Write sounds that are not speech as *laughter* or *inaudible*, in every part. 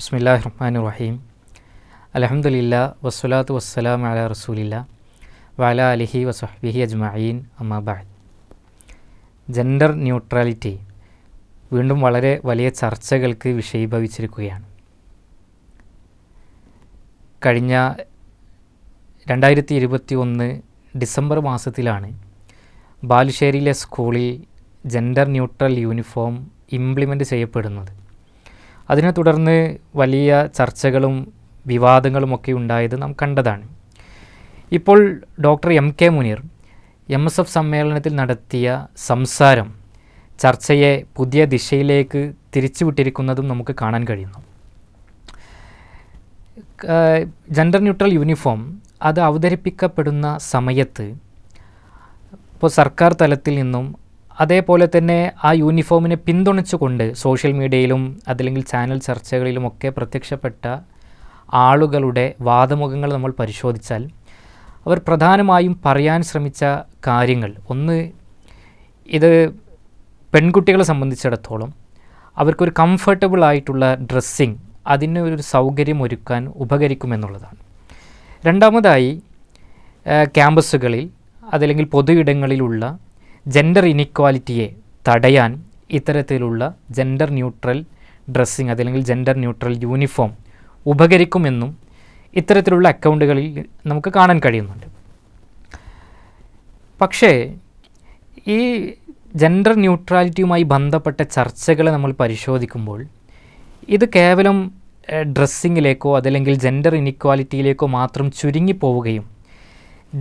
ബിസ്മില്ലാഹ് റഹ്മാൻ റഹീം അലഹമുല്ല വസ്സലാത്തു വസ്സലാം അല റസൂലില്ല വാല അലിഹി വസ്ഹബിഹി അജ്മീൻ അമ്മാബാദ് ജെൻഡർ ന്യൂട്രാലിറ്റി വീണ്ടും വളരെ വലിയ ചർച്ചകൾക്ക് വിഷയീഭവിച്ചിരിക്കുകയാണ് കഴിഞ്ഞ രണ്ടായിരത്തി ഇരുപത്തി ഒന്ന് ഡിസംബർ മാസത്തിലാണ് ബാലുശ്ശേരിയിലെ സ്കൂളിൽ ജെൻഡർ ന്യൂട്രൽ യൂണിഫോം ഇംപ്ലിമെൻ്റ് ചെയ്യപ്പെടുന്നത് അതിനെ തുടർന്ന് വലിയ ചർച്ചകളും വിവാദങ്ങളുമൊക്കെ ഉണ്ടായത് നാം കണ്ടതാണ് ഇപ്പോൾ doctor M K Muneer M S F സമ്മേളനത്തിൽ നടത്തിയ സംസാരം ചർച്ചയെ പുതിയ ദിശയിലേക്ക് തിരിച്ചുവിട്ടിരിക്കുന്നതും നമുക്ക് കാണാൻ കഴിയുന്നു ജെൻഡർ ന്യൂട്രൽ യൂണിഫോം അത് അവതരിപ്പിക്കപ്പെടുന്ന സമയത്ത് ഇപ്പോൾ സർക്കാർ തലത്തിൽ നിന്നും അതേപോലെ തന്നെ ആ യൂണിഫോമിനെ പിന്തുണച്ചുകൊണ്ട് സോഷ്യൽ മീഡിയയിലും അതല്ലെങ്കിൽ ചാനൽ ചർച്ചകളിലുമൊക്കെ പ്രത്യക്ഷപ്പെട്ട ആളുകളുടെ വാദമുഖങ്ങൾ നമ്മൾ പരിശോധിച്ചാൽ അവർ പ്രധാനമായും പറയാൻ ശ്രമിച്ച കാര്യങ്ങൾ ഒന്ന് ഇത് പെൺകുട്ടികളെ സംബന്ധിച്ചിടത്തോളം അവർക്കൊരു കംഫർട്ടബിൾ ആയിട്ടുള്ള ഡ്രസ്സിങ് അതിന് ഒരു സൗകര്യം ഒരുക്കാൻ ഉപകരിക്കുമെന്നുള്ളതാണ് രണ്ടാമതായി ക്യാമ്പസുകളിൽ അതല്ലെങ്കിൽ പൊതു ഇടങ്ങളിലുള്ള ജെൻഡർ ഇനിക്വാലിറ്റിയെ തടയാൻ ഇത്തരത്തിലുള്ള ജെൻഡർ ന്യൂട്രൽ ഡ്രസ്സിങ് അതല്ലെങ്കിൽ ജെൻഡർ ന്യൂട്രൽ യൂണിഫോം ഉപകരിക്കുമെന്നും ഇത്തരത്തിലുള്ള അക്കൗണ്ടുകളിൽ നമുക്ക് കാണാൻ കഴിയുന്നുണ്ട് പക്ഷേ ഈ ജെൻഡർ ന്യൂട്രാലിറ്റിയുമായി ബന്ധപ്പെട്ട ചർച്ചകളെ നമ്മൾ പരിശോധിക്കുമ്പോൾ ഇത് കേവലം ഡ്രസ്സിങ്ങിലേക്കോ അതല്ലെങ്കിൽ ജെൻഡർ ഇനിക്വാലിറ്റിയിലേക്കോ മാത്രം ചുരുങ്ങി പോവുകയും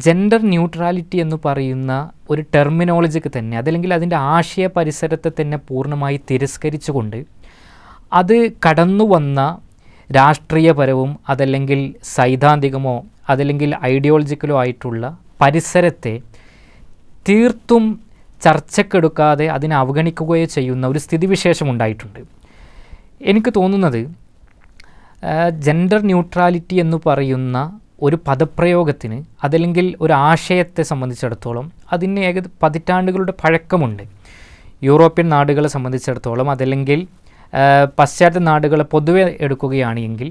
ജെൻഡർ ന്യൂട്രാലിറ്റി എന്ന് പറയുന്ന ഒരു ടെർമിനോളജിക്ക് തന്നെ അതല്ലെങ്കിൽ അതിൻ്റെ ആശയ പരിസരത്തെ തന്നെ പൂർണ്ണമായി തിരസ്കരിച്ചുകൊണ്ട് അത് കടന്നു വന്ന രാഷ്ട്രീയപരവും അതല്ലെങ്കിൽ സൈദ്ധാന്തികമോ അതല്ലെങ്കിൽ ഐഡിയോളജിക്കലോ ആയിട്ടുള്ള പരിസരത്തെ തീർത്തും ചർച്ചക്കെടുക്കാതെ അതിനെ അവഗണിക്കുകയോ ചെയ്യുന്ന ഒരു സ്ഥിതിവിശേഷം ഉണ്ടായിട്ടുണ്ട് എനിക്ക് തോന്നുന്നത് ജെൻഡർ ന്യൂട്രാലിറ്റി എന്ന് പറയുന്ന ഒരു പദപ്രയോഗത്തിന് അതല്ലെങ്കിൽ ഒരു ആശയത്തെ സംബന്ധിച്ചിടത്തോളം അതിന് ഏക പതിറ്റാണ്ടുകളുടെ പഴക്കമുണ്ട് യൂറോപ്യൻ നാടുകളെ സംബന്ധിച്ചിടത്തോളം അതല്ലെങ്കിൽ പശ്ചാത്തല നാടുകളെ പൊതുവെ എടുക്കുകയാണെങ്കിൽ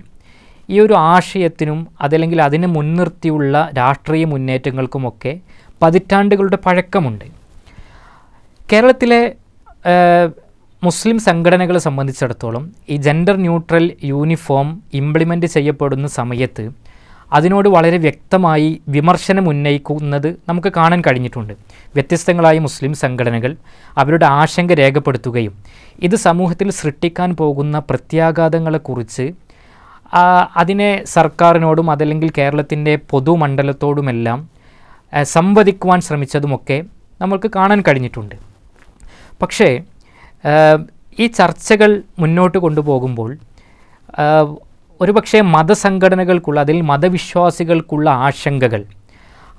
ഈ ഒരു ആശയത്തിനും അതല്ലെങ്കിൽ അതിനെ മുൻനിർത്തിയുള്ള രാഷ്ട്രീയ മുന്നേറ്റങ്ങൾക്കുമൊക്കെ പതിറ്റാണ്ടുകളുടെ പഴക്കമുണ്ട് കേരളത്തിലെ മുസ്ലിം സംഘടനകളെ സംബന്ധിച്ചിടത്തോളം ഈ ജെൻഡർ ന്യൂട്രൽ യൂണിഫോം ഇംപ്ലിമെൻ്റ് ചെയ്യപ്പെടുന്ന സമയത്ത് അതിനോട് വളരെ വ്യക്തമായി വിമർശനം ഉന്നയിക്കുന്നത് നമുക്ക് കാണാൻ കഴിഞ്ഞിട്ടുണ്ട് വ്യത്യസ്തങ്ങളായ മുസ്ലിം സംഘടനകൾ അവരുടെ ആശങ്ക രേഖപ്പെടുത്തുകയും ഇത് സമൂഹത്തിൽ സൃഷ്ടിക്കാൻ പോകുന്ന പ്രത്യാഘാതങ്ങളെക്കുറിച്ച് അതിനെ സർക്കാരിനോടും അതല്ലെങ്കിൽ കേരളത്തിൻ്റെ പൊതുമണ്ഡലത്തോടുമെല്ലാം സംവദിക്കുവാൻ ശ്രമിച്ചതുമൊക്കെ നമ്മൾക്ക് കാണാൻ കഴിഞ്ഞിട്ടുണ്ട് പക്ഷേ ഈ ചർച്ചകൾ മുന്നോട്ട് കൊണ്ടുപോകുമ്പോൾ ഒരുപക്ഷെ മതസംഘടനകൾക്കുള്ള അതിൽ മതവിശ്വാസികൾക്കുള്ള ആശങ്കകൾ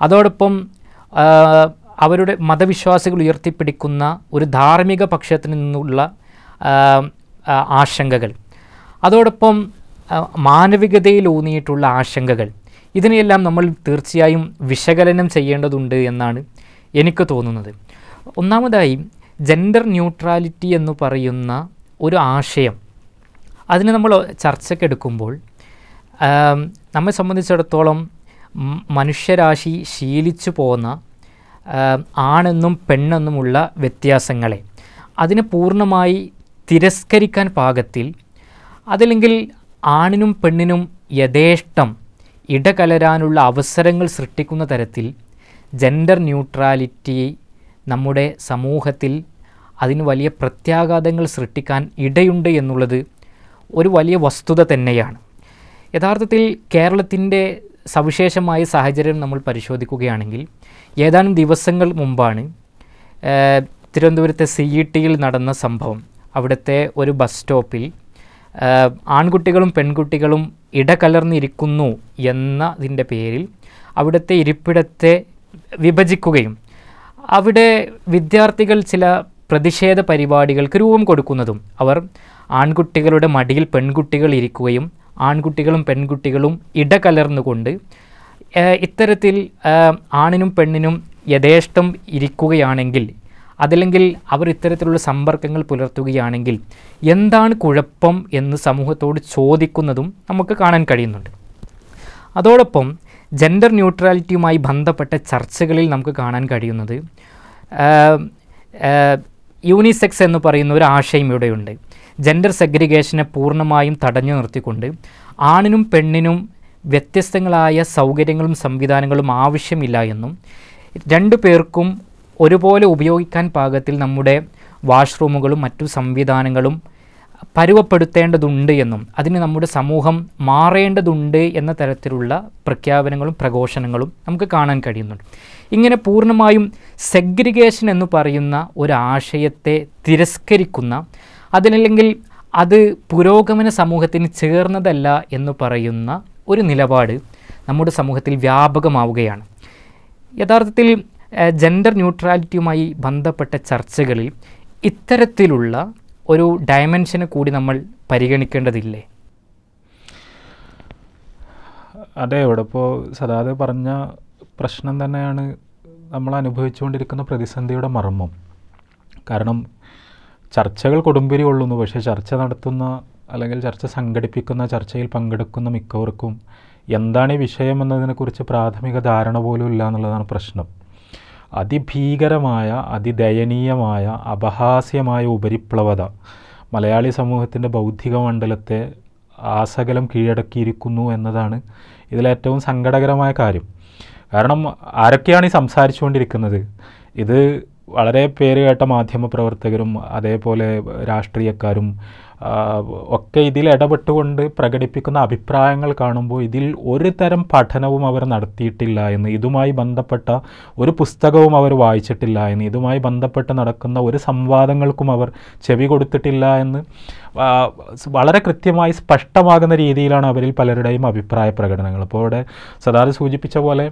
അതോടൊപ്പം അവരുടെ മതവിശ്വാസികൾ ഉയർത്തിപ്പിടിക്കുന്ന ഒരു ധാർമ്മിക പക്ഷത്തിൽ നിന്നുള്ള ആശങ്കകൾ അതോടൊപ്പം മാനവികതയിൽ ഊന്നിയിട്ടുള്ള ആശങ്കകൾ ഇതിനെയെല്ലാം നമ്മൾ തീർച്ചയായും വിശകലനം ചെയ്യേണ്ടതുണ്ട് എന്നാണ് എനിക്ക് തോന്നുന്നത് ഒന്നാമതായി ജെൻഡർ ന്യൂട്രാലിറ്റി എന്ന് പറയുന്ന ഒരു ആശയം അതിന് നമ്മൾ എടുക്കുമ്പോൾ നമ്മെ സംബന്ധിച്ചിടത്തോളം മനുഷ്യരാശി ശീലിച്ചു പോകുന്ന ആണെന്നും പെണ്ണെന്നുമുള്ള വ്യത്യാസങ്ങളെ അതിനെ പൂർണ്ണമായി തിരസ്കരിക്കാൻ പാകത്തിൽ അതല്ലെങ്കിൽ ആണിനും പെണ്ണിനും യഥേഷ്ടം ഇടകലരാനുള്ള അവസരങ്ങൾ സൃഷ്ടിക്കുന്ന തരത്തിൽ ജെൻഡർ ന്യൂട്രാലിറ്റി നമ്മുടെ സമൂഹത്തിൽ അതിന് വലിയ പ്രത്യാഘാതങ്ങൾ സൃഷ്ടിക്കാൻ ഇടയുണ്ട് എന്നുള്ളത് ഒരു വലിയ വസ്തുത തന്നെയാണ് യഥാർത്ഥത്തിൽ കേരളത്തിൻ്റെ സവിശേഷമായ സാഹചര്യം നമ്മൾ പരിശോധിക്കുകയാണെങ്കിൽ ഏതാനും ദിവസങ്ങൾ മുമ്പാണ് തിരുവനന്തപുരത്തെ സി ഇ ടിയിൽ നടന്ന സംഭവം അവിടുത്തെ ഒരു ബസ് സ്റ്റോപ്പിൽ ആൺകുട്ടികളും പെൺകുട്ടികളും ഇടകലർന്നിരിക്കുന്നു എന്നതിൻ്റെ പേരിൽ അവിടുത്തെ ഇരിപ്പിടത്തെ വിഭജിക്കുകയും അവിടെ വിദ്യാർത്ഥികൾ ചില പ്രതിഷേധ പരിപാടികൾക്ക് രൂപം കൊടുക്കുന്നതും അവർ ആൺകുട്ടികളുടെ മടിയിൽ പെൺകുട്ടികൾ ഇരിക്കുകയും ആൺകുട്ടികളും പെൺകുട്ടികളും ഇടകലർന്നുകൊണ്ട് ഇത്തരത്തിൽ ആണിനും പെണ്ണിനും യഥേഷ്ടം ഇരിക്കുകയാണെങ്കിൽ അതല്ലെങ്കിൽ അവർ ഇത്തരത്തിലുള്ള സമ്പർക്കങ്ങൾ പുലർത്തുകയാണെങ്കിൽ എന്താണ് കുഴപ്പം എന്ന് സമൂഹത്തോട് ചോദിക്കുന്നതും നമുക്ക് കാണാൻ കഴിയുന്നുണ്ട് അതോടൊപ്പം ജെൻഡർ ന്യൂട്രാലിറ്റിയുമായി ബന്ധപ്പെട്ട ചർച്ചകളിൽ നമുക്ക് കാണാൻ കഴിയുന്നത് യൂണിസെക്സ് എന്ന് പറയുന്ന ഒരു ആശയം ഇവിടെയുണ്ട് ജെൻഡർ സെഗ്രിഗേഷനെ പൂർണ്ണമായും തടഞ്ഞു നിർത്തിക്കൊണ്ട് ആണിനും പെണ്ണിനും വ്യത്യസ്തങ്ങളായ സൗകര്യങ്ങളും സംവിധാനങ്ങളും ആവശ്യമില്ല എന്നും രണ്ടു പേർക്കും ഒരുപോലെ ഉപയോഗിക്കാൻ പാകത്തിൽ നമ്മുടെ വാഷ്റൂമുകളും മറ്റു സംവിധാനങ്ങളും പരുവപ്പെടുത്തേണ്ടതുണ്ട് എന്നും അതിന് നമ്മുടെ സമൂഹം മാറേണ്ടതുണ്ട് എന്ന തരത്തിലുള്ള പ്രഖ്യാപനങ്ങളും പ്രഘോഷണങ്ങളും നമുക്ക് കാണാൻ കഴിയുന്നുണ്ട് ഇങ്ങനെ പൂർണ്ണമായും സെഗ്രിഗേഷൻ എന്ന് പറയുന്ന ഒരു ആശയത്തെ തിരസ്കരിക്കുന്ന അതിനല്ലെങ്കിൽ അത് പുരോഗമന സമൂഹത്തിന് ചേർന്നതല്ല എന്ന് പറയുന്ന ഒരു നിലപാട് നമ്മുടെ സമൂഹത്തിൽ വ്യാപകമാവുകയാണ് യഥാർത്ഥത്തിൽ ജെൻഡർ ന്യൂട്രാലിറ്റിയുമായി ബന്ധപ്പെട്ട ചർച്ചകളിൽ ഇത്തരത്തിലുള്ള ഒരു ഡയമെൻഷന് കൂടി നമ്മൾ പരിഗണിക്കേണ്ടതില്ലേ അതെ ഇവിടെ ഇപ്പോൾ സദാതെ പറഞ്ഞ പ്രശ്നം തന്നെയാണ് നമ്മൾ അനുഭവിച്ചുകൊണ്ടിരിക്കുന്ന പ്രതിസന്ധിയുടെ മർമ്മം കാരണം ചർച്ചകൾ കൊടുമ്പിരി കൊള്ളുന്നു പക്ഷേ ചർച്ച നടത്തുന്ന അല്ലെങ്കിൽ ചർച്ച സംഘടിപ്പിക്കുന്ന ചർച്ചയിൽ പങ്കെടുക്കുന്ന മിക്കവർക്കും എന്താണ് ഈ വിഷയം എന്നതിനെക്കുറിച്ച് പ്രാഥമിക ധാരണ പോലും ഇല്ല എന്നുള്ളതാണ് പ്രശ്നം അതിഭീകരമായ അതിദയനീയമായ അപഹാസ്യമായ ഉപരിപ്ലവത മലയാളി സമൂഹത്തിൻ്റെ ബൗദ്ധിക മണ്ഡലത്തെ ആസകലം കീഴടക്കിയിരിക്കുന്നു എന്നതാണ് ഇതിലേറ്റവും സങ്കടകരമായ കാര്യം കാരണം ആരൊക്കെയാണ് ഈ സംസാരിച്ചുകൊണ്ടിരിക്കുന്നത് ഇത് വളരെ പേരുകേട്ട മാധ്യമപ്രവർത്തകരും അതേപോലെ രാഷ്ട്രീയക്കാരും ഒക്കെ ഇതിൽ ഇടപെട്ടുകൊണ്ട് പ്രകടിപ്പിക്കുന്ന അഭിപ്രായങ്ങൾ കാണുമ്പോൾ ഇതിൽ ഒരു തരം പഠനവും അവർ നടത്തിയിട്ടില്ല എന്ന് ഇതുമായി ബന്ധപ്പെട്ട ഒരു പുസ്തകവും അവർ വായിച്ചിട്ടില്ല എന്ന് ഇതുമായി ബന്ധപ്പെട്ട് നടക്കുന്ന ഒരു സംവാദങ്ങൾക്കും അവർ ചെവി കൊടുത്തിട്ടില്ല എന്ന് വളരെ കൃത്യമായി സ്പഷ്ടമാകുന്ന രീതിയിലാണ് അവരിൽ പലരുടെയും അഭിപ്രായ പ്രകടനങ്ങൾ അപ്പോൾ ഇവിടെ സദാർ സൂചിപ്പിച്ച പോലെ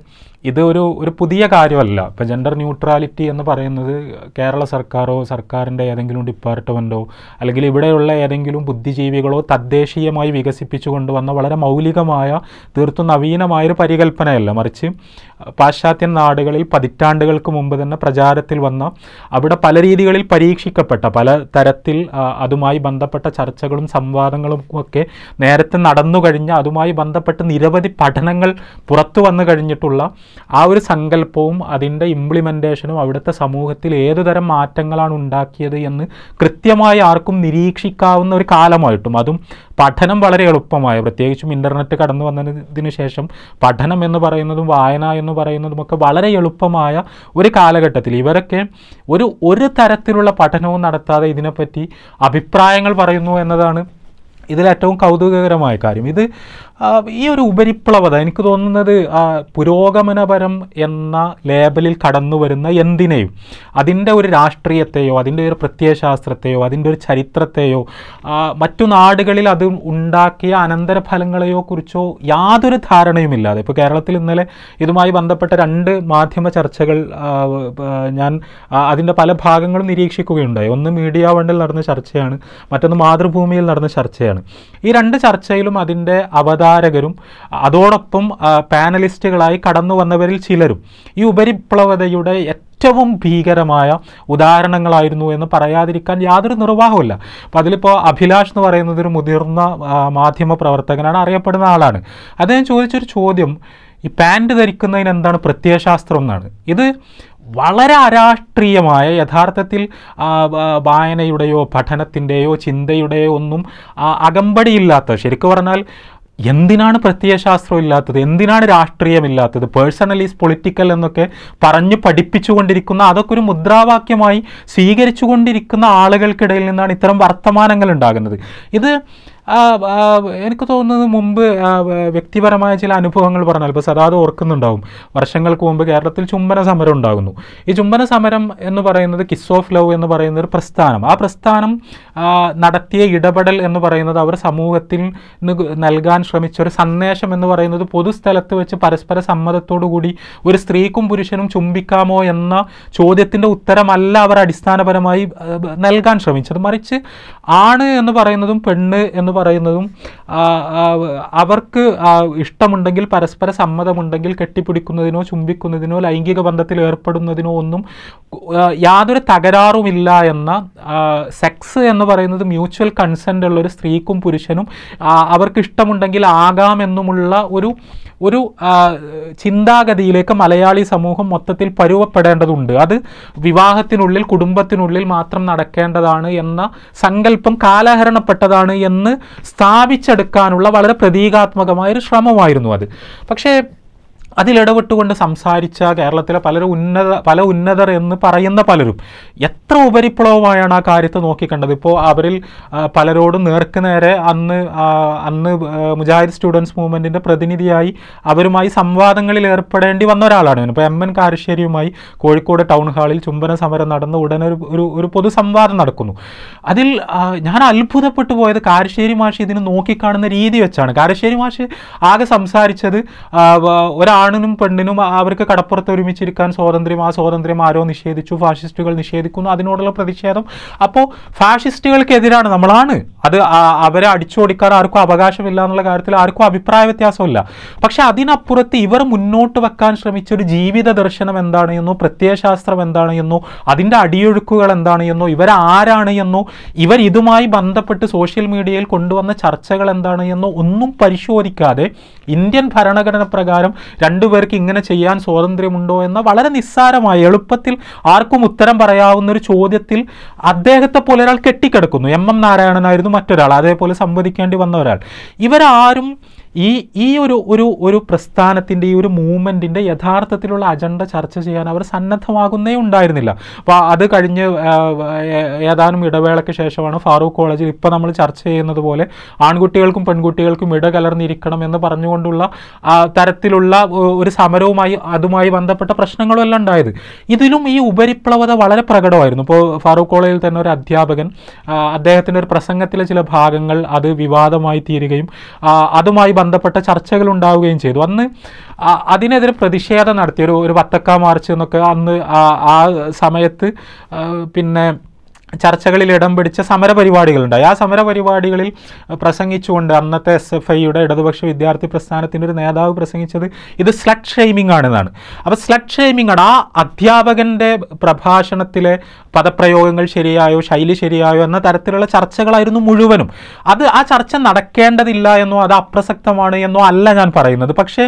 ഇത് ഒരു ഒരു പുതിയ കാര്യമല്ല ഇപ്പോൾ ജെൻഡർ ന്യൂട്രാലിറ്റി എന്ന് പറയുന്നത് കേരള സർക്കാരോ സർക്കാരിൻ്റെ ഏതെങ്കിലും ഡിപ്പാർട്ട്മെൻറ്റോ അല്ലെങ്കിൽ ഇവിടെയുള്ള ഏതെങ്കിലും ബുദ്ധിജീവികളോ തദ്ദേശീയമായി വികസിപ്പിച്ചു കൊണ്ടുവന്ന വളരെ മൗലികമായ തീർത്തും നവീനമായൊരു പരികല്പനയല്ല മറിച്ച് പാശ്ചാത്യ നാടുകളിൽ പതിറ്റാണ്ടുകൾക്ക് മുമ്പ് തന്നെ പ്രചാരത്തിൽ വന്ന അവിടെ പല രീതികളിൽ പരീക്ഷിക്കപ്പെട്ട പല തരത്തിൽ അതുമായി ബന്ധപ്പെട്ട ചർച്ചകളും സംവാദങ്ങളും ഒക്കെ നേരത്തെ നടന്നു കഴിഞ്ഞ അതുമായി ബന്ധപ്പെട്ട് നിരവധി പഠനങ്ങൾ പുറത്തു വന്നു കഴിഞ്ഞിട്ടുള്ള ആ ഒരു സങ്കല്പവും അതിൻ്റെ ഇംപ്ലിമെൻറ്റേഷനും അവിടുത്തെ സമൂഹത്തിൽ ഏതുതരം മാറ്റങ്ങളാണ് ഉണ്ടാക്കിയത് എന്ന് കൃത്യമായി ആർക്കും നിരീക്ഷിക്കാവുന്ന ഒരു കാലമായിട്ടും അതും പഠനം വളരെ എളുപ്പമായ പ്രത്യേകിച്ചും ഇൻ്റർനെറ്റ് കടന്നു വന്നതിന് ശേഷം പഠനം എന്ന് പറയുന്നതും വായന എന്ന് പറയുന്നതും ഒക്കെ വളരെ എളുപ്പമായ ഒരു കാലഘട്ടത്തിൽ ഇവരൊക്കെ ഒരു ഒരു തരത്തിലുള്ള പഠനവും നടത്താതെ ഇതിനെപ്പറ്റി അഭിപ്രായങ്ങൾ പറയുന്നു എന്നതാണ് ഇതിലേറ്റവും കൗതുകകരമായ കാര്യം ഇത് ഈ ഒരു ഉപരിപ്ലവത എനിക്ക് തോന്നുന്നത് പുരോഗമനപരം എന്ന ലേബലിൽ കടന്നു വരുന്ന എന്തിനേയും അതിൻ്റെ ഒരു രാഷ്ട്രീയത്തെയോ അതിൻ്റെ ഒരു പ്രത്യയശാസ്ത്രത്തെയോ അതിൻ്റെ ഒരു ചരിത്രത്തെയോ മറ്റു നാടുകളിൽ അത് ഉണ്ടാക്കിയ അനന്തരഫലങ്ങളെയോ കുറിച്ചോ യാതൊരു ധാരണയുമില്ലാതെ ഇപ്പോൾ കേരളത്തിൽ ഇന്നലെ ഇതുമായി ബന്ധപ്പെട്ട രണ്ട് മാധ്യമ ചർച്ചകൾ ഞാൻ അതിൻ്റെ പല ഭാഗങ്ങളും നിരീക്ഷിക്കുകയുണ്ടായി ഒന്ന് മീഡിയ വണ്ടിൽ നടന്ന ചർച്ചയാണ് മറ്റൊന്ന് മാതൃഭൂമിയിൽ നടന്ന ചർച്ചയാണ് ഈ രണ്ട് ചർച്ചയിലും അതിൻ്റെ അവതാരം അവതാരകരും അതോടൊപ്പം പാനലിസ്റ്റുകളായി കടന്നു വന്നവരിൽ ചിലരും ഈ ഉപരിപ്ലവതയുടെ ഏറ്റവും ഭീകരമായ ഉദാഹരണങ്ങളായിരുന്നു എന്ന് പറയാതിരിക്കാൻ യാതൊരു നിർവാഹമില്ല അപ്പോൾ അതിലിപ്പോൾ അഭിലാഷ് എന്ന് പറയുന്നത് ഒരു മുതിർന്ന മാധ്യമ പ്രവർത്തകനാണ് അറിയപ്പെടുന്ന ആളാണ് അദ്ദേഹം ചോദിച്ചൊരു ചോദ്യം ഈ പാൻറ് ധരിക്കുന്നതിന് എന്താണ് പ്രത്യയശാസ്ത്രം എന്നാണ് ഇത് വളരെ അരാഷ്ട്രീയമായ യഥാർത്ഥത്തിൽ വായനയുടെയോ പഠനത്തിൻ്റെയോ ചിന്തയുടെയോ ഒന്നും അകമ്പടിയില്ലാത്ത ശരിക്കും പറഞ്ഞാൽ എന്തിനാണ് പ്രത്യയശാസ്ത്രം ഇല്ലാത്തത് എന്തിനാണ് രാഷ്ട്രീയമില്ലാത്തത് പേഴ്സണലിസ് പൊളിറ്റിക്കൽ എന്നൊക്കെ പറഞ്ഞു പഠിപ്പിച്ചുകൊണ്ടിരിക്കുന്ന അതൊക്കെ ഒരു മുദ്രാവാക്യമായി സ്വീകരിച്ചുകൊണ്ടിരിക്കുന്ന ആളുകൾക്കിടയിൽ നിന്നാണ് ഇത്തരം വർത്തമാനങ്ങൾ ഉണ്ടാകുന്നത് ഇത് എനിക്ക് തോന്നുന്നത് മുമ്പ് വ്യക്തിപരമായ ചില അനുഭവങ്ങൾ പറഞ്ഞാൽ ഇപ്പോൾ സദാത് ഓർക്കുന്നുണ്ടാവും വർഷങ്ങൾക്ക് മുമ്പ് കേരളത്തിൽ ചുംബന സമരം ഉണ്ടാകുന്നു ഈ ചുംബന സമരം എന്ന് പറയുന്നത് കിസ് ഓഫ് ലവ് എന്ന് പറയുന്ന ഒരു പ്രസ്ഥാനം ആ പ്രസ്ഥാനം നടത്തിയ ഇടപെടൽ എന്ന് പറയുന്നത് അവർ സമൂഹത്തിൽ നൽകാൻ ശ്രമിച്ച ഒരു സന്ദേശം എന്ന് പറയുന്നത് പൊതുസ്ഥലത്ത് വെച്ച് പരസ്പര കൂടി ഒരു സ്ത്രീക്കും പുരുഷനും ചുംബിക്കാമോ എന്ന ചോദ്യത്തിൻ്റെ ഉത്തരമല്ല അവർ അടിസ്ഥാനപരമായി നൽകാൻ ശ്രമിച്ചത് മറിച്ച് ആണ് എന്ന് പറയുന്നതും പെണ്ണ് എന്ന് പറയുന്നതും അവർക്ക് ഇഷ്ടമുണ്ടെങ്കിൽ പരസ്പര സമ്മതമുണ്ടെങ്കിൽ കെട്ടിപ്പിടിക്കുന്നതിനോ ചുംബിക്കുന്നതിനോ ലൈംഗിക ബന്ധത്തിൽ ഏർപ്പെടുന്നതിനോ ഒന്നും യാതൊരു തകരാറുമില്ല എന്ന സെക്സ് എന്ന് പറയുന്നത് മ്യൂച്വൽ കൺസെൻ്റ് ഉള്ള ഒരു സ്ത്രീക്കും പുരുഷനും അവർക്ക് ഇഷ്ടമുണ്ടെങ്കിൽ ആകാമെന്നുമുള്ള ഒരു ഒരു ചിന്താഗതിയിലേക്ക് മലയാളി സമൂഹം മൊത്തത്തിൽ പരുവപ്പെടേണ്ടതുണ്ട് അത് വിവാഹത്തിനുള്ളിൽ കുടുംബത്തിനുള്ളിൽ മാത്രം നടക്കേണ്ടതാണ് എന്ന സങ്കല്പം കാലഹരണപ്പെട്ടതാണ് എന്ന് സ്ഥാപിച്ചെടുക്കാനുള്ള വളരെ പ്രതീകാത്മകമായ ഒരു ശ്രമമായിരുന്നു അത് പക്ഷേ അതിലിടപെട്ടുകൊണ്ട് സംസാരിച്ച കേരളത്തിലെ പലരും ഉന്നത പല ഉന്നതർ എന്ന് പറയുന്ന പലരും എത്ര ഉപരിപ്ലവമായാണ് ആ കാര്യത്തെ നോക്കിക്കണ്ടത് ഇപ്പോൾ അവരിൽ പലരോടും നേർക്ക് നേരെ അന്ന് അന്ന് മുജാഹിദ് സ്റ്റുഡൻസ് മൂവ്മെൻറ്റിൻ്റെ പ്രതിനിധിയായി അവരുമായി സംവാദങ്ങളിൽ ഏർപ്പെടേണ്ടി വന്ന ഒരാളാണ് ഇപ്പോൾ എം എൻ കാരശ്ശേരിയുമായി കോഴിക്കോട് ടൗൺ ഹാളിൽ ചുംബന സമരം നടന്ന ഉടനെ ഒരു ഒരു പൊതു സംവാദം നടക്കുന്നു അതിൽ ഞാൻ അത്ഭുതപ്പെട്ടു പോയത് കാരശ്ശേരി മാഷി ഇതിന് നോക്കിക്കാണുന്ന രീതി വെച്ചാണ് കാരശ്ശേരി മാഷ് ആകെ സംസാരിച്ചത് ഒരാൾ ആണിനും പെണ്ണിനും അവർക്ക് കടപ്പുറത്ത് ഒരുമിച്ചിരിക്കാൻ സ്വാതന്ത്ര്യം ആ സ്വാതന്ത്ര്യം ആരോ നിഷേധിച്ചു ഫാഷിസ്റ്റുകൾ നിഷേധിക്കുന്നു അതിനോടുള്ള പ്രതിഷേധം അപ്പോൾ ഫാഷിസ്റ്റുകൾക്കെതിരാണ് നമ്മളാണ് അത് അവരെ അടിച്ചോടിക്കാൻ ആർക്കും അവകാശമില്ല എന്നുള്ള കാര്യത്തിൽ ആർക്കും അഭിപ്രായ വ്യത്യാസമില്ല പക്ഷെ അതിനപ്പുറത്ത് ഇവർ മുന്നോട്ട് വെക്കാൻ ശ്രമിച്ച ഒരു ജീവിത ദർശനം എന്താണ് എന്നോ പ്രത്യയശാസ്ത്രം എന്താണ് എന്നോ അതിൻ്റെ അടിയൊഴുക്കുകൾ എന്താണ് എന്നോ ഇവരാരാണ് എന്നോ ഇവർ ഇതുമായി ബന്ധപ്പെട്ട് സോഷ്യൽ മീഡിയയിൽ കൊണ്ടുവന്ന ചർച്ചകൾ എന്താണ് എന്നോ ഒന്നും പരിശോധിക്കാതെ ഇന്ത്യൻ ഭരണഘടന പ്രകാരം രണ്ടുപേർക്ക് ഇങ്ങനെ ചെയ്യാൻ സ്വാതന്ത്ര്യമുണ്ടോ എന്ന വളരെ നിസ്സാരമായ എളുപ്പത്തിൽ ആർക്കും ഉത്തരം പറയാവുന്ന ഒരു ചോദ്യത്തിൽ അദ്ദേഹത്തെ പോലെ ഒരാൾ കെട്ടിക്കിടക്കുന്നു എം എം നാരായണനായിരുന്നു മറ്റൊരാൾ അതേപോലെ സംവദിക്കേണ്ടി വന്ന ഒരാൾ ഇവരാരും ഈ ഈ ഒരു ഒരു ഒരു പ്രസ്ഥാനത്തിൻ്റെ ഈ ഒരു മൂവ്മെൻറ്റിൻ്റെ യഥാർത്ഥത്തിലുള്ള അജണ്ട ചർച്ച ചെയ്യാൻ അവർ സന്നദ്ധമാകുന്നേ ഉണ്ടായിരുന്നില്ല അപ്പോൾ അത് കഴിഞ്ഞ് ഏതാനും ഇടവേളയ്ക്ക് ശേഷമാണ് ഫാറൂഖ് കോളേജിൽ ഇപ്പോൾ നമ്മൾ ചർച്ച ചെയ്യുന്നത് പോലെ ആൺകുട്ടികൾക്കും പെൺകുട്ടികൾക്കും ഇട കലർന്നിരിക്കണം എന്ന് പറഞ്ഞുകൊണ്ടുള്ള തരത്തിലുള്ള ഒരു സമരവുമായി അതുമായി ബന്ധപ്പെട്ട പ്രശ്നങ്ങളും എല്ലാം ഉണ്ടായത് ഇതിലും ഈ ഉപരിപ്ലവത വളരെ പ്രകടമായിരുന്നു ഇപ്പോൾ ഫാറൂഖ് കോളേജിൽ തന്നെ ഒരു അധ്യാപകൻ അദ്ദേഹത്തിൻ്റെ ഒരു പ്രസംഗത്തിലെ ചില ഭാഗങ്ങൾ അത് വിവാദമായി തീരുകയും അതുമായി ബന്ധപ്പെട്ട ചർച്ചകൾ ഉണ്ടാവുകയും ചെയ്തു അന്ന് അതിനെതിരെ പ്രതിഷേധം നടത്തി ഒരു ഒരു വത്തക്ക മാർച്ച് എന്നൊക്കെ അന്ന് ആ സമയത്ത് പിന്നെ ചർച്ചകളിൽ ഇടം പിടിച്ച സമരപരിപാടികളുണ്ടായി ആ സമരപരിപാടികളിൽ പ്രസംഗിച്ചുകൊണ്ട് അന്നത്തെ എസ് എഫ് ഐയുടെ ഇടതുപക്ഷ വിദ്യാർത്ഥി പ്രസ്ഥാനത്തിൻ്റെ ഒരു നേതാവ് പ്രസംഗിച്ചത് ഇത് സ്ലഡ് ഷെയ്മിംഗ് ആണെന്നാണ് അപ്പോൾ സ്ലഡ് ഷെയ്മിംഗ് ആണ് ആ അധ്യാപകൻ്റെ പ്രഭാഷണത്തിലെ പദപ്രയോഗങ്ങൾ ശരിയായോ ശൈലി ശരിയായോ എന്ന തരത്തിലുള്ള ചർച്ചകളായിരുന്നു മുഴുവനും അത് ആ ചർച്ച നടക്കേണ്ടതില്ല എന്നോ അത് അപ്രസക്തമാണ് എന്നോ അല്ല ഞാൻ പറയുന്നത് പക്ഷേ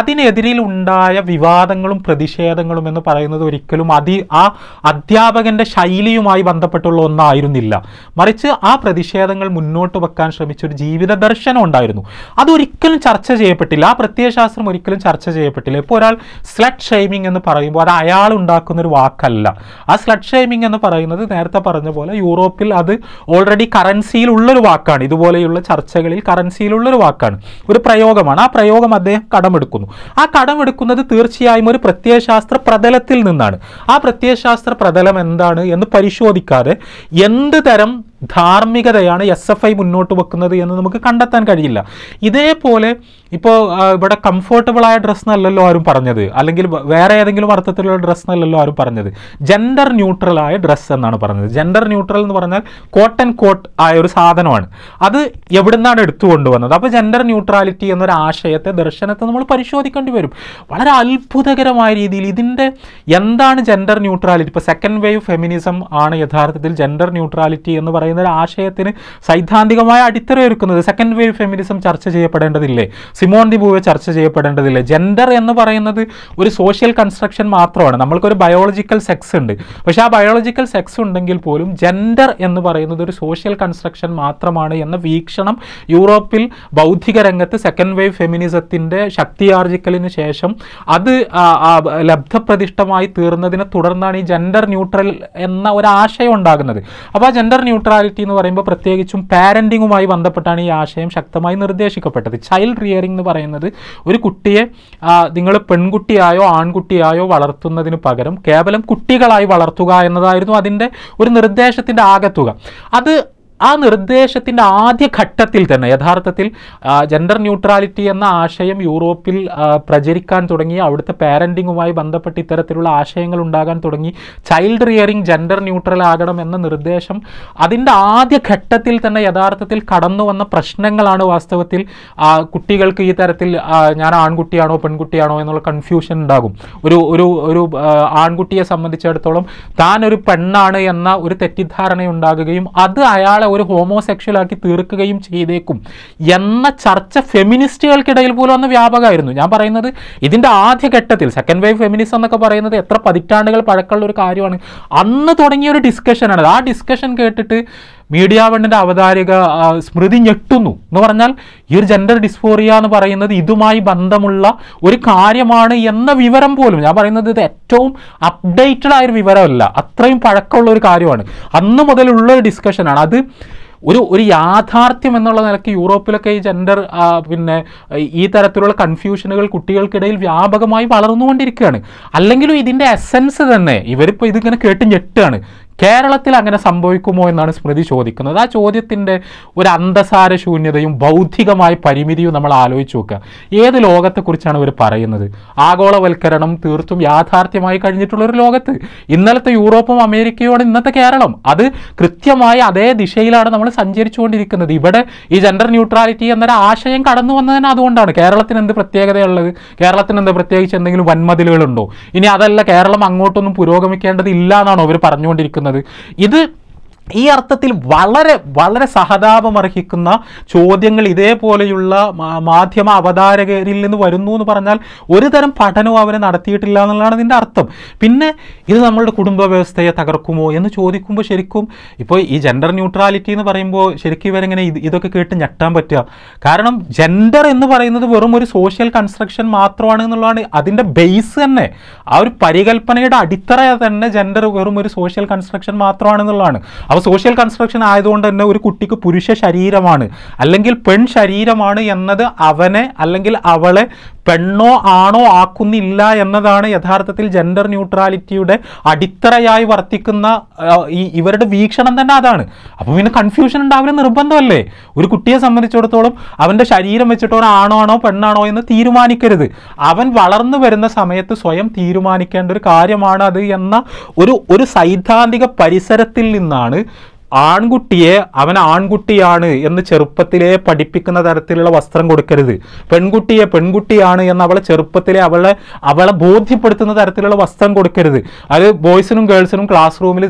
അതിനെതിരിൽ ഉണ്ടായ വിവാദങ്ങളും പ്രതിഷേധങ്ങളും എന്ന് പറയുന്നത് ഒരിക്കലും അതി ആ അധ്യാപകൻ്റെ ശൈലിയുമായി ബന്ധപ്പെട്ട ബന്ധപ്പെട്ടുള്ള ഒന്നായിരുന്നില്ല മറിച്ച് ആ പ്രതിഷേധങ്ങൾ മുന്നോട്ട് വെക്കാൻ ശ്രമിച്ച ഒരു ജീവിത ദർശനം ഉണ്ടായിരുന്നു അതൊരിക്കലും ചർച്ച ചെയ്യപ്പെട്ടില്ല ആ പ്രത്യയശാസ്ത്രം ഒരിക്കലും ചർച്ച ചെയ്യപ്പെട്ടില്ല ഇപ്പോൾ ഒരാൾ സ്ലഡ് ഷെയ്മിംഗ് എന്ന് പറയുമ്പോൾ അത് അയാൾ ഉണ്ടാക്കുന്ന ഒരു വാക്കല്ല ആ സ്ലഡ് ഷെയ്മിംഗ് എന്ന് പറയുന്നത് നേരത്തെ പറഞ്ഞ പോലെ യൂറോപ്പിൽ അത് ഓൾറെഡി കറൻസിയിലുള്ളൊരു വാക്കാണ് ഇതുപോലെയുള്ള ചർച്ചകളിൽ കറൻസിയിലുള്ളൊരു വാക്കാണ് ഒരു പ്രയോഗമാണ് ആ പ്രയോഗം അദ്ദേഹം കടമെടുക്കുന്നു ആ കടമെടുക്കുന്നത് തീർച്ചയായും ഒരു പ്രത്യയശാസ്ത്ര പ്രതലത്തിൽ നിന്നാണ് ആ പ്രത്യയശാസ്ത്ര പ്രതലം എന്താണ് എന്ന് പരിശോധിക്കാതെ കൂടാതെ എന്ത് തരം ധാർമ്മികതയാണ് എസ് എഫ് ഐ മുന്നോട്ട് വെക്കുന്നത് എന്ന് നമുക്ക് കണ്ടെത്താൻ കഴിയില്ല ഇതേപോലെ ഇപ്പോൾ ഇവിടെ കംഫോർട്ടബിളായ ഡ്രസ്സ് എന്നല്ലല്ലോ ആരും പറഞ്ഞത് അല്ലെങ്കിൽ വേറെ ഏതെങ്കിലും അർത്ഥത്തിലുള്ള ഡ്രസ്സ് എന്നല്ലല്ലോ ആരും പറഞ്ഞത് ജെൻഡർ ന്യൂട്രലായ ഡ്രസ്സ് എന്നാണ് പറഞ്ഞത് ജെൻഡർ ന്യൂട്രൽ എന്ന് പറഞ്ഞാൽ കോട്ട് ആൻഡ് കോട്ട് ആയ ഒരു സാധനമാണ് അത് നിന്നാണ് എടുത്തു കൊണ്ടുവന്നത് അപ്പോൾ ജെൻഡർ ന്യൂട്രാലിറ്റി എന്നൊരു ആശയത്തെ ദർശനത്തെ നമ്മൾ പരിശോധിക്കേണ്ടി വരും വളരെ അത്ഭുതകരമായ രീതിയിൽ ഇതിൻ്റെ എന്താണ് ജെൻഡർ ന്യൂട്രാലിറ്റി ഇപ്പോൾ സെക്കൻഡ് വേവ് ഫെമിനിസം ആണ് യഥാർത്ഥത്തിൽ ജെൻഡർ ന്യൂട്രാലിറ്റി എന്ന് പറയുന്നത് പറയുന്ന ഒരു ആശയത്തിന് സൈദ്ധാന്തികമായ അടിത്തറ ഒരുക്കുന്നത് സെക്കൻഡ് വേവ് ഫെമിനിസം ചർച്ച ചെയ്യപ്പെടേണ്ടതില്ലേ സിമോൺ ദി ബൂവെ ചർച്ച ചെയ്യപ്പെടേണ്ടതില്ലേ ജെൻഡർ എന്ന് പറയുന്നത് ഒരു സോഷ്യൽ കൺസ്ട്രക്ഷൻ മാത്രമാണ് നമ്മൾക്കൊരു ബയോളജിക്കൽ സെക്സ് ഉണ്ട് പക്ഷെ ആ ബയോളജിക്കൽ സെക്സ് ഉണ്ടെങ്കിൽ പോലും ജെൻഡർ എന്ന് പറയുന്നത് ഒരു സോഷ്യൽ കൺസ്ട്രക്ഷൻ മാത്രമാണ് എന്ന വീക്ഷണം യൂറോപ്പിൽ ബൗദ്ധിക രംഗത്ത് സെക്കൻഡ് വേവ് ഫെമിനിസത്തിൻ്റെ ശക്തിയാർജിക്കലിന് ശേഷം അത് ലബ്ധപ്രതിഷ്ഠമായി തീർന്നതിനെ തുടർന്നാണ് ഈ ജെൻഡർ ന്യൂട്രൽ എന്ന ഒരു ആശയം ഉണ്ടാകുന്നത് അപ്പോൾ ആ ജെൻഡർ ന്യൂട്രൽ പാരന്റാലിറ്റി എന്ന് പറയുമ്പോൾ പ്രത്യേകിച്ചും പാരന്റിങ്ങുമായി ബന്ധപ്പെട്ടാണ് ഈ ആശയം ശക്തമായി നിർദ്ദേശിക്കപ്പെട്ടത് ചൈൽഡ് റിയറിംഗ് എന്ന് പറയുന്നത് ഒരു കുട്ടിയെ നിങ്ങൾ പെൺകുട്ടിയായോ ആൺകുട്ടിയായോ വളർത്തുന്നതിന് പകരം കേവലം കുട്ടികളായി വളർത്തുക എന്നതായിരുന്നു അതിൻ്റെ ഒരു നിർദ്ദേശത്തിൻ്റെ ആകത്തുക അത് ആ നിർദ്ദേശത്തിൻ്റെ ആദ്യ ഘട്ടത്തിൽ തന്നെ യഥാർത്ഥത്തിൽ ജെൻഡർ ന്യൂട്രാലിറ്റി എന്ന ആശയം യൂറോപ്പിൽ പ്രചരിക്കാൻ തുടങ്ങി അവിടുത്തെ പാരൻറ്റിങ്ങുമായി ബന്ധപ്പെട്ട് ഇത്തരത്തിലുള്ള ആശയങ്ങൾ ഉണ്ടാകാൻ തുടങ്ങി ചൈൽഡ് റിയറിംഗ് ജെൻഡർ ന്യൂട്രൽ ആകണം എന്ന നിർദ്ദേശം അതിൻ്റെ ആദ്യ ഘട്ടത്തിൽ തന്നെ യഥാർത്ഥത്തിൽ കടന്നു വന്ന പ്രശ്നങ്ങളാണ് വാസ്തവത്തിൽ കുട്ടികൾക്ക് ഈ തരത്തിൽ ഞാൻ ആൺകുട്ടിയാണോ പെൺകുട്ടിയാണോ എന്നുള്ള കൺഫ്യൂഷൻ ഉണ്ടാകും ഒരു ഒരു ഒരു ആൺകുട്ടിയെ സംബന്ധിച്ചിടത്തോളം താൻ ഒരു പെണ്ണാണ് എന്ന ഒരു തെറ്റിദ്ധാരണ ഉണ്ടാകുകയും അത് അയാൾ ഒരാളെ ഒരു ആക്കി തീർക്കുകയും ചെയ്തേക്കും എന്ന ചർച്ച ഫെമിനിസ്റ്റുകൾക്കിടയിൽ പോലും അന്ന് വ്യാപകമായിരുന്നു ഞാൻ പറയുന്നത് ഇതിൻ്റെ ആദ്യഘട്ടത്തിൽ സെക്കൻഡ് വേവ് ഫെമിനിസം എന്നൊക്കെ പറയുന്നത് എത്ര പതിറ്റാണ്ടുകൾ പഴക്കമുള്ള ഒരു കാര്യമാണ് അന്ന് തുടങ്ങിയ ഒരു ഡിസ്കഷനാണ് ആ ഡിസ്കഷൻ കേട്ടിട്ട് മീഡിയ വണ്ണിൻ്റെ അവതാരിക സ്മൃതി ഞെട്ടുന്നു എന്ന് പറഞ്ഞാൽ ഈ ഒരു ജെൻഡർ ഡിസ്ഫോറിയ എന്ന് പറയുന്നത് ഇതുമായി ബന്ധമുള്ള ഒരു കാര്യമാണ് എന്ന വിവരം പോലും ഞാൻ പറയുന്നത് ഇത് ഏറ്റവും അപ്ഡേറ്റഡ് ആയൊരു വിവരമല്ല അത്രയും പഴക്കമുള്ള ഒരു കാര്യമാണ് അന്ന് മുതലുള്ള ഒരു ഡിസ്കഷനാണ് അത് ഒരു ഒരു യാഥാർത്ഥ്യം എന്നുള്ള നിലയ്ക്ക് യൂറോപ്പിലൊക്കെ ഈ ജെൻഡർ പിന്നെ ഈ തരത്തിലുള്ള കൺഫ്യൂഷനുകൾ കുട്ടികൾക്കിടയിൽ വ്യാപകമായി വളർന്നുകൊണ്ടിരിക്കുകയാണ് അല്ലെങ്കിലും ഇതിൻ്റെ എസെൻസ് തന്നെ ഇവരിപ്പോൾ ഇതിങ്ങനെ കേട്ട് ഞെട്ടുകയാണ് കേരളത്തിൽ അങ്ങനെ സംഭവിക്കുമോ എന്നാണ് സ്മൃതി ചോദിക്കുന്നത് ആ ചോദ്യത്തിൻ്റെ ഒരു അന്തസാര ശൂന്യതയും ബൗദ്ധികമായ പരിമിതിയും നമ്മൾ ആലോചിച്ച് നോക്കുക ഏത് ലോകത്തെക്കുറിച്ചാണ് ഇവർ പറയുന്നത് ആഗോളവൽക്കരണം തീർത്തും യാഥാർത്ഥ്യമായി കഴിഞ്ഞിട്ടുള്ള ഒരു ലോകത്ത് ഇന്നലത്തെ യൂറോപ്പും അമേരിക്കയോട് ഇന്നത്തെ കേരളം അത് കൃത്യമായി അതേ ദിശയിലാണ് നമ്മൾ സഞ്ചരിച്ചുകൊണ്ടിരിക്കുന്നത് ഇവിടെ ഈ ജെൻഡർ ന്യൂട്രാലിറ്റി എന്നൊരു ആശയം കടന്നു വന്നതന്നെ അതുകൊണ്ടാണ് കേരളത്തിന് എന്ത് പ്രത്യേകതയുള്ളത് കേരളത്തിന് എന്ത് പ്രത്യേകിച്ച് എന്തെങ്കിലും വൻമതിലുകളുണ്ടോ ഇനി അതല്ല കേരളം അങ്ങോട്ടൊന്നും പുരോഗമിക്കേണ്ടതില്ല എന്നാണോ അവർ പറഞ്ഞുകൊണ്ടിരിക്കുന്നത് പറയുന്നത് ഇത് ഈ അർത്ഥത്തിൽ വളരെ വളരെ സഹതാപമർഹിക്കുന്ന ചോദ്യങ്ങൾ ഇതേപോലെയുള്ള മാധ്യമ അവതാരകരിൽ നിന്ന് വരുന്നു എന്ന് പറഞ്ഞാൽ ഒരു തരം പഠനവും അവരെ നടത്തിയിട്ടില്ല എന്നുള്ളതാണ് ഇതിൻ്റെ അർത്ഥം പിന്നെ ഇത് നമ്മളുടെ കുടുംബ വ്യവസ്ഥയെ തകർക്കുമോ എന്ന് ചോദിക്കുമ്പോൾ ശരിക്കും ഇപ്പോൾ ഈ ജെൻഡർ ന്യൂട്രാലിറ്റി എന്ന് പറയുമ്പോൾ ശരിക്കും ഇവരെങ്ങനെ ഇത് ഇതൊക്കെ കേട്ട് ഞെട്ടാൻ പറ്റുക കാരണം ജെൻഡർ എന്ന് പറയുന്നത് വെറും ഒരു സോഷ്യൽ കൺസ്ട്രക്ഷൻ മാത്രമാണ് എന്നുള്ളതാണ് അതിൻ്റെ ബേസ് തന്നെ ആ ഒരു പരികൽപ്പനയുടെ അടിത്തറ തന്നെ ജെൻഡർ വെറും ഒരു സോഷ്യൽ കൺസ്ട്രക്ഷൻ മാത്രമാണെന്നുള്ളതാണ് അപ്പോൾ സോഷ്യൽ കൺസ്ട്രക്ഷൻ ആയതുകൊണ്ട് തന്നെ ഒരു കുട്ടിക്ക് പുരുഷ ശരീരമാണ് അല്ലെങ്കിൽ പെൺ ശരീരമാണ് എന്നത് അവനെ അല്ലെങ്കിൽ അവളെ പെണ്ണോ ആണോ ആക്കുന്നില്ല എന്നതാണ് യഥാർത്ഥത്തിൽ ജെൻഡർ ന്യൂട്രാലിറ്റിയുടെ അടിത്തറയായി വർത്തിക്കുന്ന ഈ ഇവരുടെ വീക്ഷണം തന്നെ അതാണ് അപ്പോൾ പിന്നെ കൺഫ്യൂഷൻ ഉണ്ടാവില്ല നിർബന്ധമല്ലേ ഒരു കുട്ടിയെ സംബന്ധിച്ചിടത്തോളം അവൻ്റെ ശരീരം വെച്ചിട്ടോ ആണോ ആണോ പെണ്ണാണോ എന്ന് തീരുമാനിക്കരുത് അവൻ വളർന്നു വരുന്ന സമയത്ത് സ്വയം തീരുമാനിക്കേണ്ട ഒരു കാര്യമാണ് അത് എന്ന ഒരു ഒരു സൈദ്ധാന്തിക പരിസരത്തിൽ നിന്നാണ് ആൺകുട്ടിയെ അവൻ ആൺകുട്ടിയാണ് എന്ന് ചെറുപ്പത്തിലേ പഠിപ്പിക്കുന്ന തരത്തിലുള്ള വസ്ത്രം കൊടുക്കരുത് പെൺകുട്ടിയെ പെൺകുട്ടിയാണ് എന്ന് അവളെ ചെറുപ്പത്തിലെ അവളെ അവളെ ബോധ്യപ്പെടുത്തുന്ന തരത്തിലുള്ള വസ്ത്രം കൊടുക്കരുത് അത് ബോയ്സിനും ഗേൾസിനും ക്ലാസ് റൂമിൽ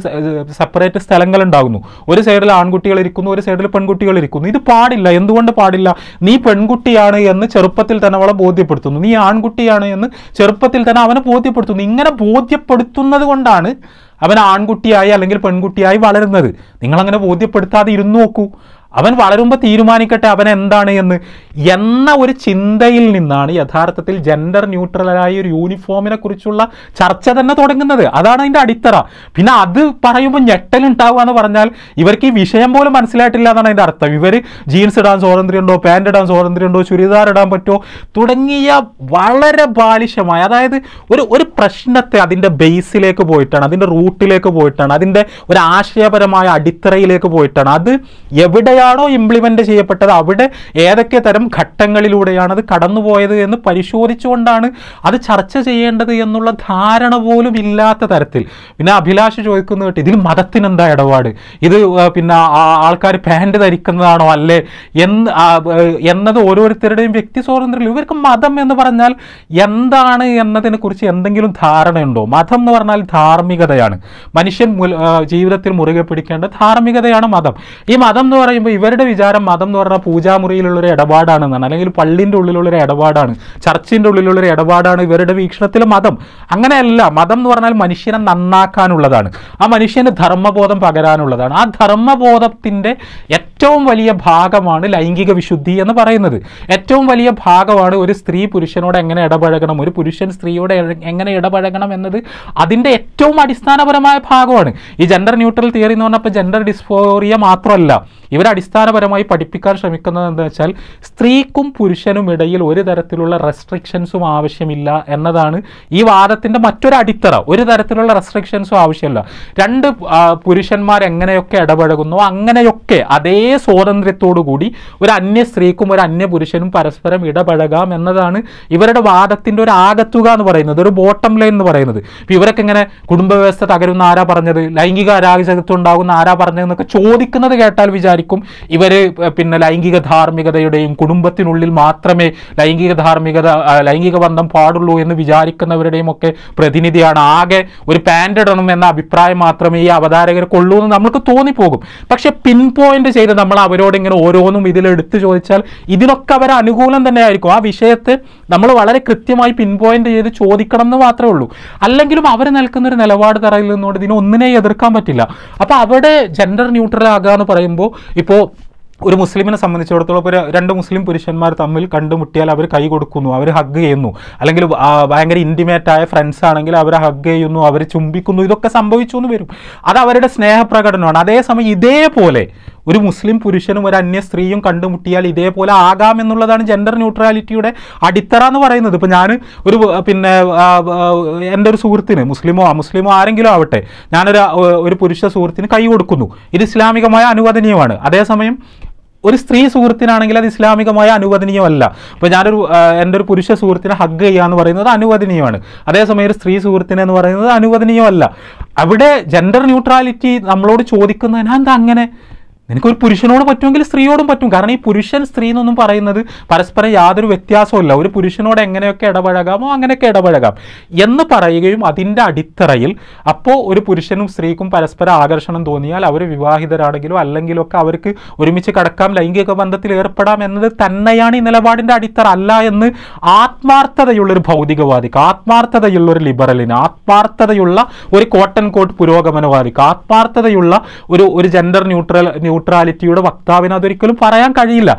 സെപ്പറേറ്റ് സ്ഥലങ്ങൾ ഉണ്ടാകുന്നു ഒരു സൈഡിൽ ആൺകുട്ടികൾ ഇരിക്കുന്നു ഒരു സൈഡിൽ പെൺകുട്ടികൾ ഇരിക്കുന്നു ഇത് പാടില്ല എന്തുകൊണ്ട് പാടില്ല നീ പെൺകുട്ടിയാണ് എന്ന് ചെറുപ്പത്തിൽ തന്നെ അവളെ ബോധ്യപ്പെടുത്തുന്നു നീ ആൺകുട്ടിയാണ് എന്ന് ചെറുപ്പത്തിൽ തന്നെ അവനെ ബോധ്യപ്പെടുത്തുന്നു ഇങ്ങനെ ബോധ്യപ്പെടുത്തുന്നത് കൊണ്ടാണ് അവൻ ആൺകുട്ടിയായി അല്ലെങ്കിൽ പെൺകുട്ടിയായി വളരുന്നത് നിങ്ങളങ്ങനെ ബോധ്യപ്പെടുത്താതെ ഇരുന്നു നോക്കൂ അവൻ വളരുമ്പോൾ തീരുമാനിക്കട്ടെ അവൻ എന്താണ് എന്ന് എന്ന ഒരു ചിന്തയിൽ നിന്നാണ് യഥാർത്ഥത്തിൽ ജെൻഡർ ന്യൂട്രലായ ഒരു യൂണിഫോമിനെ കുറിച്ചുള്ള ചർച്ച തന്നെ തുടങ്ങുന്നത് അതാണ് അതിൻ്റെ അടിത്തറ പിന്നെ അത് പറയുമ്പോൾ ഞെട്ടലുണ്ടാവുക എന്ന് പറഞ്ഞാൽ ഇവർക്ക് ഈ വിഷയം പോലും മനസ്സിലായിട്ടില്ല എന്നാണ് അതിൻ്റെ അർത്ഥം ഇവർ ജീൻസ് ഇടാൻ സ്വാതന്ത്ര്യമുണ്ടോ പാൻറ് ഇടാൻ സ്വാതന്ത്ര്യമുണ്ടോ ചുരിദാർ ഇടാൻ പറ്റുമോ തുടങ്ങിയ വളരെ ബാലിഷ്യമായ അതായത് ഒരു ഒരു പ്രശ്നത്തെ അതിൻ്റെ ബേസിലേക്ക് പോയിട്ടാണ് അതിൻ്റെ റൂട്ടിലേക്ക് പോയിട്ടാണ് അതിൻ്റെ ഒരു ആശയപരമായ അടിത്തറയിലേക്ക് പോയിട്ടാണ് അത് എവിടെയാണ് എവിടെയാണോ ഇംപ്ലിമെൻ്റ് ചെയ്യപ്പെട്ടത് അവിടെ ഏതൊക്കെ തരം ഘട്ടങ്ങളിലൂടെയാണ് അത് കടന്നുപോയത് എന്ന് പരിശോധിച്ചുകൊണ്ടാണ് അത് ചർച്ച ചെയ്യേണ്ടത് എന്നുള്ള ധാരണ പോലും ഇല്ലാത്ത തരത്തിൽ പിന്നെ അഭിലാഷ് ചോദിക്കുന്നു കേട്ടി ഇതിൽ മതത്തിനെന്താ ഇടപാട് ഇത് പിന്നെ ആൾക്കാർ പാൻറ് ധരിക്കുന്നതാണോ അല്ലേ എന്ന് എന്നത് ഓരോരുത്തരുടെയും വ്യക്തി സ്വാതന്ത്ര്യം ഇവർക്ക് മതം എന്ന് പറഞ്ഞാൽ എന്താണ് എന്നതിനെ കുറിച്ച് എന്തെങ്കിലും ധാരണയുണ്ടോ മതം എന്ന് പറഞ്ഞാൽ ധാർമ്മികതയാണ് മനുഷ്യൻ ജീവിതത്തിൽ മുറുകെ പിടിക്കേണ്ട ധാർമ്മികതയാണ് മതം ഈ മതം എന്ന് പറയുമ്പോൾ ഇവരുടെ വിചാരം മതം എന്ന് പറഞ്ഞാൽ പൂജാമുറിയിലുള്ളൊരു ഇടപാടാണെന്നാണ് അല്ലെങ്കിൽ പള്ളിൻ്റെ ഉള്ളിലുള്ളൊരു ഇടപാടാണ് ചർച്ചിൻ്റെ ഉള്ളിലുള്ളൊരു ഇടപാടാണ് ഇവരുടെ വീക്ഷണത്തിൽ മതം അങ്ങനെയല്ല മതം എന്ന് പറഞ്ഞാൽ മനുഷ്യനെ നന്നാക്കാനുള്ളതാണ് ആ മനുഷ്യന് ധർമ്മബോധം പകരാനുള്ളതാണ് ആ ധർമ്മബോധത്തിൻ്റെ ഏറ്റവും വലിയ ഭാഗമാണ് ലൈംഗിക വിശുദ്ധി എന്ന് പറയുന്നത് ഏറ്റവും വലിയ ഭാഗമാണ് ഒരു സ്ത്രീ പുരുഷനോട് എങ്ങനെ ഇടപഴകണം ഒരു പുരുഷൻ സ്ത്രീയോട് എങ്ങനെ ഇടപഴകണം എന്നത് അതിൻ്റെ ഏറ്റവും അടിസ്ഥാനപരമായ ഭാഗമാണ് ഈ ജെൻഡർ ന്യൂട്രൽ തിയറി എന്ന് പറഞ്ഞപ്പോൾ ജെൻഡർ ഡിസ്ഫോറിയ മാത്രമല്ല ഇവരടിസ്ഥാനപരമായി പഠിപ്പിക്കാൻ ശ്രമിക്കുന്നത് എന്താ വെച്ചാൽ സ്ത്രീക്കും പുരുഷനും ഇടയിൽ ഒരു തരത്തിലുള്ള റെസ്ട്രിക്ഷൻസും ആവശ്യമില്ല എന്നതാണ് ഈ വാദത്തിൻ്റെ മറ്റൊരു അടിത്തറ ഒരു തരത്തിലുള്ള റെസ്ട്രിക്ഷൻസും ആവശ്യമില്ല രണ്ട് പുരുഷന്മാർ എങ്ങനെയൊക്കെ ഇടപഴകുന്നു അങ്ങനെയൊക്കെ അതേ കൂടി ഒരു അന്യ സ്ത്രീക്കും ഒരു അന്യ പുരുഷനും പരസ്പരം ഇടപഴകാം എന്നതാണ് ഇവരുടെ വാദത്തിൻ്റെ ഒരു ആകത്തുക എന്ന് പറയുന്നത് ഒരു ബോട്ടം ലൈൻ എന്ന് പറയുന്നത് ഇപ്പോൾ ഇവരൊക്കെ ഇങ്ങനെ കുടുംബ വ്യവസ്ഥ തകരുന്ന ആരാ പറഞ്ഞത് ലൈംഗിക അരാജകത്വം ഉണ്ടാകുന്ന ആരാ പറഞ്ഞതെന്നൊക്കെ ചോദിക്കുന്നത് കേട്ടാൽ വിചാരിക്കും സാധിക്കും ഇവർ പിന്നെ ലൈംഗിക ധാർമ്മികതയുടെയും കുടുംബത്തിനുള്ളിൽ മാത്രമേ ലൈംഗിക ധാർമ്മികത ലൈംഗിക ബന്ധം പാടുള്ളൂ എന്ന് വിചാരിക്കുന്നവരുടെയും ഒക്കെ പ്രതിനിധിയാണ് ആകെ ഒരു പാൻ്റ് ഇടണം എന്ന അഭിപ്രായം മാത്രമേ ഈ അവതാരകർ കൊള്ളൂ എന്ന് നമുക്ക് തോന്നിപ്പോകും പക്ഷെ പിൻ പോയിന്റ് ചെയ്ത് നമ്മൾ അവരോട് ഇങ്ങനെ ഓരോന്നും ഇതിൽ എടുത്തു ചോദിച്ചാൽ ഇതിനൊക്കെ അവർ അനുകൂലം തന്നെ ആയിരിക്കും ആ വിഷയത്തെ നമ്മൾ വളരെ കൃത്യമായി പിൻ പോയിന്റ് ചെയ്ത് ചോദിക്കണം എന്ന് മാത്രമേ ഉള്ളൂ അല്ലെങ്കിലും അവർ നിൽക്കുന്ന ഒരു നിലപാട് തറയിൽ നിന്നുകൊണ്ട് ഇതിനെ ഒന്നിനെ എതിർക്കാൻ പറ്റില്ല അപ്പോൾ അവിടെ ജെൻഡർ ന്യൂട്രൽ ആകുക എന്ന് പറയുമ്പോൾ ഇപ്പോൾ ഒരു മുസ്ലിമിനെ സംബന്ധിച്ചിടത്തോളം ഒരു രണ്ട് മുസ്ലിം പുരുഷന്മാർ തമ്മിൽ കണ്ടുമുട്ടിയാൽ അവർ കൈ കൊടുക്കുന്നു അവർ ഹഗ് ചെയ്യുന്നു അല്ലെങ്കിൽ ഭയങ്കര ഇൻറ്റിമേറ്റായ ഫ്രണ്ട്സ് ആണെങ്കിൽ അവർ ഹഗ് ചെയ്യുന്നു അവർ ചുംബിക്കുന്നു ഇതൊക്കെ സംഭവിച്ചു എന്ന് വരും അത് അവരുടെ സ്നേഹപ്രകടനമാണ് അതേസമയം ഇതേപോലെ ഒരു മുസ്ലിം പുരുഷനും ഒരു അന്യ സ്ത്രീയും കണ്ടുമുട്ടിയാൽ ഇതേപോലെ ആകാം എന്നുള്ളതാണ് ജെൻഡർ ന്യൂട്രാലിറ്റിയുടെ അടിത്തറ എന്ന് പറയുന്നത് ഇപ്പം ഞാൻ ഒരു പിന്നെ എൻ്റെ ഒരു സുഹൃത്തിന് മുസ്ലിമോ മുസ്ലിമോ ആരെങ്കിലും ആവട്ടെ ഞാനൊരു ഒരു പുരുഷ സുഹൃത്തിന് കൈ കൊടുക്കുന്നു ഇത് ഇസ്ലാമികമായ അനുവദനീയമാണ് അതേസമയം ഒരു സ്ത്രീ സുഹൃത്തിനാണെങ്കിൽ അത് ഇസ്ലാമികമായ അനുവദനീയമല്ല ഇപ്പോൾ ഞാനൊരു എൻ്റെ ഒരു പുരുഷ സുഹൃത്തിനെ ഹഗ് ചെയ്യുക എന്ന് പറയുന്നത് അനുവദനീയമാണ് അതേസമയം ഒരു സ്ത്രീ സുഹൃത്തിനെന്ന് എന്ന് പറയുന്നത് അനുവദനീയമല്ല അവിടെ ജെൻഡർ ന്യൂട്രാലിറ്റി നമ്മളോട് ചോദിക്കുന്നതിനാ എന്താ അങ്ങനെ നിനക്കൊരു പുരുഷനോട് പറ്റുമെങ്കിൽ സ്ത്രീയോടും പറ്റും കാരണം ഈ പുരുഷൻ സ്ത്രീ എന്നൊന്നും പറയുന്നത് പരസ്പരം യാതൊരു വ്യത്യാസമില്ല ഒരു പുരുഷനോട് എങ്ങനെയൊക്കെ ഇടപഴകാമോ അങ്ങനെയൊക്കെ ഇടപഴകാം എന്ന് പറയുകയും അതിൻ്റെ അടിത്തറയിൽ അപ്പോൾ ഒരു പുരുഷനും സ്ത്രീക്കും പരസ്പര ആകർഷണം തോന്നിയാൽ അവർ വിവാഹിതരാണെങ്കിലും അല്ലെങ്കിലൊക്കെ ഒക്കെ അവർക്ക് ഒരുമിച്ച് കടക്കാം ലൈംഗിക ബന്ധത്തിൽ ഏർപ്പെടാം എന്നത് തന്നെയാണ് ഈ നിലപാടിൻ്റെ അടിത്തറ അല്ല എന്ന് ആത്മാർത്ഥതയുള്ളൊരു ഭൗതികവാദിക്ക് ഒരു ലിബറലിന് ആത്മാർത്ഥതയുള്ള ഒരു കോട്ടൺ കോട്ട് പുരോഗമനവാദിക്ക് ആത്മാർത്ഥതയുള്ള ഒരു ഒരു ജെൻഡർ ന്യൂട്രൽ ന്യൂട്രാലിറ്റിയുടെ വക്താവിന് അതൊരിക്കലും പറയാൻ കഴിയില്ല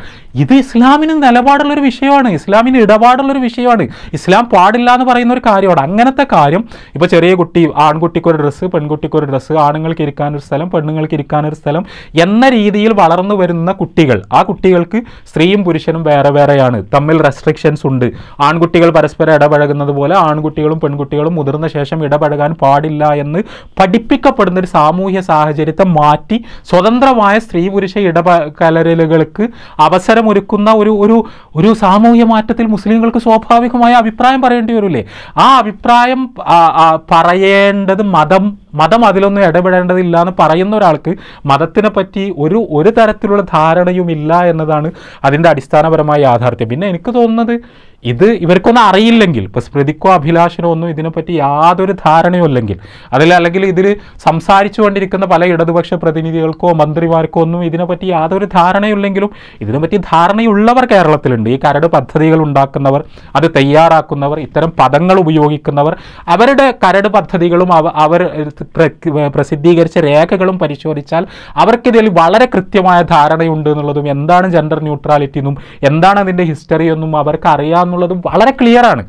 ഇത് ഇസ്ലാമിന് നിലപാടുള്ളൊരു വിഷയമാണ് ഇസ്ലാമിന് ഇടപാടുള്ളൊരു വിഷയമാണ് ഇസ്ലാം പാടില്ല എന്ന് പറയുന്ന ഒരു കാര്യമാണ് അങ്ങനത്തെ കാര്യം ഇപ്പോൾ ചെറിയ കുട്ടി ആൺകുട്ടിക്കൊരു ഒരു ഡ്രസ്സ് പെൺകുട്ടിക്കൊരു ഒരു ഡ്രസ്സ് ആണുങ്ങൾക്ക് ഇരിക്കാനൊരു സ്ഥലം പെണ്ണുങ്ങൾക്ക് ഇരിക്കാനൊരു സ്ഥലം എന്ന രീതിയിൽ വളർന്നു വരുന്ന കുട്ടികൾ ആ കുട്ടികൾക്ക് സ്ത്രീയും പുരുഷനും വേറെ വേറെയാണ് തമ്മിൽ റെസ്ട്രിക്ഷൻസ് ഉണ്ട് ആൺകുട്ടികൾ പരസ്പരം ഇടപഴകുന്നത് പോലെ ആൺകുട്ടികളും പെൺകുട്ടികളും മുതിർന്ന ശേഷം ഇടപഴകാൻ പാടില്ല എന്ന് പഠിപ്പിക്കപ്പെടുന്ന ഒരു സാമൂഹ്യ സാഹചര്യത്തെ മാറ്റി സ്വതന്ത്രമായ സ്ത്രീ പുരുഷ കലരലുകൾക്ക് അവസരമൊരുക്കുന്ന ഒരു ഒരു ഒരു സാമൂഹ്യ മാറ്റത്തിൽ മുസ്ലിങ്ങൾക്ക് സ്വാഭാവികമായ അഭിപ്രായം പറയേണ്ടി വരില്ലേ ആ അഭിപ്രായം പറയേണ്ടത് മതം മതം അതിലൊന്നും ഇടപെടേണ്ടതില്ല എന്ന് പറയുന്ന ഒരാൾക്ക് മതത്തിനെ പറ്റി ഒരു ഒരു തരത്തിലുള്ള ധാരണയും ഇല്ല എന്നതാണ് അതിൻ്റെ അടിസ്ഥാനപരമായ യാഥാർത്ഥ്യം പിന്നെ എനിക്ക് തോന്നുന്നത് ഇത് ഇവർക്കൊന്നും അറിയില്ലെങ്കിൽ ഇപ്പോൾ സ്മൃതിക്കോ അഭിലാഷനോ ഒന്നും ഇതിനെപ്പറ്റി യാതൊരു ധാരണയോ അല്ലെങ്കിൽ അതിൽ അല്ലെങ്കിൽ ഇതിൽ സംസാരിച്ചു കൊണ്ടിരിക്കുന്ന പല ഇടതുപക്ഷ പ്രതിനിധികൾക്കോ മന്ത്രിമാർക്കോ ഒന്നും ഇതിനെപ്പറ്റി യാതൊരു ധാരണയുള്ളെങ്കിലും ഇതിനെപ്പറ്റി ധാരണയുള്ളവർ കേരളത്തിലുണ്ട് ഈ കരട് പദ്ധതികൾ ഉണ്ടാക്കുന്നവർ അത് തയ്യാറാക്കുന്നവർ ഇത്തരം പദങ്ങൾ ഉപയോഗിക്കുന്നവർ അവരുടെ കരട് പദ്ധതികളും അവർ പ്രസിദ്ധീകരിച്ച രേഖകളും പരിശോധിച്ചാൽ അവർക്കിതിൽ വളരെ കൃത്യമായ ധാരണയുണ്ട് എന്നുള്ളതും എന്താണ് ജെൻഡർ ന്യൂട്രാലിറ്റി എന്നും എന്താണ് അതിൻ്റെ ഹിസ്റ്ററി എന്നും അവർക്ക് അറിയാമെന്നുള്ളതും വളരെ ക്ലിയറാണ്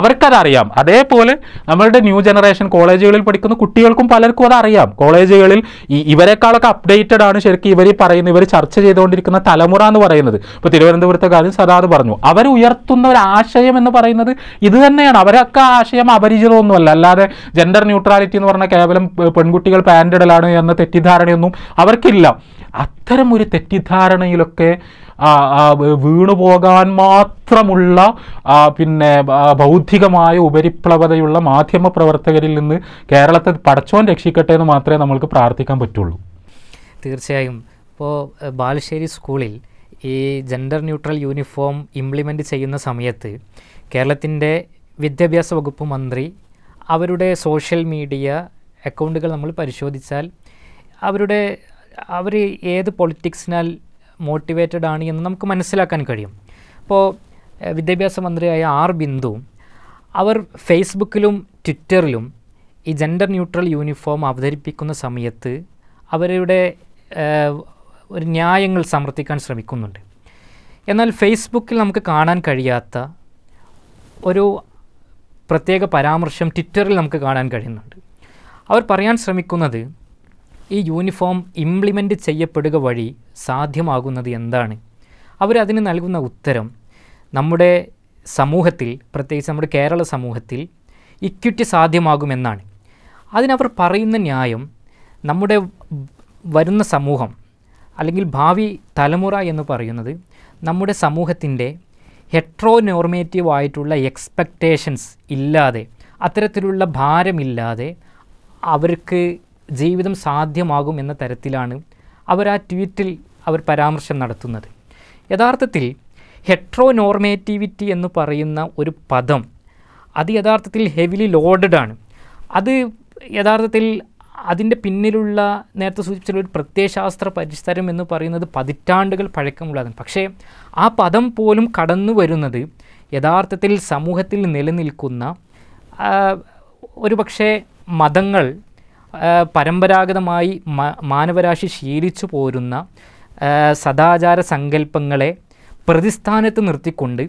അവർക്കതറിയാം അതേപോലെ നമ്മളുടെ ന്യൂ ജനറേഷൻ കോളേജുകളിൽ പഠിക്കുന്ന കുട്ടികൾക്കും പലർക്കും അതറിയാം കോളേജുകളിൽ ഈ ഇവരെക്കാളൊക്കെ അപ്ഡേറ്റഡ് ആണ് ശരിക്കും ഇവർ പറയുന്ന ഇവർ ചർച്ച ചെയ്തുകൊണ്ടിരിക്കുന്ന തലമുറ എന്ന് പറയുന്നത് ഇപ്പോൾ കാര്യം സദാത് പറഞ്ഞു അവർ ഉയർത്തുന്ന ഒരു ആശയം എന്ന് പറയുന്നത് ഇത് തന്നെയാണ് അവരൊക്കെ ആശയം അപരിചിതമൊന്നുമല്ല അല്ലാതെ ജെൻഡർ ന്യൂട്രാലിറ്റി എന്ന് പറഞ്ഞാൽ കേവലം കേവലം പെൺകുട്ടികൾ പാൻ്റ് ഇടലാണ് എന്ന തെറ്റിദ്ധാരണയൊന്നും അവർക്കില്ല അത്തരം ഒരു തെറ്റിദ്ധാരണയിലൊക്കെ വീണു പോകാൻ മാത്രമുള്ള പിന്നെ ബൗദ്ധികമായ ഉപരിപ്ലവതയുള്ള മാധ്യമ പ്രവർത്തകരിൽ നിന്ന് കേരളത്തെ പടച്ചോൻ രക്ഷിക്കട്ടെ എന്ന് മാത്രമേ നമ്മൾക്ക് പ്രാർത്ഥിക്കാൻ പറ്റുള്ളൂ തീർച്ചയായും ഇപ്പോൾ ബാലുശ്ശേരി സ്കൂളിൽ ഈ ജെൻഡർ ന്യൂട്രൽ യൂണിഫോം ഇംപ്ലിമെൻ്റ് ചെയ്യുന്ന സമയത്ത് കേരളത്തിൻ്റെ വിദ്യാഭ്യാസ വകുപ്പ് മന്ത്രി അവരുടെ സോഷ്യൽ മീഡിയ അക്കൗണ്ടുകൾ നമ്മൾ പരിശോധിച്ചാൽ അവരുടെ അവർ ഏത് പൊളിറ്റിക്സിനാൽ മോട്ടിവേറ്റഡ് ആണ് എന്ന് നമുക്ക് മനസ്സിലാക്കാൻ കഴിയും ഇപ്പോൾ വിദ്യാഭ്യാസ മന്ത്രിയായ ആർ ബിന്ദു അവർ ഫേസ്ബുക്കിലും ട്വിറ്ററിലും ഈ ജെൻഡർ ന്യൂട്രൽ യൂണിഫോം അവതരിപ്പിക്കുന്ന സമയത്ത് അവരുടെ ഒരു ന്യായങ്ങൾ സമർത്ഥിക്കാൻ ശ്രമിക്കുന്നുണ്ട് എന്നാൽ ഫേസ്ബുക്കിൽ നമുക്ക് കാണാൻ കഴിയാത്ത ഒരു പ്രത്യേക പരാമർശം ട്വിറ്ററിൽ നമുക്ക് കാണാൻ കഴിയുന്നുണ്ട് അവർ പറയാൻ ശ്രമിക്കുന്നത് ഈ യൂണിഫോം ഇംപ്ലിമെൻ്റ് ചെയ്യപ്പെടുക വഴി സാധ്യമാകുന്നത് എന്താണ് അവരതിന് നൽകുന്ന ഉത്തരം നമ്മുടെ സമൂഹത്തിൽ പ്രത്യേകിച്ച് നമ്മുടെ കേരള സമൂഹത്തിൽ ഇക്വിറ്റി സാധ്യമാകുമെന്നാണ് അതിനവർ പറയുന്ന ന്യായം നമ്മുടെ വരുന്ന സമൂഹം അല്ലെങ്കിൽ ഭാവി തലമുറ എന്ന് പറയുന്നത് നമ്മുടെ സമൂഹത്തിൻ്റെ ഹെട്രോ നോർമേറ്റീവ് ആയിട്ടുള്ള എക്സ്പെക്റ്റേഷൻസ് ഇല്ലാതെ അത്തരത്തിലുള്ള ഭാരമില്ലാതെ അവർക്ക് ജീവിതം സാധ്യമാകും എന്ന തരത്തിലാണ് അവർ ആ ട്വീറ്റിൽ അവർ പരാമർശം നടത്തുന്നത് യഥാർത്ഥത്തിൽ ഹെട്രോ നോർമേറ്റിവിറ്റി എന്ന് പറയുന്ന ഒരു പദം അത് യഥാർത്ഥത്തിൽ ഹെവിലി ലോഡഡ് ആണ് അത് യഥാർത്ഥത്തിൽ അതിൻ്റെ പിന്നിലുള്ള നേരത്തെ സൂചിപ്പിച്ച ഒരു പ്രത്യയശാസ്ത്ര പരിസരം എന്ന് പറയുന്നത് പതിറ്റാണ്ടുകൾ പഴക്കമുള്ളതാണ് പക്ഷേ ആ പദം പോലും കടന്നു വരുന്നത് യഥാർത്ഥത്തിൽ സമൂഹത്തിൽ നിലനിൽക്കുന്ന ഒരു പക്ഷേ മതങ്ങൾ പരമ്പരാഗതമായി മാനവരാശി ശീലിച്ചു പോരുന്ന സദാചാര സങ്കല്പങ്ങളെ പ്രതിസ്ഥാനത്ത് നിർത്തിക്കൊണ്ട്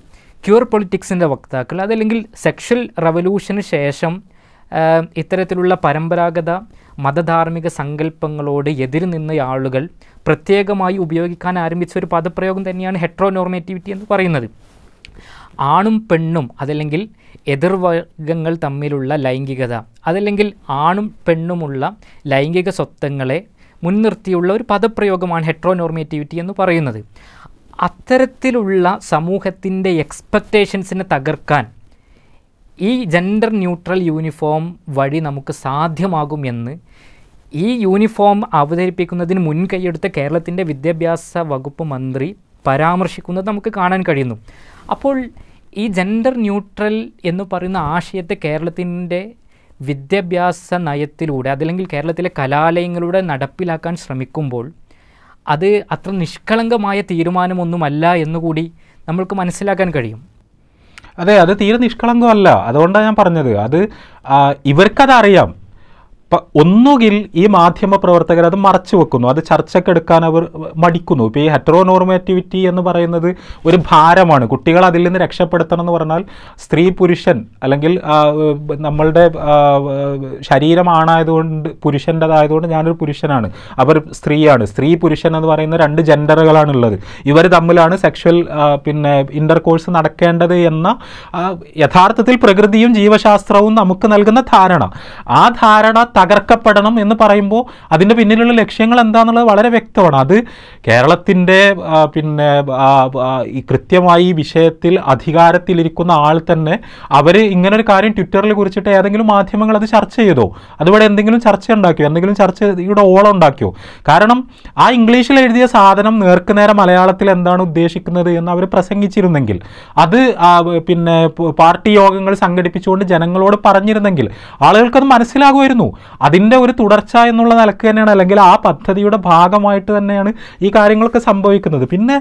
ക്യൂർ പൊളിറ്റിക്സിൻ്റെ വക്താക്കൾ അതല്ലെങ്കിൽ സെക്ഷൽ റവല്യൂഷന് ശേഷം ഇത്തരത്തിലുള്ള പരമ്പരാഗത മതധാർമ്മിക സങ്കല്പങ്ങളോട് എതിര് നിന്ന ആളുകൾ പ്രത്യേകമായി ഉപയോഗിക്കാൻ ആരംഭിച്ച ഒരു പദപ്രയോഗം തന്നെയാണ് ഹെട്രോനോർമേറ്റിവിറ്റി എന്ന് പറയുന്നത് ആണും പെണ്ണും അതല്ലെങ്കിൽ എതിർവർഗങ്ങൾ തമ്മിലുള്ള ലൈംഗികത അതല്ലെങ്കിൽ ആണും പെണ്ണുമുള്ള ലൈംഗിക സ്വത്വങ്ങളെ മുൻനിർത്തിയുള്ള ഒരു പദപ്രയോഗമാണ് ഹെട്രോനോർമേറ്റിവിറ്റി എന്ന് പറയുന്നത് അത്തരത്തിലുള്ള സമൂഹത്തിൻ്റെ എക്സ്പെക്റ്റേഷൻസിനെ തകർക്കാൻ ഈ ജെൻഡർ ന്യൂട്രൽ യൂണിഫോം വഴി നമുക്ക് സാധ്യമാകും എന്ന് ഈ യൂണിഫോം അവതരിപ്പിക്കുന്നതിന് മുൻകൈയെടുത്ത കേരളത്തിൻ്റെ വിദ്യാഭ്യാസ വകുപ്പ് മന്ത്രി പരാമർശിക്കുന്നത് നമുക്ക് കാണാൻ കഴിയുന്നു അപ്പോൾ ഈ ജെൻഡർ ന്യൂട്രൽ എന്ന് പറയുന്ന ആശയത്തെ കേരളത്തിൻ്റെ വിദ്യാഭ്യാസ നയത്തിലൂടെ അതല്ലെങ്കിൽ കേരളത്തിലെ കലാലയങ്ങളുടെ നടപ്പിലാക്കാൻ ശ്രമിക്കുമ്പോൾ അത് അത്ര നിഷ്കളങ്കമായ തീരുമാനമൊന്നുമല്ല എന്നുകൂടി നമ്മൾക്ക് മനസ്സിലാക്കാൻ കഴിയും അതെ അത് തീരെ നിഷ്കളങ്കമല്ല അതുകൊണ്ടാണ് ഞാൻ പറഞ്ഞത് അത് ഇവർക്കതറിയാം ഒന്നുകിൽ ഈ മാധ്യമ പ്രവർത്തകർ അത് മറച്ചു വെക്കുന്നു അത് ചർച്ചക്കെടുക്കാൻ അവർ മടിക്കുന്നു ഇപ്പോൾ ഈ ഹെറ്ററോനോർമാറ്റിവിറ്റി എന്ന് പറയുന്നത് ഒരു ഭാരമാണ് കുട്ടികൾ അതിൽ നിന്ന് രക്ഷപ്പെടുത്തണം എന്ന് പറഞ്ഞാൽ സ്ത്രീ പുരുഷൻ അല്ലെങ്കിൽ നമ്മളുടെ ശരീരമാണായതുകൊണ്ട് പുരുഷൻ്റെതായതുകൊണ്ട് ഞാനൊരു പുരുഷനാണ് അവർ സ്ത്രീയാണ് സ്ത്രീ പുരുഷൻ എന്ന് പറയുന്ന രണ്ട് ജെൻഡറുകളാണുള്ളത് ഇവർ തമ്മിലാണ് സെക്ഷൽ പിന്നെ ഇൻ്റർ കോഴ്സ് നടക്കേണ്ടത് എന്ന യഥാർത്ഥത്തിൽ പ്രകൃതിയും ജീവശാസ്ത്രവും നമുക്ക് നൽകുന്ന ധാരണ ആ ധാരണ തകർക്കപ്പെടണം എന്ന് പറയുമ്പോൾ അതിൻ്റെ പിന്നിലുള്ള ലക്ഷ്യങ്ങൾ എന്താണെന്നുള്ളത് വളരെ വ്യക്തമാണ് അത് കേരളത്തിൻ്റെ പിന്നെ ഈ കൃത്യമായി ഈ വിഷയത്തിൽ അധികാരത്തിലിരിക്കുന്ന ആൾ തന്നെ അവർ ഇങ്ങനെ ഒരു കാര്യം ട്വിറ്ററിൽ കുറിച്ചിട്ട് ഏതെങ്കിലും മാധ്യമങ്ങൾ അത് ചർച്ച ചെയ്തോ അതിവിടെ എന്തെങ്കിലും ചർച്ച ഉണ്ടാക്കിയോ എന്തെങ്കിലും ചർച്ച ഇവിടെ ഓളം ഉണ്ടാക്കിയോ കാരണം ആ ഇംഗ്ലീഷിൽ എഴുതിയ സാധനം നേർക്കുനേരം മലയാളത്തിൽ എന്താണ് ഉദ്ദേശിക്കുന്നത് എന്ന് അവർ പ്രസംഗിച്ചിരുന്നെങ്കിൽ അത് പിന്നെ പാർട്ടി യോഗങ്ങൾ സംഘടിപ്പിച്ചുകൊണ്ട് ജനങ്ങളോട് പറഞ്ഞിരുന്നെങ്കിൽ ആളുകൾക്കത് മനസ്സിലാകുമായിരുന്നു അതിൻ്റെ ഒരു തുടർച്ച എന്നുള്ള നിലക്ക് തന്നെയാണ് അല്ലെങ്കിൽ ആ പദ്ധതിയുടെ ഭാഗമായിട്ട് തന്നെയാണ് ഈ കാര്യങ്ങളൊക്കെ സംഭവിക്കുന്നത് പിന്നെ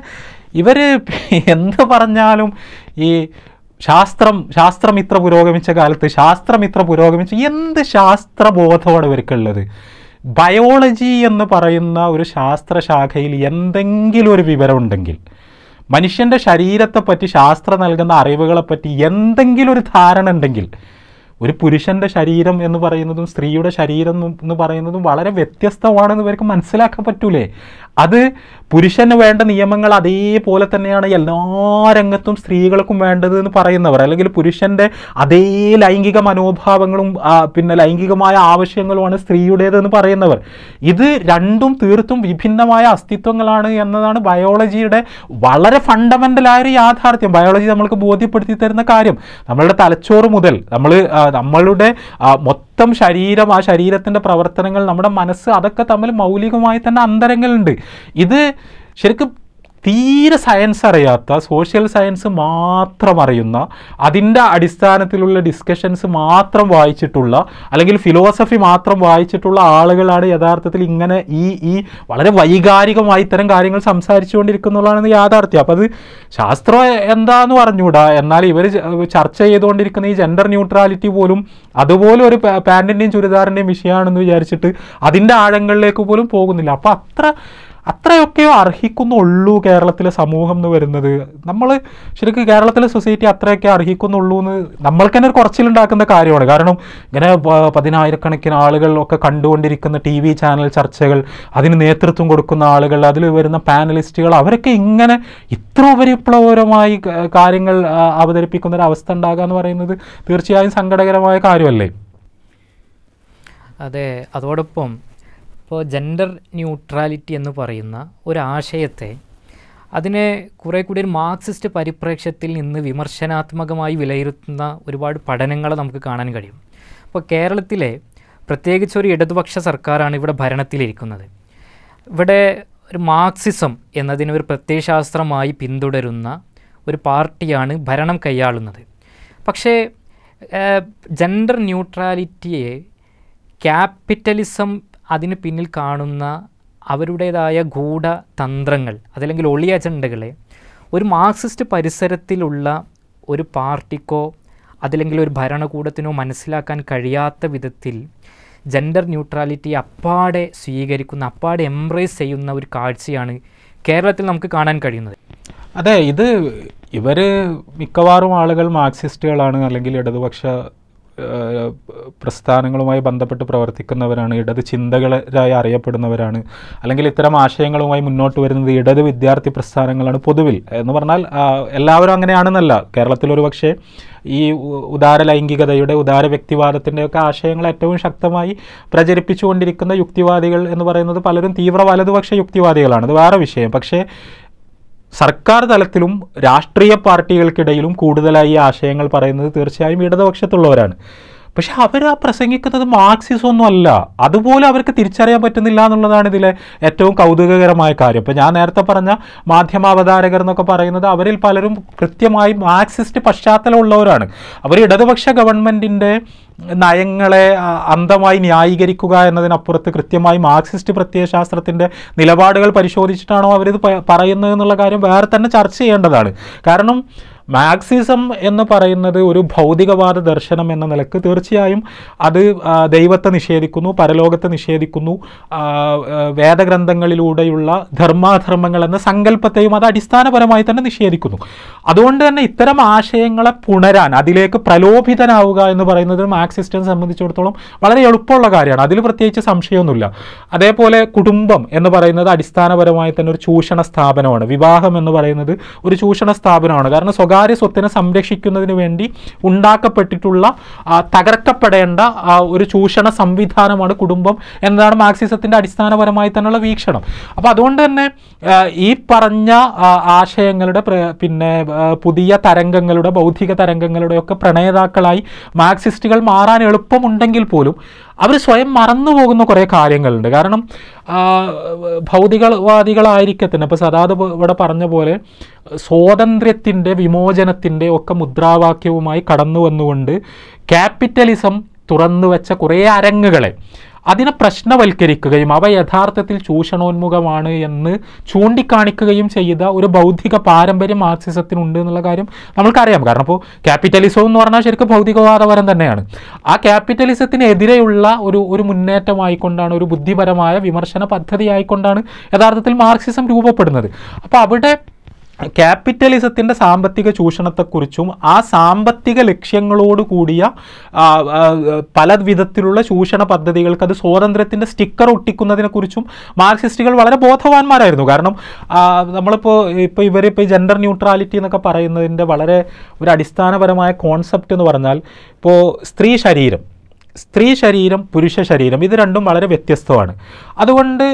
ഇവർ *laughs* എന്ത് പറഞ്ഞാലും ഈ ശാസ്ത്രം ശാസ്ത്രം ഇത്ര പുരോഗമിച്ച കാലത്ത് ശാസ്ത്രം ഇത്ര പുരോഗമിച്ച എന്ത് ശാസ്ത്രബോധമാണ് ഇവർക്കുള്ളത് ബയോളജി എന്ന് പറയുന്ന ഒരു ശാസ്ത്രശാഖയിൽ എന്തെങ്കിലും ഒരു വിവരമുണ്ടെങ്കിൽ മനുഷ്യൻ്റെ ശരീരത്തെപ്പറ്റി ശാസ്ത്രം നൽകുന്ന അറിവുകളെപ്പറ്റി എന്തെങ്കിലും ഒരു ധാരണ ഉണ്ടെങ്കിൽ ഒരു പുരുഷന്റെ ശരീരം എന്ന് പറയുന്നതും സ്ത്രീയുടെ ശരീരം എന്ന് പറയുന്നതും വളരെ വ്യത്യസ്തമാണെന്ന് ഇവർക്ക് മനസ്സിലാക്കാൻ പറ്റൂലേ അത് പുരുഷന് വേണ്ട നിയമങ്ങൾ അതേപോലെ തന്നെയാണ് എല്ലാ രംഗത്തും സ്ത്രീകൾക്കും വേണ്ടത് എന്ന് പറയുന്നവർ അല്ലെങ്കിൽ പുരുഷൻ്റെ അതേ ലൈംഗിക മനോഭാവങ്ങളും പിന്നെ ലൈംഗികമായ ആവശ്യങ്ങളുമാണ് സ്ത്രീയുടേത് എന്ന് പറയുന്നവർ ഇത് രണ്ടും തീർത്തും വിഭിന്നമായ അസ്തിത്വങ്ങളാണ് എന്നതാണ് ബയോളജിയുടെ വളരെ ഫണ്ടമെൻ്റലായ ഒരു യാഥാർത്ഥ്യം ബയോളജി നമ്മൾക്ക് ബോധ്യപ്പെടുത്തി തരുന്ന കാര്യം നമ്മളുടെ തലച്ചോറ് മുതൽ നമ്മൾ നമ്മളുടെ മൊത്തം മൊത്തം ശരീരം ആ ശരീരത്തിൻ്റെ പ്രവർത്തനങ്ങൾ നമ്മുടെ മനസ്സ് അതൊക്കെ തമ്മിൽ മൗലികമായി തന്നെ അന്തരങ്ങളുണ്ട് ഇത് ശരിക്കും തീരെ സയൻസ് അറിയാത്ത സോഷ്യൽ സയൻസ് മാത്രം അറിയുന്ന അതിൻ്റെ അടിസ്ഥാനത്തിലുള്ള ഡിസ്കഷൻസ് മാത്രം വായിച്ചിട്ടുള്ള അല്ലെങ്കിൽ ഫിലോസഫി മാത്രം വായിച്ചിട്ടുള്ള ആളുകളാണ് യഥാർത്ഥത്തിൽ ഇങ്ങനെ ഈ ഈ വളരെ വൈകാരികമായി ഇത്തരം കാര്യങ്ങൾ സംസാരിച്ചുകൊണ്ടിരിക്കുന്നുള്ളതാണ് യാഥാർത്ഥ്യം അപ്പോൾ അത് ശാസ്ത്രം എന്താന്ന് പറഞ്ഞുകൂടാ എന്നാൽ ഇവർ ചർച്ച ചെയ്തുകൊണ്ടിരിക്കുന്ന ഈ ജെൻഡർ ന്യൂട്രാലിറ്റി പോലും അതുപോലെ ഒരു പാൻറ്റിൻ്റെയും ചുരിദാറിൻ്റെയും വിഷയമാണെന്ന് വിചാരിച്ചിട്ട് അതിൻ്റെ ആഴങ്ങളിലേക്ക് പോലും പോകുന്നില്ല അപ്പോൾ അത്ര അത്രയൊക്കെ അർഹിക്കുന്നുള്ളൂ കേരളത്തിലെ സമൂഹം എന്ന് വരുന്നത് നമ്മൾ ശരിക്കും കേരളത്തിലെ സൊസൈറ്റി അത്രയൊക്കെ അർഹിക്കുന്നുള്ളൂ എന്ന് നമ്മൾക്ക് തന്നെ ഒരു കുറച്ചിലുണ്ടാക്കുന്ന കാര്യമാണ് കാരണം ഇങ്ങനെ പതിനായിരക്കണക്കിന് ആളുകളൊക്കെ കണ്ടുകൊണ്ടിരിക്കുന്ന ടി വി ചാനൽ ചർച്ചകൾ അതിന് നേതൃത്വം കൊടുക്കുന്ന ആളുകൾ അതിൽ വരുന്ന പാനലിസ്റ്റുകൾ അവരൊക്കെ ഇങ്ങനെ ഇത്ര ഉപരിപ്ലവകരമായി കാര്യങ്ങൾ അവതരിപ്പിക്കുന്ന ഒരു അവസ്ഥ ഉണ്ടാകുക എന്ന് പറയുന്നത് തീർച്ചയായും സങ്കടകരമായ കാര്യമല്ലേ അതെ അതോടൊപ്പം ഇപ്പോൾ ജെൻഡർ ന്യൂട്രാലിറ്റി എന്ന് പറയുന്ന ഒരാശയത്തെ അതിനെ കുറേ കൂടി ഒരു മാർക്സിസ്റ്റ് പരിപ്രേക്ഷ്യത്തിൽ നിന്ന് വിമർശനാത്മകമായി വിലയിരുത്തുന്ന ഒരുപാട് പഠനങ്ങൾ നമുക്ക് കാണാൻ കഴിയും ഇപ്പോൾ കേരളത്തിലെ പ്രത്യേകിച്ച് ഒരു ഇടതുപക്ഷ സർക്കാരാണ് ഇവിടെ ഭരണത്തിലിരിക്കുന്നത് ഇവിടെ ഒരു മാർക്സിസം എന്നതിനെ ഒരു പ്രത്യയശാസ്ത്രമായി പിന്തുടരുന്ന ഒരു പാർട്ടിയാണ് ഭരണം കൈയാളുന്നത് പക്ഷേ ജെൻഡർ ന്യൂട്രാലിറ്റിയെ ക്യാപിറ്റലിസം അതിന് പിന്നിൽ കാണുന്ന അവരുടേതായ ഗൂഢ തന്ത്രങ്ങൾ അതല്ലെങ്കിൽ ഒളി അജണ്ടകളെ ഒരു മാർക്സിസ്റ്റ് പരിസരത്തിലുള്ള ഒരു പാർട്ടിക്കോ അതല്ലെങ്കിൽ ഒരു ഭരണകൂടത്തിനോ മനസ്സിലാക്കാൻ കഴിയാത്ത വിധത്തിൽ ജെൻഡർ ന്യൂട്രാലിറ്റി അപ്പാടെ സ്വീകരിക്കുന്ന അപ്പാടെ എംബ്രേസ് ചെയ്യുന്ന ഒരു കാഴ്ചയാണ് കേരളത്തിൽ നമുക്ക് കാണാൻ കഴിയുന്നത് അതെ ഇത് ഇവർ മിക്കവാറും ആളുകൾ മാർക്സിസ്റ്റുകളാണ് അല്ലെങ്കിൽ ഇടതുപക്ഷ പ്രസ്ഥാനങ്ങളുമായി ബന്ധപ്പെട്ട് പ്രവർത്തിക്കുന്നവരാണ് ഇടത് ചിന്തകളായി അറിയപ്പെടുന്നവരാണ് അല്ലെങ്കിൽ ഇത്തരം ആശയങ്ങളുമായി മുന്നോട്ട് വരുന്നത് ഇടത് വിദ്യാർത്ഥി പ്രസ്ഥാനങ്ങളാണ് പൊതുവിൽ എന്ന് പറഞ്ഞാൽ എല്ലാവരും അങ്ങനെയാണെന്നല്ല കേരളത്തിലൊരു പക്ഷേ ഈ ഉദാര ലൈംഗികതയുടെ ഉദാര വ്യക്തിവാദത്തിൻ്റെയൊക്കെ ആശയങ്ങൾ ഏറ്റവും ശക്തമായി പ്രചരിപ്പിച്ചുകൊണ്ടിരിക്കുന്ന യുക്തിവാദികൾ എന്ന് പറയുന്നത് പലരും തീവ്ര വലതുപക്ഷ യുക്തിവാദികളാണ് അത് വേറെ വിഷയം പക്ഷേ സർക്കാർ തലത്തിലും രാഷ്ട്രീയ പാർട്ടികൾക്കിടയിലും കൂടുതലായി ആശയങ്ങൾ പറയുന്നത് തീർച്ചയായും ഇടതുപക്ഷത്തുള്ളവരാണ് പക്ഷെ അവർ ആ പ്രസംഗിക്കുന്നത് മാർക്സിസം ഒന്നും അല്ല അതുപോലെ അവർക്ക് തിരിച്ചറിയാൻ പറ്റുന്നില്ല എന്നുള്ളതാണ് ഇതിലെ ഏറ്റവും കൗതുകകരമായ കാര്യം ഇപ്പം ഞാൻ നേരത്തെ പറഞ്ഞ മാധ്യമാവതാരകർ എന്നൊക്കെ പറയുന്നത് അവരിൽ പലരും കൃത്യമായി മാർക്സിസ്റ്റ് പശ്ചാത്തലമുള്ളവരാണ് അവർ ഇടതുപക്ഷ ഗവൺമെൻറ്റിൻ്റെ നയങ്ങളെ അന്ധമായി ന്യായീകരിക്കുക എന്നതിനപ്പുറത്ത് കൃത്യമായി മാർക്സിസ്റ്റ് പ്രത്യയശാസ്ത്രത്തിൻ്റെ നിലപാടുകൾ പരിശോധിച്ചിട്ടാണോ അവരിത് പറയുന്നത് എന്നുള്ള കാര്യം വേറെ തന്നെ ചർച്ച ചെയ്യേണ്ടതാണ് കാരണം മാക്സിസം എന്ന് പറയുന്നത് ഒരു ഭൗതികവാദ ദർശനം എന്ന നിലക്ക് തീർച്ചയായും അത് ദൈവത്തെ നിഷേധിക്കുന്നു പരലോകത്തെ നിഷേധിക്കുന്നു വേദഗ്രന്ഥങ്ങളിലൂടെയുള്ള ധർമാധർമ്മങ്ങൾ എന്ന സങ്കല്പത്തെയും അത് അടിസ്ഥാനപരമായി തന്നെ നിഷേധിക്കുന്നു അതുകൊണ്ട് തന്നെ ഇത്തരം ആശയങ്ങളെ പുണരാൻ അതിലേക്ക് പ്രലോഭിതനാവുക എന്ന് പറയുന്നത് മാക്സിസ്റ്റിനെ സംബന്ധിച്ചിടത്തോളം വളരെ എളുപ്പമുള്ള കാര്യമാണ് അതിൽ പ്രത്യേകിച്ച് സംശയമൊന്നുമില്ല അതേപോലെ കുടുംബം എന്ന് പറയുന്നത് അടിസ്ഥാനപരമായി തന്നെ ഒരു ചൂഷണ സ്ഥാപനമാണ് വിവാഹം എന്ന് പറയുന്നത് ഒരു ചൂഷണ സ്ഥാപനമാണ് കാരണം സ്വകാര്യ സ്വകാര്യ സ്വത്തിനെ സംരക്ഷിക്കുന്നതിന് വേണ്ടി ഉണ്ടാക്കപ്പെട്ടിട്ടുള്ള തകർക്കപ്പെടേണ്ട ഒരു ചൂഷണ സംവിധാനമാണ് കുടുംബം എന്നതാണ് മാർക്സിസത്തിൻ്റെ അടിസ്ഥാനപരമായി തന്നെയുള്ള വീക്ഷണം അപ്പോൾ അതുകൊണ്ട് തന്നെ ഈ പറഞ്ഞ ആശയങ്ങളുടെ പിന്നെ പുതിയ തരംഗങ്ങളുടെ ബൗദ്ധിക തരംഗങ്ങളുടെയൊക്കെ പ്രണേതാക്കളായി മാർക്സിസ്റ്റുകൾ മാറാൻ എളുപ്പമുണ്ടെങ്കിൽ പോലും അവർ സ്വയം മറന്നു പോകുന്ന കുറേ കാര്യങ്ങളുണ്ട് കാരണം ഭൗതികവാദികളായിരിക്കത്തിന് അപ്പോൾ ഇപ്പോൾ സദാത് ഇവിടെ പറഞ്ഞ പോലെ സ്വാതന്ത്ര്യത്തിൻ്റെ വിമോചനത്തിൻ്റെ ഒക്കെ മുദ്രാവാക്യവുമായി കടന്നു വന്നുകൊണ്ട് ക്യാപിറ്റലിസം തുറന്നു വെച്ച കുറേ അരങ്ങുകളെ അതിനെ പ്രശ്നവൽക്കരിക്കുകയും അവ യഥാർത്ഥത്തിൽ ചൂഷണോന്മുഖമാണ് എന്ന് ചൂണ്ടിക്കാണിക്കുകയും ചെയ്ത ഒരു ബൗദ്ധിക പാരമ്പര്യം മാർക്സിസത്തിനുണ്ട് എന്നുള്ള കാര്യം നമുക്കറിയാം കാരണം ഇപ്പോൾ ക്യാപിറ്റലിസം എന്ന് പറഞ്ഞാൽ ശരിക്കും ഭൗതികവാദപരം തന്നെയാണ് ആ ക്യാപിറ്റലിസത്തിനെതിരെയുള്ള ഒരു ഒരു മുന്നേറ്റമായിക്കൊണ്ടാണ് ഒരു ബുദ്ധിപരമായ വിമർശന പദ്ധതി ആയിക്കൊണ്ടാണ് യഥാർത്ഥത്തിൽ മാർക്സിസം രൂപപ്പെടുന്നത് അപ്പോൾ അവിടെ ക്യാപിറ്റലിസത്തിൻ്റെ സാമ്പത്തിക ചൂഷണത്തെക്കുറിച്ചും ആ സാമ്പത്തിക ലക്ഷ്യങ്ങളോട് കൂടിയ പല വിധത്തിലുള്ള ചൂഷണ പദ്ധതികൾക്ക് അത് സ്വാതന്ത്ര്യത്തിൻ്റെ സ്റ്റിക്കർ ഒട്ടിക്കുന്നതിനെക്കുറിച്ചും മാർക്സിസ്റ്റുകൾ വളരെ ബോധവാന്മാരായിരുന്നു കാരണം നമ്മളിപ്പോൾ ഇപ്പോൾ ഇവരിപ്പോൾ ജെൻഡർ ന്യൂട്രാലിറ്റി എന്നൊക്കെ പറയുന്നതിൻ്റെ വളരെ ഒരു അടിസ്ഥാനപരമായ കോൺസെപ്റ്റ് എന്ന് പറഞ്ഞാൽ ഇപ്പോൾ സ്ത്രീ ശരീരം സ്ത്രീ ശരീരം പുരുഷ ശരീരം ഇത് രണ്ടും വളരെ വ്യത്യസ്തമാണ് അതുകൊണ്ട്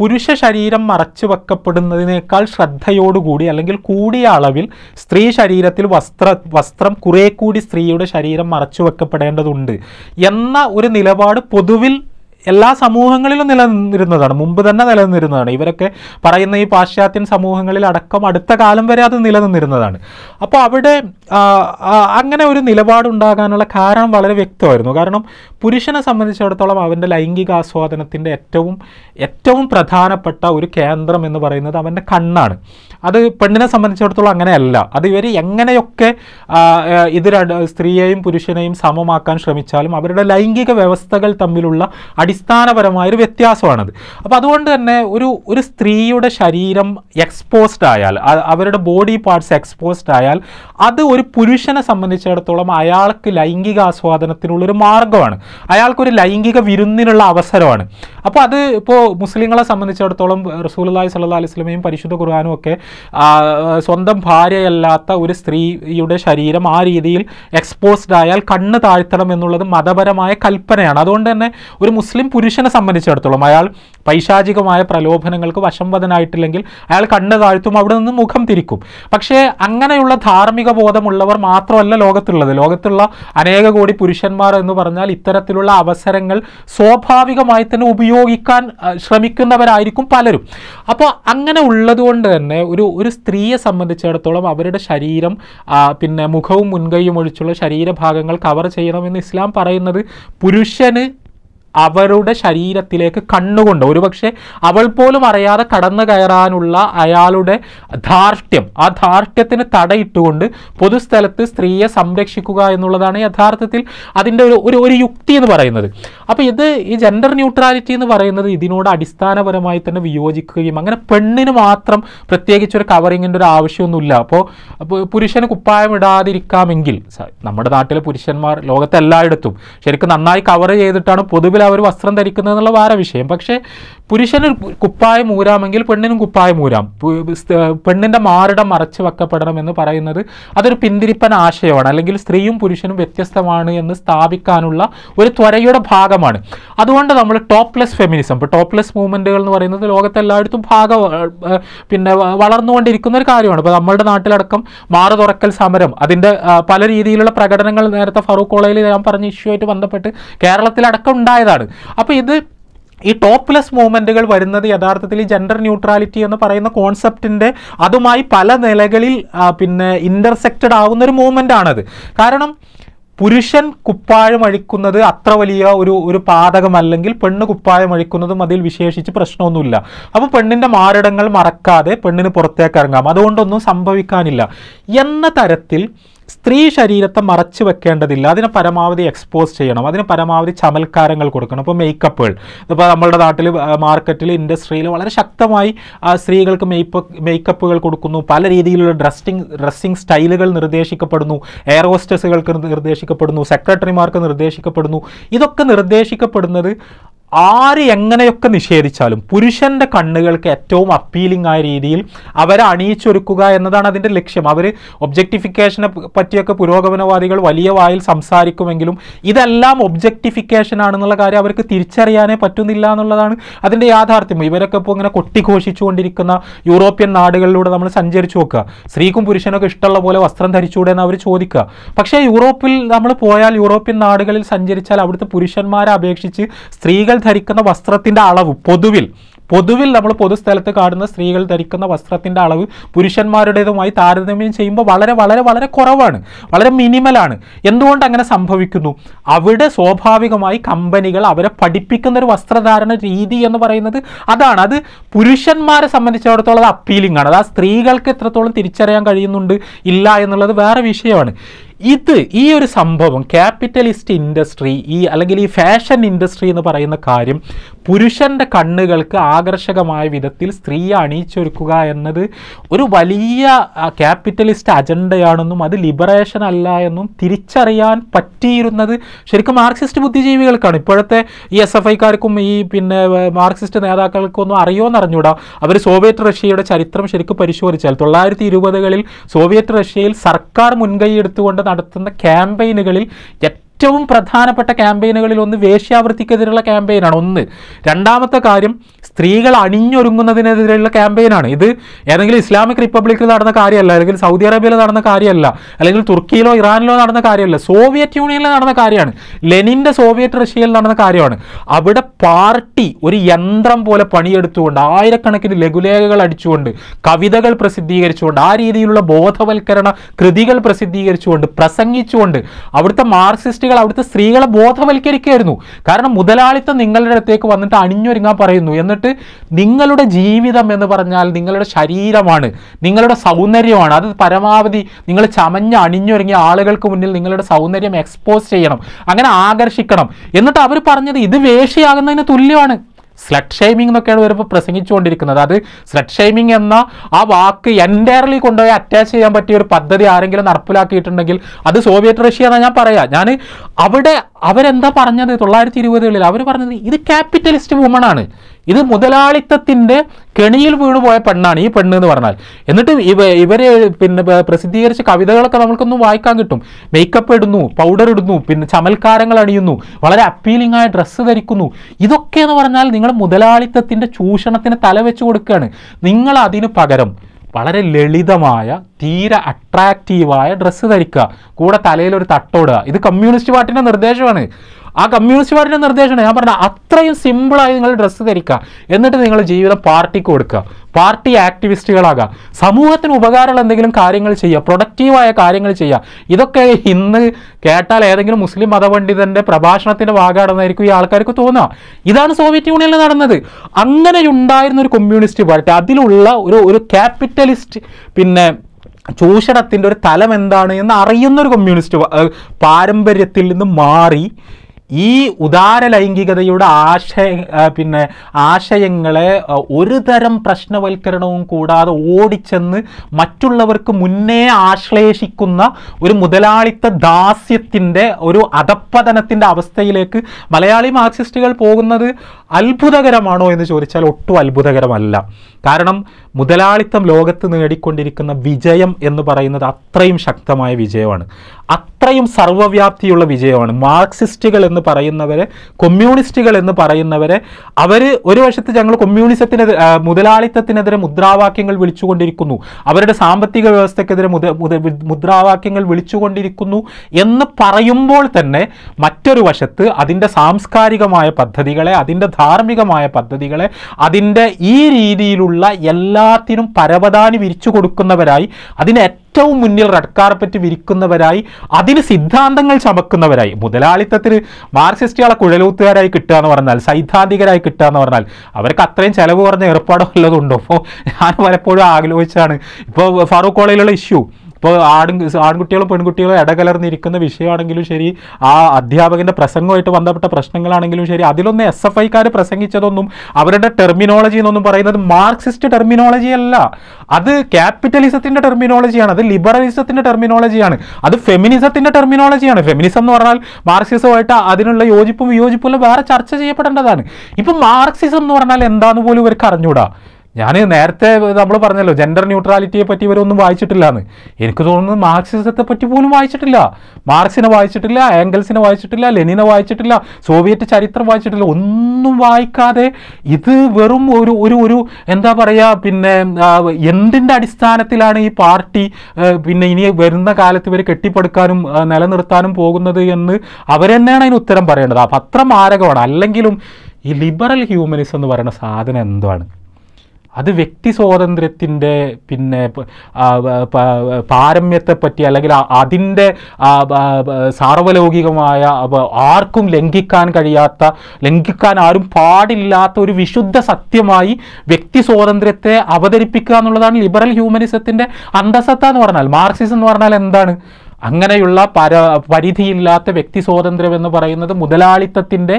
പുരുഷ ശരീരം മറച്ചു വെക്കപ്പെടുന്നതിനേക്കാൾ ശ്രദ്ധയോടുകൂടി അല്ലെങ്കിൽ കൂടിയ അളവിൽ സ്ത്രീ ശരീരത്തിൽ വസ്ത്ര വസ്ത്രം കുറേ കൂടി സ്ത്രീയുടെ ശരീരം മറച്ചു വെക്കപ്പെടേണ്ടതുണ്ട് എന്ന ഒരു നിലപാട് പൊതുവിൽ എല്ലാ സമൂഹങ്ങളിലും നിലനിന്നിരുന്നതാണ് മുമ്പ് തന്നെ നിലനിന്നിരുന്നതാണ് ഇവരൊക്കെ പറയുന്ന ഈ പാശ്ചാത്യൻ സമൂഹങ്ങളിൽ അടക്കം അടുത്ത കാലം വരെ അത് നിലനിന്നിരുന്നതാണ് അപ്പോൾ അവിടെ അങ്ങനെ ഒരു നിലപാടുണ്ടാകാനുള്ള കാരണം വളരെ വ്യക്തമായിരുന്നു കാരണം പുരുഷനെ സംബന്ധിച്ചിടത്തോളം അവൻ്റെ ലൈംഗിക ആസ്വാദനത്തിൻ്റെ ഏറ്റവും ഏറ്റവും പ്രധാനപ്പെട്ട ഒരു കേന്ദ്രം എന്ന് പറയുന്നത് അവൻ്റെ കണ്ണാണ് അത് പെണ്ണിനെ സംബന്ധിച്ചിടത്തോളം അങ്ങനെയല്ല അത് ഇവർ എങ്ങനെയൊക്കെ ഇത് സ്ത്രീയെയും പുരുഷനെയും സമമാക്കാൻ ശ്രമിച്ചാലും അവരുടെ ലൈംഗിക വ്യവസ്ഥകൾ തമ്മിലുള്ള അടിസ്ഥാനപരമായൊരു വ്യത്യാസമാണത് അപ്പോൾ അതുകൊണ്ട് തന്നെ ഒരു ഒരു സ്ത്രീയുടെ ശരീരം എക്സ്പോസ്ഡ് ആയാൽ അവരുടെ ബോഡി പാർട്സ് എക്സ്പോസ്ഡ് ആയാൽ അത് ഒരു പുരുഷനെ സംബന്ധിച്ചിടത്തോളം അയാൾക്ക് ലൈംഗിക ആസ്വാദനത്തിനുള്ളൊരു മാർഗ്ഗമാണ് അയാൾക്കൊരു ലൈംഗിക വിരുന്നിനുള്ള അവസരമാണ് അപ്പോൾ അത് ഇപ്പോൾ മുസ്ലിങ്ങളെ സംബന്ധിച്ചിടത്തോളം റസൂലി സല്ലാ അലിസ്ലമയും പരിശുദ്ധ ഖുർആാനും ഒക്കെ സ്വന്തം ഭാര്യയല്ലാത്ത ഒരു സ്ത്രീയുടെ ശരീരം ആ രീതിയിൽ എക്സ്പോസ്ഡ് ആയാൽ കണ്ണ് താഴ്ത്തണം എന്നുള്ളത് മതപരമായ കൽപ്പനയാണ് അതുകൊണ്ട് തന്നെ ഒരു മുസ്ലിം പുരുഷനെ സംബന്ധിച്ചിടത്തോളം അയാൾ പൈശാചികമായ പ്രലോഭനങ്ങൾക്ക് വശംവദനായിട്ടില്ലെങ്കിൽ അയാൾ കണ്ണ് താഴ്ത്തും അവിടെ നിന്ന് മുഖം തിരിക്കും പക്ഷേ അങ്ങനെയുള്ള ധാർമ്മിക ബോധമുള്ളവർ മാത്രമല്ല ലോകത്തുള്ളത് ലോകത്തുള്ള അനേക കോടി പുരുഷന്മാർ എന്ന് പറഞ്ഞാൽ ഇത്തരത്തിലുള്ള അവസരങ്ങൾ സ്വാഭാവികമായി തന്നെ ഉപയോഗിക്കാൻ ശ്രമിക്കുന്നവരായിരിക്കും പലരും അപ്പോൾ അങ്ങനെ ഉള്ളതുകൊണ്ട് തന്നെ ഒരു ഒരു സ്ത്രീയെ സംബന്ധിച്ചിടത്തോളം അവരുടെ ശരീരം പിന്നെ മുഖവും മുൻകൈയും ഒഴിച്ചുള്ള ശരീരഭാഗങ്ങൾ കവർ ചെയ്യണമെന്ന് ഇസ്ലാം പറയുന്നത് പുരുഷന് അവരുടെ ശരീരത്തിലേക്ക് കണ്ണുകൊണ്ട് ഒരുപക്ഷെ അവൾ പോലും അറിയാതെ കടന്നു കയറാനുള്ള അയാളുടെ ധാർഷ്ട്യം ആ ധാർഷ്ട്യത്തിന് തടയിട്ടുകൊണ്ട് പൊതുസ്ഥലത്ത് സ്ത്രീയെ സംരക്ഷിക്കുക എന്നുള്ളതാണ് യഥാർത്ഥത്തിൽ അതിൻ്റെ ഒരു ഒരു യുക്തി എന്ന് പറയുന്നത് അപ്പോൾ ഇത് ഈ ജെൻഡർ ന്യൂട്രാലിറ്റി എന്ന് പറയുന്നത് ഇതിനോട് അടിസ്ഥാനപരമായി തന്നെ വിയോജിക്കുകയും അങ്ങനെ പെണ്ണിന് മാത്രം പ്രത്യേകിച്ച് ഒരു കവറിങ്ങിൻ്റെ ഒരു ആവശ്യമൊന്നുമില്ല അപ്പോൾ പുരുഷന് കുപ്പായം ഇടാതിരിക്കാമെങ്കിൽ നമ്മുടെ നാട്ടിലെ പുരുഷന്മാർ ലോകത്തെല്ലായിടത്തും ശരിക്കും നന്നായി കവർ ചെയ്തിട്ടാണ് പൊതുവിൽ അവർ വസ്ത്രം ധരിക്കുന്നത് എന്നുള്ള വാര വിഷയം പക്ഷേ പുരുഷന് കുപ്പായം ഊരാമെങ്കിൽ പെണ്ണിനും കുപ്പായം ഊരാം പെണ്ണിൻ്റെ മാറിടം മറച്ചു വെക്കപ്പെടണം എന്ന് പറയുന്നത് അതൊരു പിന്തിരിപ്പൻ ആശയമാണ് അല്ലെങ്കിൽ സ്ത്രീയും പുരുഷനും വ്യത്യസ്തമാണ് എന്ന് സ്ഥാപിക്കാനുള്ള ഒരു ത്വരയുടെ ഭാഗമാണ് അതുകൊണ്ട് നമ്മൾ ടോപ്ലെസ് ഫെമിനിസം ഇപ്പോൾ ടോപ്ലെസ് മൂവ്മെൻറ്റുകൾ എന്ന് പറയുന്നത് ലോകത്തെല്ലായിടത്തും ഭാഗം പിന്നെ വളർന്നുകൊണ്ടിരിക്കുന്ന ഒരു കാര്യമാണ് ഇപ്പോൾ നമ്മളുടെ നാട്ടിലടക്കം മാറു തുറക്കൽ സമരം അതിൻ്റെ പല രീതിയിലുള്ള പ്രകടനങ്ങൾ നേരത്തെ ഫറൂഖ് കോളേജിൽ ഞാൻ പറഞ്ഞ ഇഷ്യൂ ആയിട്ട് ബന്ധപ്പെട്ട് കേരളത്തിലടക്കം ഉണ്ടായതാണ് അപ്പോൾ ഇത് ഈ ടോപ്പ്ലെസ് മൂവ്മെൻറ്റുകൾ വരുന്നത് യഥാർത്ഥത്തിൽ ഈ ജെൻഡർ ന്യൂട്രാലിറ്റി എന്ന് പറയുന്ന കോൺസെപ്റ്റിൻ്റെ അതുമായി പല നിലകളിൽ പിന്നെ ഇൻ്റർസെക്റ്റഡ് ആകുന്ന ഒരു മൂവ്മെൻ്റ് ആണത് കാരണം പുരുഷൻ കുപ്പായം അഴിക്കുന്നത് അത്ര വലിയ ഒരു ഒരു പാതകം അല്ലെങ്കിൽ പെണ്ണ് കുപ്പായം അഴിക്കുന്നതും അതിൽ വിശേഷിച്ച് പ്രശ്നമൊന്നുമില്ല അപ്പോൾ പെണ്ണിൻ്റെ മാരടങ്ങൾ മറക്കാതെ പെണ്ണിന് പുറത്തേക്ക് ഇറങ്ങാം അതുകൊണ്ടൊന്നും സംഭവിക്കാനില്ല എന്ന തരത്തിൽ സ്ത്രീ ശരീരത്തെ മറച്ചു വെക്കേണ്ടതില്ല അതിനെ പരമാവധി എക്സ്പോസ് ചെയ്യണം അതിന് പരമാവധി ചമൽക്കാരങ്ങൾ കൊടുക്കണം ഇപ്പോൾ മേക്കപ്പുകൾ ഇപ്പോൾ നമ്മളുടെ നാട്ടിൽ മാർക്കറ്റിൽ ഇൻഡസ്ട്രിയിൽ വളരെ ശക്തമായി സ്ത്രീകൾക്ക് മേപ്പ് മേക്കപ്പുകൾ കൊടുക്കുന്നു പല രീതിയിലുള്ള ഡ്രസ്സിങ് ഡ്രസ്സിങ് സ്റ്റൈലുകൾ നിർദ്ദേശിക്കപ്പെടുന്നു എയർ ഹോസ്റ്റസുകൾക്ക് നിർദ്ദേശിക്കപ്പെടുന്നു സെക്രട്ടറിമാർക്ക് നിർദ്ദേശിക്കപ്പെടുന്നു ഇതൊക്കെ നിർദ്ദേശിക്കപ്പെടുന്നത് ആര് എങ്ങനെയൊക്കെ നിഷേധിച്ചാലും പുരുഷൻ്റെ കണ്ണുകൾക്ക് ഏറ്റവും അപ്പീലിംഗ് ആയ രീതിയിൽ അവരെ അണിയിച്ചൊരുക്കുക എന്നതാണ് അതിൻ്റെ ലക്ഷ്യം അവർ ഒബ്ജക്ടിഫിക്കേഷനെ പറ്റിയൊക്കെ പുരോഗമനവാദികൾ വലിയ വായിൽ സംസാരിക്കുമെങ്കിലും ഇതെല്ലാം ഒബ്ജക്ടിഫിക്കേഷൻ ആണെന്നുള്ള കാര്യം അവർക്ക് തിരിച്ചറിയാനേ പറ്റുന്നില്ല എന്നുള്ളതാണ് അതിൻ്റെ യാഥാർത്ഥ്യം ഇവരൊക്കെ ഇപ്പോൾ ഇങ്ങനെ കൊട്ടിഘോഷിച്ചുകൊണ്ടിരിക്കുന്ന യൂറോപ്യൻ നാടുകളിലൂടെ നമ്മൾ സഞ്ചരിച്ചു നോക്കുക സ്ത്രീക്കും പുരുഷനൊക്കെ ഇഷ്ടമുള്ള പോലെ വസ്ത്രം ധരിച്ചുകൂടെ എന്ന് അവർ ചോദിക്കുക പക്ഷേ യൂറോപ്പിൽ നമ്മൾ പോയാൽ യൂറോപ്യൻ നാടുകളിൽ സഞ്ചരിച്ചാൽ അവിടുത്തെ പുരുഷന്മാരെ അപേക്ഷിച്ച് സ്ത്രീകൾ ധരിക്കുന്ന വസ്ത്രത്തിൻ്റെ അളവ് പൊതുവിൽ പൊതുവിൽ നമ്മൾ പൊതുസ്ഥലത്ത് കാണുന്ന സ്ത്രീകൾ ധരിക്കുന്ന വസ്ത്രത്തിൻ്റെ അളവ് പുരുഷന്മാരുടേതുമായി താരതമ്യം ചെയ്യുമ്പോൾ വളരെ വളരെ വളരെ കുറവാണ് വളരെ മിനിമലാണ് എന്തുകൊണ്ട് അങ്ങനെ സംഭവിക്കുന്നു അവിടെ സ്വാഭാവികമായി കമ്പനികൾ അവരെ പഠിപ്പിക്കുന്ന ഒരു വസ്ത്രധാരണ രീതി എന്ന് പറയുന്നത് അതാണ് അത് പുരുഷന്മാരെ സംബന്ധിച്ചിടത്തോളം അത് അപ്പീലിംഗ് ആണ് അത് ആ സ്ത്രീകൾക്ക് എത്രത്തോളം തിരിച്ചറിയാൻ കഴിയുന്നുണ്ട് ഇല്ല എന്നുള്ളത് വേറെ വിഷയമാണ് ഇത് ഈ ഒരു സംഭവം ക്യാപിറ്റലിസ്റ്റ് ഇൻഡസ്ട്രി ഈ അല്ലെങ്കിൽ ഈ ഫാഷൻ ഇൻഡസ്ട്രി എന്ന് പറയുന്ന കാര്യം പുരുഷൻ്റെ കണ്ണുകൾക്ക് ആകർഷകമായ വിധത്തിൽ സ്ത്രീയെ അണിയിച്ചൊരുക്കുക എന്നത് ഒരു വലിയ ക്യാപിറ്റലിസ്റ്റ് അജണ്ടയാണെന്നും അത് ലിബറേഷൻ അല്ല എന്നും തിരിച്ചറിയാൻ പറ്റിയിരുന്നത് ശരിക്കും മാർക്സിസ്റ്റ് ബുദ്ധിജീവികൾക്കാണ് ഇപ്പോഴത്തെ ഈ എസ് എഫ് ഐക്കാർക്കും ഈ പിന്നെ മാർക്സിസ്റ്റ് നേതാക്കൾക്കൊന്നും അറിയോന്ന് അറിഞ്ഞൂടാ അവർ സോവിയറ്റ് റഷ്യയുടെ ചരിത്രം ശരിക്കും പരിശോധിച്ചാൽ തൊള്ളായിരത്തി ഇരുപതുകളിൽ സോവിയറ്റ് റഷ്യയിൽ സർക്കാർ മുൻകൈ എടുത്തുകൊണ്ട് നടത്തുന്ന ക്യാമ്പയിനുകളിൽ ഏറ്റവും പ്രധാനപ്പെട്ട ക്യാമ്പയിനുകളിൽ ഒന്ന് വേശ്യാവൃത്തിക്കെതിരെയുള്ള ക്യാമ്പയിനാണ് ഒന്ന് രണ്ടാമത്തെ കാര്യം സ്ത്രീകൾ അണിഞ്ഞൊരുങ്ങുന്നതിനെതിരെയുള്ള ക്യാമ്പയിനാണ് ഇത് ഏതെങ്കിലും ഇസ്ലാമിക് റിപ്പബ്ലിക്കിൽ നടന്ന കാര്യമല്ല അല്ലെങ്കിൽ സൗദി അറേബ്യയിൽ നടന്ന കാര്യമല്ല അല്ലെങ്കിൽ തുർക്കിയിലോ ഇറാനിലോ നടന്ന കാര്യമല്ല സോവിയറ്റ് യൂണിയനിൽ നടന്ന കാര്യമാണ് ലെനിൻ്റെ സോവിയറ്റ് റഷ്യയിൽ നടന്ന കാര്യമാണ് അവിടെ പാർട്ടി ഒരു യന്ത്രം പോലെ പണിയെടുത്തുകൊണ്ട് ആയിരക്കണക്കിന് ലഘുലേഖകൾ അടിച്ചുകൊണ്ട് കവിതകൾ പ്രസിദ്ധീകരിച്ചുകൊണ്ട് ആ രീതിയിലുള്ള ബോധവൽക്കരണ കൃതികൾ പ്രസിദ്ധീകരിച്ചുകൊണ്ട് പ്രസംഗിച്ചുകൊണ്ട് അവിടുത്തെ മാർക്സിസ്റ്റ് യൂണിവേഴ്സിറ്റികൾ അവിടുത്തെ സ്ത്രീകളെ ബോധവൽക്കരിക്കുകയായിരുന്നു കാരണം മുതലാളിത്തം നിങ്ങളുടെ അടുത്തേക്ക് വന്നിട്ട് അണിഞ്ഞൊരുങ്ങാൻ പറയുന്നു എന്നിട്ട് നിങ്ങളുടെ ജീവിതം എന്ന് പറഞ്ഞാൽ നിങ്ങളുടെ ശരീരമാണ് നിങ്ങളുടെ സൗന്ദര്യമാണ് അത് പരമാവധി നിങ്ങൾ ചമഞ്ഞ് അണിഞ്ഞൊരുങ്ങിയ ആളുകൾക്ക് മുന്നിൽ നിങ്ങളുടെ സൗന്ദര്യം എക്സ്പോസ് ചെയ്യണം അങ്ങനെ ആകർഷിക്കണം എന്നിട്ട് അവർ പറഞ്ഞത് ഇത് വേഷയാകുന്നതിന് തുല്യമാണ് സ്ലഡ് ഷെയ്മിംഗ് എന്നൊക്കെയാണ് ഇവരിപ്പോൾ പ്രസംഗിച്ചുകൊണ്ടിരിക്കുന്നത് അത് സ്ലഡ് ഷെയ്മിംഗ് എന്ന ആ വാക്ക് എൻറ്റയർലി കൊണ്ടുപോയി അറ്റാച്ച് ചെയ്യാൻ പറ്റിയ ഒരു പദ്ധതി ആരെങ്കിലും നടപ്പിലാക്കിയിട്ടുണ്ടെങ്കിൽ അത് സോവിയറ്റ് റഷ്യ എന്നാൽ ഞാൻ പറയാം ഞാൻ അവിടെ അവരെന്താ പറഞ്ഞത് തൊള്ളായിരത്തി ഇരുപതുകളിൽ അവർ പറഞ്ഞത് ഇത് ക്യാപിറ്റലിസ്റ്റ് വുമൺ ആണ് ഇത് മുതലാളിത്തത്തിൻ്റെ കെണിയിൽ വീണുപോയ പെണ്ണാണ് ഈ പെണ്ണ് എന്ന് പറഞ്ഞാൽ എന്നിട്ട് ഇവ ഇവരെ പിന്നെ പ്രസിദ്ധീകരിച്ച കവിതകളൊക്കെ നമുക്കൊന്നും വായിക്കാൻ കിട്ടും മേക്കപ്പ് ഇടുന്നു പൗഡർ ഇടുന്നു പിന്നെ ചമൽക്കാരങ്ങൾ അണിയുന്നു വളരെ അപ്പീലിംഗ് ആയ ഡ്രസ്സ് ധരിക്കുന്നു ഇതൊക്കെ എന്ന് പറഞ്ഞാൽ നിങ്ങൾ മുതലാളിത്തത്തിൻ്റെ ചൂഷണത്തിന് തലവെച്ച് കൊടുക്കുകയാണ് നിങ്ങൾ അതിന് പകരം വളരെ ലളിതമായ തീരെ അട്രാക്റ്റീവായ ഡ്രസ്സ് ധരിക്കുക കൂടെ തലയിൽ ഒരു തട്ടോടുക ഇത് കമ്മ്യൂണിസ്റ്റ് പാർട്ടിൻ്റെ നിർദ്ദേശമാണ് ആ കമ്മ്യൂണിസ്റ്റ് പാർട്ടിയുടെ നിർദ്ദേശമാണ് ഞാൻ പറഞ്ഞ അത്രയും സിമ്പിളായി നിങ്ങൾ ഡ്രസ്സ് ധരിക്കുക എന്നിട്ട് നിങ്ങൾ ജീവിതം പാർട്ടിക്ക് കൊടുക്കുക പാർട്ടി ആക്ടിവിസ്റ്റുകളാകുക സമൂഹത്തിന് ഉപകാരമുള്ള എന്തെങ്കിലും കാര്യങ്ങൾ ചെയ്യുക പ്രൊഡക്റ്റീവായ കാര്യങ്ങൾ ചെയ്യുക ഇതൊക്കെ ഇന്ന് കേട്ടാൽ ഏതെങ്കിലും മുസ്ലിം മതപണ്ഡിതൻ്റെ പ്രഭാഷണത്തിൻ്റെ ഭാഗമാണെന്നായിരിക്കും ഈ ആൾക്കാർക്ക് തോന്നുക ഇതാണ് സോവിയറ്റ് യൂണിയനിൽ നടന്നത് അങ്ങനെ ഉണ്ടായിരുന്ന ഒരു കമ്മ്യൂണിസ്റ്റ് പാർട്ടി അതിലുള്ള ഒരു ഒരു ക്യാപിറ്റലിസ്റ്റ് പിന്നെ ചൂഷണത്തിൻ്റെ ഒരു തലം എന്താണ് എന്ന് അറിയുന്ന ഒരു കമ്മ്യൂണിസ്റ്റ് പാരമ്പര്യത്തിൽ നിന്ന് മാറി ഈ ഉദാര ലൈംഗികതയുടെ ആശയ പിന്നെ ആശയങ്ങളെ ഒരു തരം പ്രശ്നവൽക്കരണവും കൂടാതെ ഓടിച്ചെന്ന് മറ്റുള്ളവർക്ക് മുന്നേ ആശ്ലേഷിക്കുന്ന ഒരു മുതലാളിത്ത ദാസ്യത്തിൻ്റെ ഒരു അധപ്പതനത്തിൻ്റെ അവസ്ഥയിലേക്ക് മലയാളി മാർക്സിസ്റ്റുകൾ പോകുന്നത് അത്ഭുതകരമാണോ എന്ന് ചോദിച്ചാൽ ഒട്ടും അത്ഭുതകരമല്ല കാരണം മുതലാളിത്തം ലോകത്ത് നേടിക്കൊണ്ടിരിക്കുന്ന വിജയം എന്ന് പറയുന്നത് അത്രയും ശക്തമായ വിജയമാണ് അത്രയും സർവ്വവ്യാപ്തിയുള്ള വിജയമാണ് മാർക്സിസ്റ്റുകൾ എന്ന് പറയുന്നവരെ കമ്മ്യൂണിസ്റ്റുകൾ എന്ന് പറയുന്നവരെ അവർ ഒരു വശത്ത് ഞങ്ങൾ കൊമ്മ്യൂണിസത്തിനെതിരെ മുതലാളിത്തത്തിനെതിരെ മുദ്രാവാക്യങ്ങൾ വിളിച്ചുകൊണ്ടിരിക്കുന്നു അവരുടെ സാമ്പത്തിക വ്യവസ്ഥക്കെതിരെ മുദ്രാവാക്യങ്ങൾ വിളിച്ചുകൊണ്ടിരിക്കുന്നു എന്ന് പറയുമ്പോൾ തന്നെ മറ്റൊരു വശത്ത് അതിൻ്റെ സാംസ്കാരികമായ പദ്ധതികളെ അതിൻ്റെ ധാർമ്മികമായ പദ്ധതികളെ അതിൻ്റെ ഈ രീതിയിലുള്ള എല്ലാത്തിനും പരവതാനി വിരിച്ചു കൊടുക്കുന്നവരായി അതിനെ ഏറ്റവും മുന്നിൽ റെഡ് കാർപ്പറ്റ് വിരിക്കുന്നവരായി അതിന് സിദ്ധാന്തങ്ങൾ ചമക്കുന്നവരായി മുതലാളിത്തത്തിൽ മാർസിസ്റ്റുകളെ കുഴലൂത്തുകാരായി കിട്ടുക എന്ന് പറഞ്ഞാൽ സൈദ്ധാന്തികരായി കിട്ടുക എന്ന് പറഞ്ഞാൽ അവർക്ക് അത്രയും ചിലവ് കുറഞ്ഞ ഏർപ്പാടോ അപ്പോൾ ഞാൻ പലപ്പോഴും ആലോചിച്ചാണ് ഇപ്പോൾ ഫാറൂഖ് കോളേജിലുള്ള ഇഷ്യൂ ഇപ്പോൾ ആടും ആൺകുട്ടികളും പെൺകുട്ടികളും ഇടകലർന്നിരിക്കുന്ന വിഷയമാണെങ്കിലും ശരി ആ അധ്യാപകൻ്റെ പ്രസംഗമായിട്ട് ബന്ധപ്പെട്ട പ്രശ്നങ്ങളാണെങ്കിലും ശരി അതിലൊന്നും എസ് എഫ് ഐക്കാർ പ്രസംഗിച്ചതൊന്നും അവരുടെ ടെർമിനോളജി എന്നൊന്നും പറയുന്നത് മാർക്സിസ്റ്റ് ടെർമിനോളജി അല്ല അത് ക്യാപിറ്റലിസത്തിൻ്റെ ടെർമിനോളജിയാണ് അത് ലിബറലിസത്തിൻ്റെ ടെർമിനോളജിയാണ് അത് ഫെമിനിസത്തിൻ്റെ ടെർമിനോളജിയാണ് ഫെമിനിസം എന്ന് പറഞ്ഞാൽ മാർക്സിസമായിട്ട് അതിനുള്ള യോജിപ്പും വിയോജിപ്പും വേറെ ചർച്ച ചെയ്യപ്പെടേണ്ടതാണ് ഇപ്പം മാർക്സിസം എന്ന് പറഞ്ഞാൽ എന്താണെന്ന് പോലും ഇവർക്ക് അറിഞ്ഞുകൂടാ ഞാൻ നേരത്തെ നമ്മൾ പറഞ്ഞല്ലോ ജെൻഡർ ന്യൂട്രാലിറ്റിയെ പറ്റി ഇവരൊന്നും വായിച്ചിട്ടില്ല എന്ന് എനിക്ക് തോന്നുന്നത് മാർക്സിസത്തെ പറ്റി പോലും വായിച്ചിട്ടില്ല മാർക്സിനെ വായിച്ചിട്ടില്ല ആംഗിൾസിനെ വായിച്ചിട്ടില്ല ലെനിനെ വായിച്ചിട്ടില്ല സോവിയറ്റ് ചരിത്രം വായിച്ചിട്ടില്ല ഒന്നും വായിക്കാതെ ഇത് വെറും ഒരു ഒരു ഒരു എന്താ പറയുക പിന്നെ എന്തിൻ്റെ അടിസ്ഥാനത്തിലാണ് ഈ പാർട്ടി പിന്നെ ഇനി വരുന്ന കാലത്ത് ഇവർ കെട്ടിപ്പടുക്കാനും നിലനിർത്താനും പോകുന്നത് എന്ന് അവരെന്നെയാണ് അതിന് ഉത്തരം പറയേണ്ടത് അപ്പം അത്ര മാരകമാണ് അല്ലെങ്കിലും ഈ ലിബറൽ ഹ്യൂമനിസം എന്ന് പറയുന്ന സാധനം എന്താണ് അത് വ്യക്തി സ്വാതന്ത്ര്യത്തിൻ്റെ പിന്നെ പാരമ്യത്തെപ്പറ്റി അല്ലെങ്കിൽ അതിൻ്റെ സാർവലൗകികമായ ആർക്കും ലംഘിക്കാൻ കഴിയാത്ത ലംഘിക്കാൻ ആരും പാടില്ലാത്ത ഒരു വിശുദ്ധ സത്യമായി വ്യക്തി സ്വാതന്ത്ര്യത്തെ അവതരിപ്പിക്കുക എന്നുള്ളതാണ് ലിബറൽ ഹ്യൂമനിസത്തിൻ്റെ അന്തസത്ത എന്ന് പറഞ്ഞാൽ മാർക്സിസം എന്ന് പറഞ്ഞാൽ എന്താണ് അങ്ങനെയുള്ള പര പരിധിയില്ലാത്ത വ്യക്തി സ്വാതന്ത്ര്യം എന്ന് പറയുന്നത് മുതലാളിത്തത്തിൻ്റെ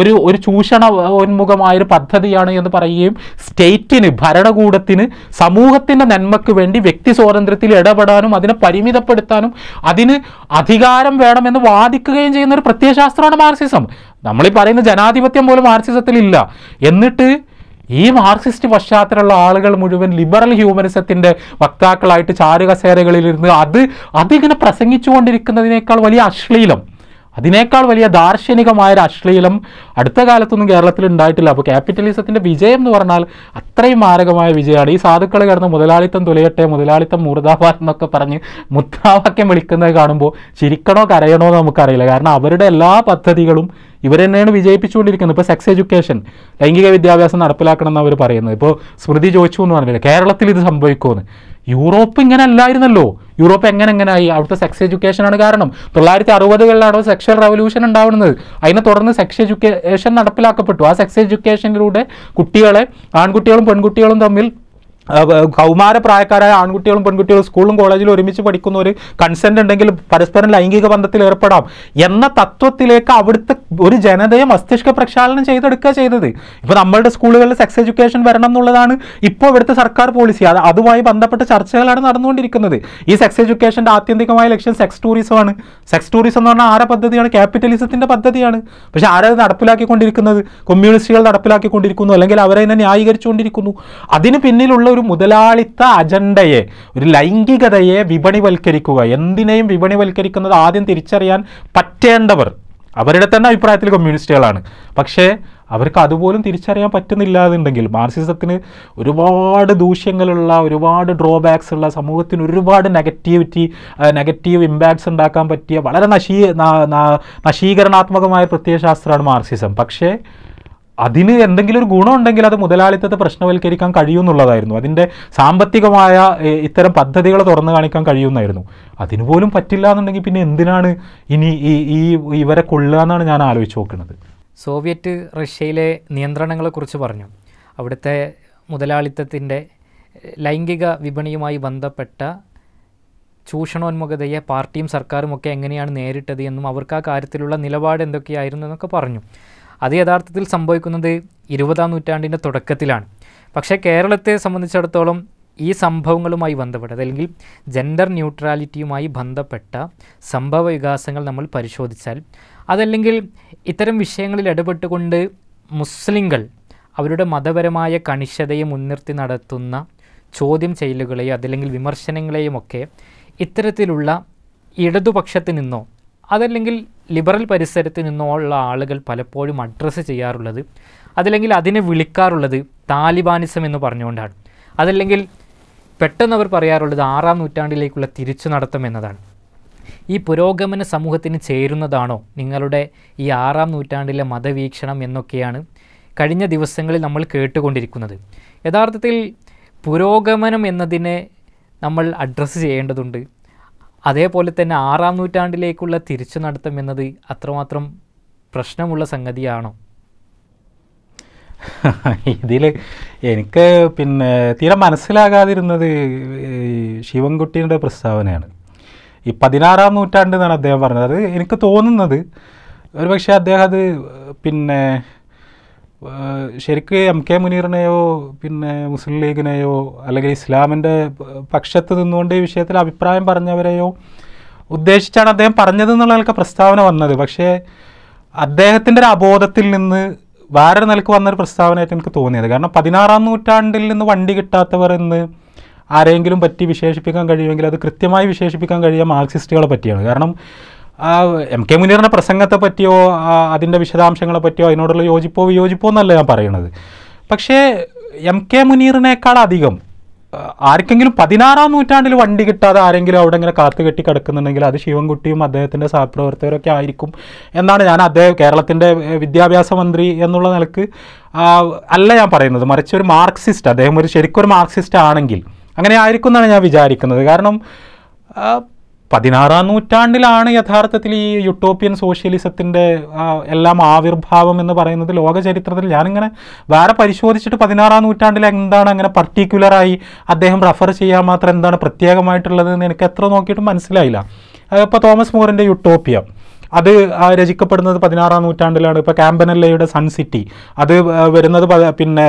ഒരു ഒരു ചൂഷണ ഉന്മുഖമായൊരു പദ്ധതിയാണ് എന്ന് പറയുകയും സ്റ്റേറ്റിന് ഭരണകൂടത്തിന് സമൂഹത്തിൻ്റെ നന്മയ്ക്ക് വേണ്ടി വ്യക്തി സ്വാതന്ത്ര്യത്തിൽ ഇടപെടാനും അതിനെ പരിമിതപ്പെടുത്താനും അതിന് അധികാരം വേണമെന്ന് വാദിക്കുകയും ചെയ്യുന്ന ഒരു പ്രത്യയശാസ്ത്രമാണ് മാർക്സിസം നമ്മളീ പറയുന്ന ജനാധിപത്യം പോലും മാർക്സിസത്തിൽ ഇല്ല എന്നിട്ട് ഈ മാർക്സിസ്റ്റ് പശ്ചാത്തലമുള്ള ആളുകൾ മുഴുവൻ ലിബറൽ ഹ്യൂമനിസത്തിന്റെ വക്താക്കളായിട്ട് ഇരുന്ന് അത് അതിങ്ങനെ പ്രസംഗിച്ചുകൊണ്ടിരിക്കുന്നതിനേക്കാൾ വലിയ അശ്ലീലം അതിനേക്കാൾ വലിയ ദാർശനികമായ ഒരു അശ്ലീലം അടുത്ത കാലത്തൊന്നും കേരളത്തിൽ ഉണ്ടായിട്ടില്ല അപ്പോൾ ക്യാപിറ്റലിസത്തിൻ്റെ വിജയം എന്ന് പറഞ്ഞാൽ അത്രയും മാരകമായ വിജയമാണ് ഈ സാധുക്കൾ കിടന്ന് മുതലാളിത്തം തുലയട്ടെ മുതലാളിത്തം മൂർധാവാൻ എന്നൊക്കെ പറഞ്ഞ് മുദ്രാവാക്യം വിളിക്കുന്നത് കാണുമ്പോൾ ചിരിക്കണോ കരയണോ എന്ന് നമുക്കറിയില്ല കാരണം അവരുടെ എല്ലാ പദ്ധതികളും ഇവർ തന്നെയാണ് വിജയിപ്പിച്ചുകൊണ്ടിരിക്കുന്നത് ഇപ്പോൾ സെക്സ് എഡ്യൂക്കേഷൻ ലൈംഗിക വിദ്യാഭ്യാസം നടപ്പിലാക്കണം എന്ന് അവർ പറയുന്നത് ഇപ്പോൾ സ്മൃതി ചോദിച്ചു എന്ന് പറഞ്ഞില്ല കേരളത്തിൽ ഇത് സംഭവിക്കുമെന്ന് യൂറോപ്പ് ഇങ്ങനെ അല്ലായിരുന്നല്ലോ യൂറോപ്പ് എങ്ങനെ എങ്ങനെയായി അവിടുത്തെ സെക്സ് എഡ്യൂക്കേഷനാണ് കാരണം തൊള്ളായിരത്തി അറുപതുകളിലാണ് സെക്ഷൽ റവല്യൂഷൻ ഉണ്ടാവുന്നത് അതിനെ തുടർന്ന് സെക്സ് എഡ്യൂക്കേഷൻ നടപ്പിലാക്കപ്പെട്ടു ആ സെക്സ് എഡ്യൂക്കേഷനിലൂടെ കുട്ടികളെ ആൺകുട്ടികളും പെൺകുട്ടികളും തമ്മിൽ കൗമാരപ്രായക്കാരായ ആൺകുട്ടികളും പെൺകുട്ടികളും സ്കൂളും കോളേജിലും ഒരുമിച്ച് പഠിക്കുന്ന ഒരു കൺസെൻ്റ് ഉണ്ടെങ്കിൽ പരസ്പരം ലൈംഗിക ബന്ധത്തിൽ ഏർപ്പെടാം എന്ന തത്വത്തിലേക്ക് അവിടുത്തെ ഒരു ജനതയെ മസ്തിഷ്ക പ്രക്ഷാളനം ചെയ്തെടുക്കുക ചെയ്തത് ഇപ്പോൾ നമ്മളുടെ സ്കൂളുകളിൽ സെക്സ് എഡ്യൂക്കേഷൻ വരണം എന്നുള്ളതാണ് ഇപ്പോൾ ഇവിടുത്തെ സർക്കാർ പോളിസി അത് അതുമായി ബന്ധപ്പെട്ട ചർച്ചകളാണ് നടന്നുകൊണ്ടിരിക്കുന്നത് ഈ സെക്സ് എഡ്യൂക്കേഷൻ്റെ ആത്യന്തികമായ ലക്ഷ്യം സെക്സ് ടൂറിസമാണ് സെക്സ് ടൂറിസം എന്ന് പറഞ്ഞാൽ ആരെ പദ്ധതിയാണ് ക്യാപിറ്റലിസത്തിൻ്റെ പദ്ധതിയാണ് പക്ഷേ ആരത് നടപ്പിലാക്കിക്കൊണ്ടിരിക്കുന്നത് കമ്മ്യൂണിസ്റ്റുകൾ നടപ്പിലാക്കിക്കൊണ്ടിരിക്കുന്നു അല്ലെങ്കിൽ അവരെ തന്നെ ന്യായീകരിച്ചുകൊണ്ടിരിക്കുന്നു അതിന് പിന്നിലുള്ള ഒരു ഒരു മുതലാളിത്ത അജണ്ടയെ ഒരു ലൈംഗികതയെ വിപണിവൽക്കരിക്കുക എന്തിനേയും വിപണിവൽക്കരിക്കുന്നത് ആദ്യം തിരിച്ചറിയാൻ പറ്റേണ്ടവർ അവരുടെ തന്നെ അഭിപ്രായത്തിൽ കമ്മ്യൂണിസ്റ്റുകളാണ് പക്ഷേ അവർക്ക് അതുപോലും തിരിച്ചറിയാൻ പറ്റുന്നില്ലാതുണ്ടെങ്കിൽ മാർസിസത്തിന് ഒരുപാട് ദൂഷ്യങ്ങളുള്ള ഒരുപാട് ഡ്രോബാക്സ് ഉള്ള സമൂഹത്തിന് ഒരുപാട് നെഗറ്റിവിറ്റി നെഗറ്റീവ് ഇമ്പാക്ട്സ് ഉണ്ടാക്കാൻ പറ്റിയ വളരെ നശീ നശീകരണാത്മകമായ പ്രത്യയശാസ്ത്രമാണ് മാർക്സിസം പക്ഷേ അതിന് എന്തെങ്കിലും ഒരു ഗുണമുണ്ടെങ്കിൽ അത് മുതലാളിത്തത്തെ പ്രശ്നവൽക്കരിക്കാൻ കഴിയുമെന്നുള്ളതായിരുന്നു അതിൻ്റെ സാമ്പത്തികമായ ഇത്തരം പദ്ധതികൾ തുറന്നു കാണിക്കാൻ കഴിയുമെന്നായിരുന്നു അതിനുപോലും പോലും പറ്റില്ല എന്നുണ്ടെങ്കിൽ പിന്നെ എന്തിനാണ് ഇനി ഈ ഈ ഇവരെ കൊള്ളുക എന്നാണ് ഞാൻ ആലോചിച്ച് നോക്കുന്നത് സോവിയറ്റ് റഷ്യയിലെ നിയന്ത്രണങ്ങളെക്കുറിച്ച് പറഞ്ഞു അവിടുത്തെ മുതലാളിത്തത്തിൻ്റെ ലൈംഗിക വിപണിയുമായി ബന്ധപ്പെട്ട ചൂഷണോന്മുഖതയെ പാർട്ടിയും സർക്കാരും ഒക്കെ എങ്ങനെയാണ് നേരിട്ടത് എന്നും അവർക്ക് ആ കാര്യത്തിലുള്ള നിലപാട് എന്തൊക്കെയായിരുന്നു എന്നൊക്കെ പറഞ്ഞു അത് യഥാർത്ഥത്തിൽ സംഭവിക്കുന്നത് ഇരുപതാം നൂറ്റാണ്ടിൻ്റെ തുടക്കത്തിലാണ് പക്ഷേ കേരളത്തെ സംബന്ധിച്ചിടത്തോളം ഈ സംഭവങ്ങളുമായി ബന്ധപ്പെട്ട് അല്ലെങ്കിൽ ജെൻഡർ ന്യൂട്രാലിറ്റിയുമായി ബന്ധപ്പെട്ട സംഭവ വികാസങ്ങൾ നമ്മൾ പരിശോധിച്ചാൽ അതല്ലെങ്കിൽ ഇത്തരം വിഷയങ്ങളിൽ ഇടപെട്ടുകൊണ്ട് മുസ്ലിങ്ങൾ അവരുടെ മതപരമായ കണിശതയെ മുൻനിർത്തി നടത്തുന്ന ചോദ്യം ചെയ്യലുകളെയോ അതല്ലെങ്കിൽ വിമർശനങ്ങളെയും ഒക്കെ ഇത്തരത്തിലുള്ള ഇടതുപക്ഷത്തു നിന്നോ അതല്ലെങ്കിൽ ലിബറൽ പരിസരത്ത് നിന്നുള്ള ആളുകൾ പലപ്പോഴും അഡ്രസ്സ് ചെയ്യാറുള്ളത് അതല്ലെങ്കിൽ അതിനെ വിളിക്കാറുള്ളത് താലിബാനിസം എന്ന് പറഞ്ഞുകൊണ്ടാണ് അതല്ലെങ്കിൽ പെട്ടെന്ന് അവർ പറയാറുള്ളത് ആറാം നൂറ്റാണ്ടിലേക്കുള്ള തിരിച്ചു നടത്തം എന്നതാണ് ഈ പുരോഗമന സമൂഹത്തിന് ചേരുന്നതാണോ നിങ്ങളുടെ ഈ ആറാം നൂറ്റാണ്ടിലെ മതവീക്ഷണം എന്നൊക്കെയാണ് കഴിഞ്ഞ ദിവസങ്ങളിൽ നമ്മൾ കേട്ടുകൊണ്ടിരിക്കുന്നത് യഥാർത്ഥത്തിൽ പുരോഗമനം എന്നതിനെ നമ്മൾ അഡ്രസ്സ് ചെയ്യേണ്ടതുണ്ട് അതേപോലെ തന്നെ ആറാം നൂറ്റാണ്ടിലേക്കുള്ള തിരിച്ചു നടത്തം എന്നത് അത്രമാത്രം പ്രശ്നമുള്ള സംഗതിയാണോ *laughs* ഇതിൽ എനിക്ക് പിന്നെ തീരെ മനസ്സിലാകാതിരുന്നത് ശിവൻകുട്ടിയുടെ പ്രസ്താവനയാണ് ഈ പതിനാറാം നൂറ്റാണ്ട് എന്നാണ് അദ്ദേഹം പറഞ്ഞത് അത് എനിക്ക് തോന്നുന്നത് ഒരുപക്ഷെ അദ്ദേഹം അത് പിന്നെ ശരിക്ക് എം കെ മുനീറിനെയോ പിന്നെ മുസ്ലിം ലീഗിനെയോ അല്ലെങ്കിൽ ഇസ്ലാമിൻ്റെ പക്ഷത്ത് നിന്നുകൊണ്ട് ഈ വിഷയത്തിൽ അഭിപ്രായം പറഞ്ഞവരെയോ ഉദ്ദേശിച്ചാണ് അദ്ദേഹം പറഞ്ഞതെന്നുള്ള പ്രസ്താവന വന്നത് പക്ഷേ അദ്ദേഹത്തിൻ്റെ ഒരു അബോധത്തിൽ നിന്ന് വേറൊരു നിലക്ക് വന്നൊരു പ്രസ്താവനയായിട്ട് എനിക്ക് തോന്നിയത് കാരണം പതിനാറാം നൂറ്റാണ്ടിൽ നിന്ന് വണ്ടി കിട്ടാത്തവർ എന്ന് ആരെങ്കിലും പറ്റി വിശേഷിപ്പിക്കാൻ കഴിയുമെങ്കിൽ അത് കൃത്യമായി വിശേഷിപ്പിക്കാൻ കഴിയുക മാർക്സിസ്റ്റുകളെ പറ്റിയാണ് കാരണം എം കെ മുനീറിൻ്റെ പ്രസംഗത്തെ പറ്റിയോ അതിൻ്റെ വിശദാംശങ്ങളെ പറ്റിയോ അതിനോടുള്ള യോജിപ്പോ വിയോജിപ്പോ എന്നല്ല ഞാൻ പറയണത് പക്ഷേ എം കെ മുനീറിനേക്കാൾ അധികം ആർക്കെങ്കിലും പതിനാറാം നൂറ്റാണ്ടിൽ വണ്ടി കിട്ടാതെ ആരെങ്കിലും അവിടെ ഇങ്ങനെ കാത്തു കെട്ടി കിടക്കുന്നുണ്ടെങ്കിൽ അത് ശിവൻകുട്ടിയും അദ്ദേഹത്തിൻ്റെ സഹപ്രവർത്തകരൊക്കെ ആയിരിക്കും എന്നാണ് ഞാൻ അദ്ദേഹം കേരളത്തിൻ്റെ വിദ്യാഭ്യാസ മന്ത്രി എന്നുള്ള നിലക്ക് അല്ല ഞാൻ പറയുന്നത് മറിച്ച് ഒരു മാർക്സിസ്റ്റ് അദ്ദേഹം ഒരു ശരിക്കും ഒരു മാർക്സിസ്റ്റ് ആണെങ്കിൽ അങ്ങനെ ആയിരിക്കും എന്നാണ് ഞാൻ വിചാരിക്കുന്നത് കാരണം പതിനാറാം നൂറ്റാണ്ടിലാണ് യഥാർത്ഥത്തിൽ ഈ യുട്ടോപ്യൻ സോഷ്യലിസത്തിൻ്റെ എല്ലാം ആവിർഭാവം എന്ന് പറയുന്നത് ലോക ചരിത്രത്തിൽ ഞാനിങ്ങനെ വേറെ പരിശോധിച്ചിട്ട് പതിനാറാം നൂറ്റാണ്ടിൽ എന്താണ് അങ്ങനെ പർട്ടിക്കുലറായി അദ്ദേഹം റെഫർ ചെയ്യാൻ മാത്രം എന്താണ് പ്രത്യേകമായിട്ടുള്ളത് എനിക്ക് എത്ര നോക്കിയിട്ടും മനസ്സിലായില്ല ഇപ്പോൾ തോമസ് മോറിൻ്റെ യുട്ടോപ്യ അത് രചിക്കപ്പെടുന്നത് പതിനാറാം നൂറ്റാണ്ടിലാണ് ഇപ്പോൾ ക്യാമ്പനല്ലയുടെ സൺ സിറ്റി അത് വരുന്നത് പിന്നെ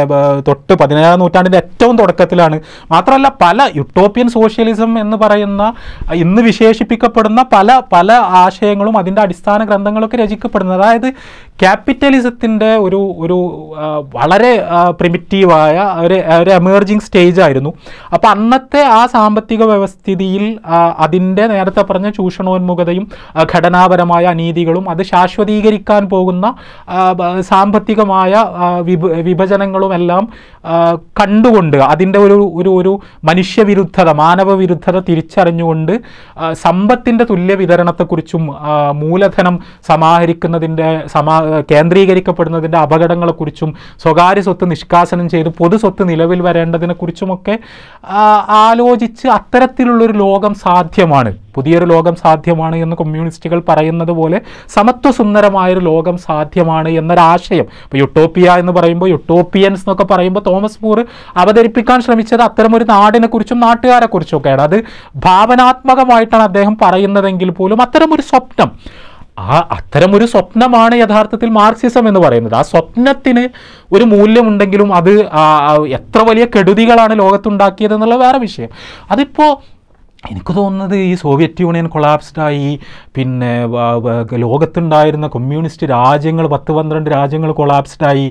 തൊട്ട് പതിനേഴാം നൂറ്റാണ്ടിൻ്റെ ഏറ്റവും തുടക്കത്തിലാണ് മാത്രമല്ല പല യുട്ടോപ്യൻ സോഷ്യലിസം എന്ന് പറയുന്ന ഇന്ന് വിശേഷിപ്പിക്കപ്പെടുന്ന പല പല ആശയങ്ങളും അതിൻ്റെ അടിസ്ഥാന ഗ്രന്ഥങ്ങളൊക്കെ രചിക്കപ്പെടുന്നത് അതായത് ക്യാപിറ്റലിസത്തിൻ്റെ ഒരു ഒരു വളരെ പ്രിമിറ്റീവായ ഒരു ഒരു എമേർജിങ് സ്റ്റേജ് ആയിരുന്നു അപ്പോൾ അന്നത്തെ ആ സാമ്പത്തിക വ്യവസ്ഥിതിയിൽ അതിൻ്റെ നേരത്തെ പറഞ്ഞ ചൂഷണോന്മുഖതയും ഘടനാപരമായ അനീതികളും അത് ശാശ്വതീകരിക്കാൻ പോകുന്ന സാമ്പത്തികമായ വിഭജനങ്ങളും എല്ലാം കണ്ടുകൊണ്ട് അതിൻ്റെ ഒരു ഒരു ഒരു മനുഷ്യവിരുദ്ധത മാനവവിരുദ്ധത തിരിച്ചറിഞ്ഞുകൊണ്ട് സമ്പത്തിൻ്റെ തുല്യ വിതരണത്തെക്കുറിച്ചും മൂലധനം സമാഹരിക്കുന്നതിൻ്റെ സമാ കേന്ദ്രീകരിക്കപ്പെടുന്നതിൻ്റെ അപകടങ്ങളെക്കുറിച്ചും സ്വകാര്യ സ്വത്ത് നിഷ്കാസനം ചെയ്ത് പൊതു സ്വത്ത് നിലവിൽ വരേണ്ടതിനെക്കുറിച്ചുമൊക്കെ ആലോചിച്ച് അത്തരത്തിലുള്ളൊരു ലോകം സാധ്യമാണ് പുതിയൊരു ലോകം സാധ്യമാണ് എന്ന് കമ്മ്യൂണിസ്റ്റുകൾ പറയുന്നത് പോലെ സമത്വസുന്ദരമായൊരു ലോകം സാധ്യമാണ് എന്നൊരാശയം ഇപ്പോൾ യുട്ടോപ്പിയ എന്ന് പറയുമ്പോൾ യുട്ടോപ്പിയൻസ് എന്നൊക്കെ പറയുമ്പോൾ തോമസ് മൂർ അവതരിപ്പിക്കാൻ ശ്രമിച്ചത് അത്തരമൊരു നാടിനെക്കുറിച്ചും നാട്ടുകാരെക്കുറിച്ചും ഒക്കെയാണ് അത് ഭാവനാത്മകമായിട്ടാണ് അദ്ദേഹം പറയുന്നതെങ്കിൽ പോലും അത്തരമൊരു സ്വപ്നം ആ അത്തരം ഒരു സ്വപ്നമാണ് യഥാർത്ഥത്തിൽ മാർക്സിസം എന്ന് പറയുന്നത് ആ സ്വപ്നത്തിന് ഒരു മൂല്യമുണ്ടെങ്കിലും അത് എത്ര വലിയ കെടുതികളാണ് ലോകത്തുണ്ടാക്കിയത് എന്നുള്ള വേറെ വിഷയം അതിപ്പോൾ എനിക്ക് തോന്നുന്നത് ഈ സോവിയറ്റ് യൂണിയൻ കൊളാപ്സ്ഡായി പിന്നെ ലോകത്തുണ്ടായിരുന്ന കമ്മ്യൂണിസ്റ്റ് രാജ്യങ്ങൾ പത്ത് പന്ത്രണ്ട് രാജ്യങ്ങൾ കൊളാപ്സ്ഡായി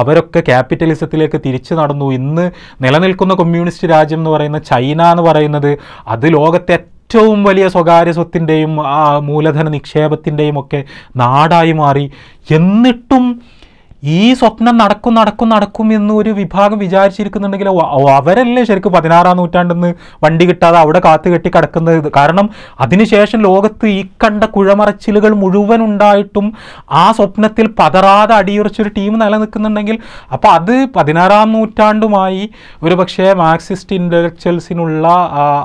അവരൊക്കെ ക്യാപിറ്റലിസത്തിലേക്ക് തിരിച്ചു നടന്നു ഇന്ന് നിലനിൽക്കുന്ന കമ്മ്യൂണിസ്റ്റ് രാജ്യം എന്ന് പറയുന്ന ചൈന എന്ന് പറയുന്നത് അത് ലോകത്തെ ഏറ്റവും വലിയ സ്വകാര്യ സ്വത്തിൻ്റെയും മൂലധന നിക്ഷേപത്തിൻ്റെയും ഒക്കെ നാടായി മാറി എന്നിട്ടും ഈ സ്വപ്നം നടക്കും നടക്കും നടക്കും എന്ന് ഒരു വിഭാഗം വിചാരിച്ചിരിക്കുന്നുണ്ടെങ്കിൽ അവരല്ലേ ശരിക്കും പതിനാറാം നൂറ്റാണ്ടെന്ന് വണ്ടി കിട്ടാതെ അവിടെ കാത്തു കെട്ടി കിടക്കുന്നത് കാരണം അതിനുശേഷം ലോകത്ത് ഈ കണ്ട കുഴമറച്ചിലുകൾ മുഴുവൻ ഉണ്ടായിട്ടും ആ സ്വപ്നത്തിൽ പതറാതെ അടിയുറച്ചൊരു ടീം നിലനിൽക്കുന്നുണ്ടെങ്കിൽ അപ്പോൾ അത് പതിനാറാം നൂറ്റാണ്ടുമായി ഒരു പക്ഷേ മാർക്സിസ്റ്റ് ഇൻ്റലക്ച്വൽസിനുള്ള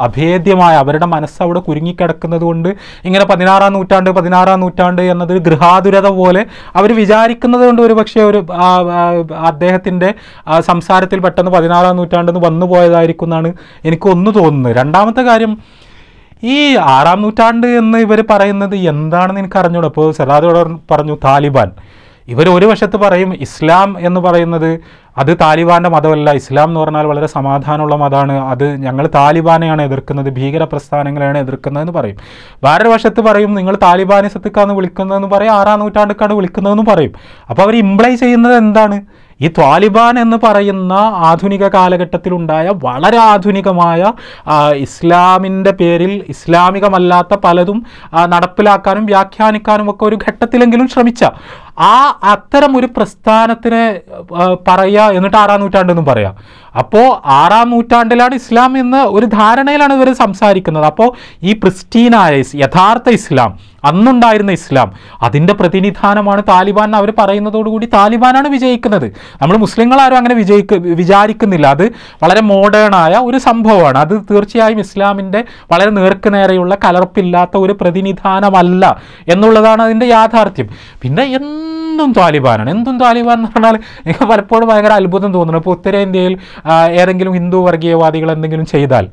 അഭേദ്യമായ അവരുടെ മനസ്സ് അവിടെ കുരുങ്ങിക്കിടക്കുന്നത് കൊണ്ട് ഇങ്ങനെ പതിനാറാം നൂറ്റാണ്ട് പതിനാറാം നൂറ്റാണ്ട് എന്നത് ഗൃഹാതുരത പോലെ അവർ വിചാരിക്കുന്നത് കൊണ്ട് ഒരു പക്ഷേ ഒരു അദ്ദേഹത്തിൻ്റെ സംസാരത്തിൽ പെട്ടെന്ന് പതിനാറാം നൂറ്റാണ്ടിൽ നിന്ന് വന്നു പോയതായിരിക്കും എന്നാണ് എനിക്കൊന്ന് തോന്നുന്നത് രണ്ടാമത്തെ കാര്യം ഈ ആറാം നൂറ്റാണ്ട് എന്ന് ഇവർ പറയുന്നത് എന്താണെന്ന് എനിക്ക് അറിഞ്ഞോളൂ ഇപ്പോൾ സെറാദ് പറഞ്ഞു താലിബാൻ ഇവർ ഒരു വശത്ത് പറയും ഇസ്ലാം എന്ന് പറയുന്നത് അത് താലിബാൻ്റെ മതമല്ല ഇസ്ലാം എന്ന് പറഞ്ഞാൽ വളരെ സമാധാനമുള്ള മതമാണ് അത് ഞങ്ങൾ താലിബാനെയാണ് എതിർക്കുന്നത് ഭീകര പ്രസ്ഥാനങ്ങളെയാണ് എതിർക്കുന്നതെന്ന് പറയും വേറൊരു വശത്ത് പറയും നിങ്ങൾ താലിബാനിസത്തിക്കാണ് വിളിക്കുന്നതെന്ന് പറയും ആറാം നൂറ്റാണ്ടിക്കാണ് വിളിക്കുന്നതെന്ന് പറയും അപ്പോൾ അവർ ഇംപ്ലൈ ചെയ്യുന്നത് എന്താണ് ഈ താലിബാൻ എന്ന് പറയുന്ന ആധുനിക കാലഘട്ടത്തിലുണ്ടായ വളരെ ആധുനികമായ ഇസ്ലാമിൻ്റെ പേരിൽ ഇസ്ലാമികമല്ലാത്ത പലതും നടപ്പിലാക്കാനും വ്യാഖ്യാനിക്കാനും ഒക്കെ ഒരു ഘട്ടത്തിലെങ്കിലും ശ്രമിച്ച ആ അത്തരം ഒരു പ്രസ്ഥാനത്തിനെ പറയുക എന്നിട്ട് ആറാം നൂറ്റാണ്ടെന്നും പറയാം അപ്പോൾ ആറാം നൂറ്റാണ്ടിലാണ് ഇസ്ലാം എന്ന് ഒരു ധാരണയിലാണ് ഇവർ സംസാരിക്കുന്നത് അപ്പോൾ ഈ പ്രിസ്റ്റീനായ യഥാർത്ഥ ഇസ്ലാം അന്നുണ്ടായിരുന്ന ഇസ്ലാം അതിൻ്റെ പ്രതിനിധാനമാണ് താലിബാൻ അവർ പറയുന്നതോടുകൂടി താലിബാനാണ് വിജയിക്കുന്നത് നമ്മൾ മുസ്ലിങ്ങളാരും അങ്ങനെ വിജയിക്ക വിചാരിക്കുന്നില്ല അത് വളരെ മോഡേണായ ഒരു സംഭവമാണ് അത് തീർച്ചയായും ഇസ്ലാമിൻ്റെ വളരെ നേർക്ക് നേരെയുള്ള കലർപ്പില്ലാത്ത ഒരു പ്രതിനിധാനമല്ല എന്നുള്ളതാണ് അതിൻ്റെ യാഥാർത്ഥ്യം പിന്നെ എന്തും താലിബാനാണ് എന്തും താലിബാൻ എന്ന് പറഞ്ഞാൽ എനിക്ക് പലപ്പോഴും ഭയങ്കര അത്ഭുതം തോന്നുന്നു ഇപ്പോൾ ഉത്തരേന്ത്യയിൽ ഏതെങ്കിലും ഹിന്ദു വർഗീയവാദികൾ എന്തെങ്കിലും ചെയ്താൽ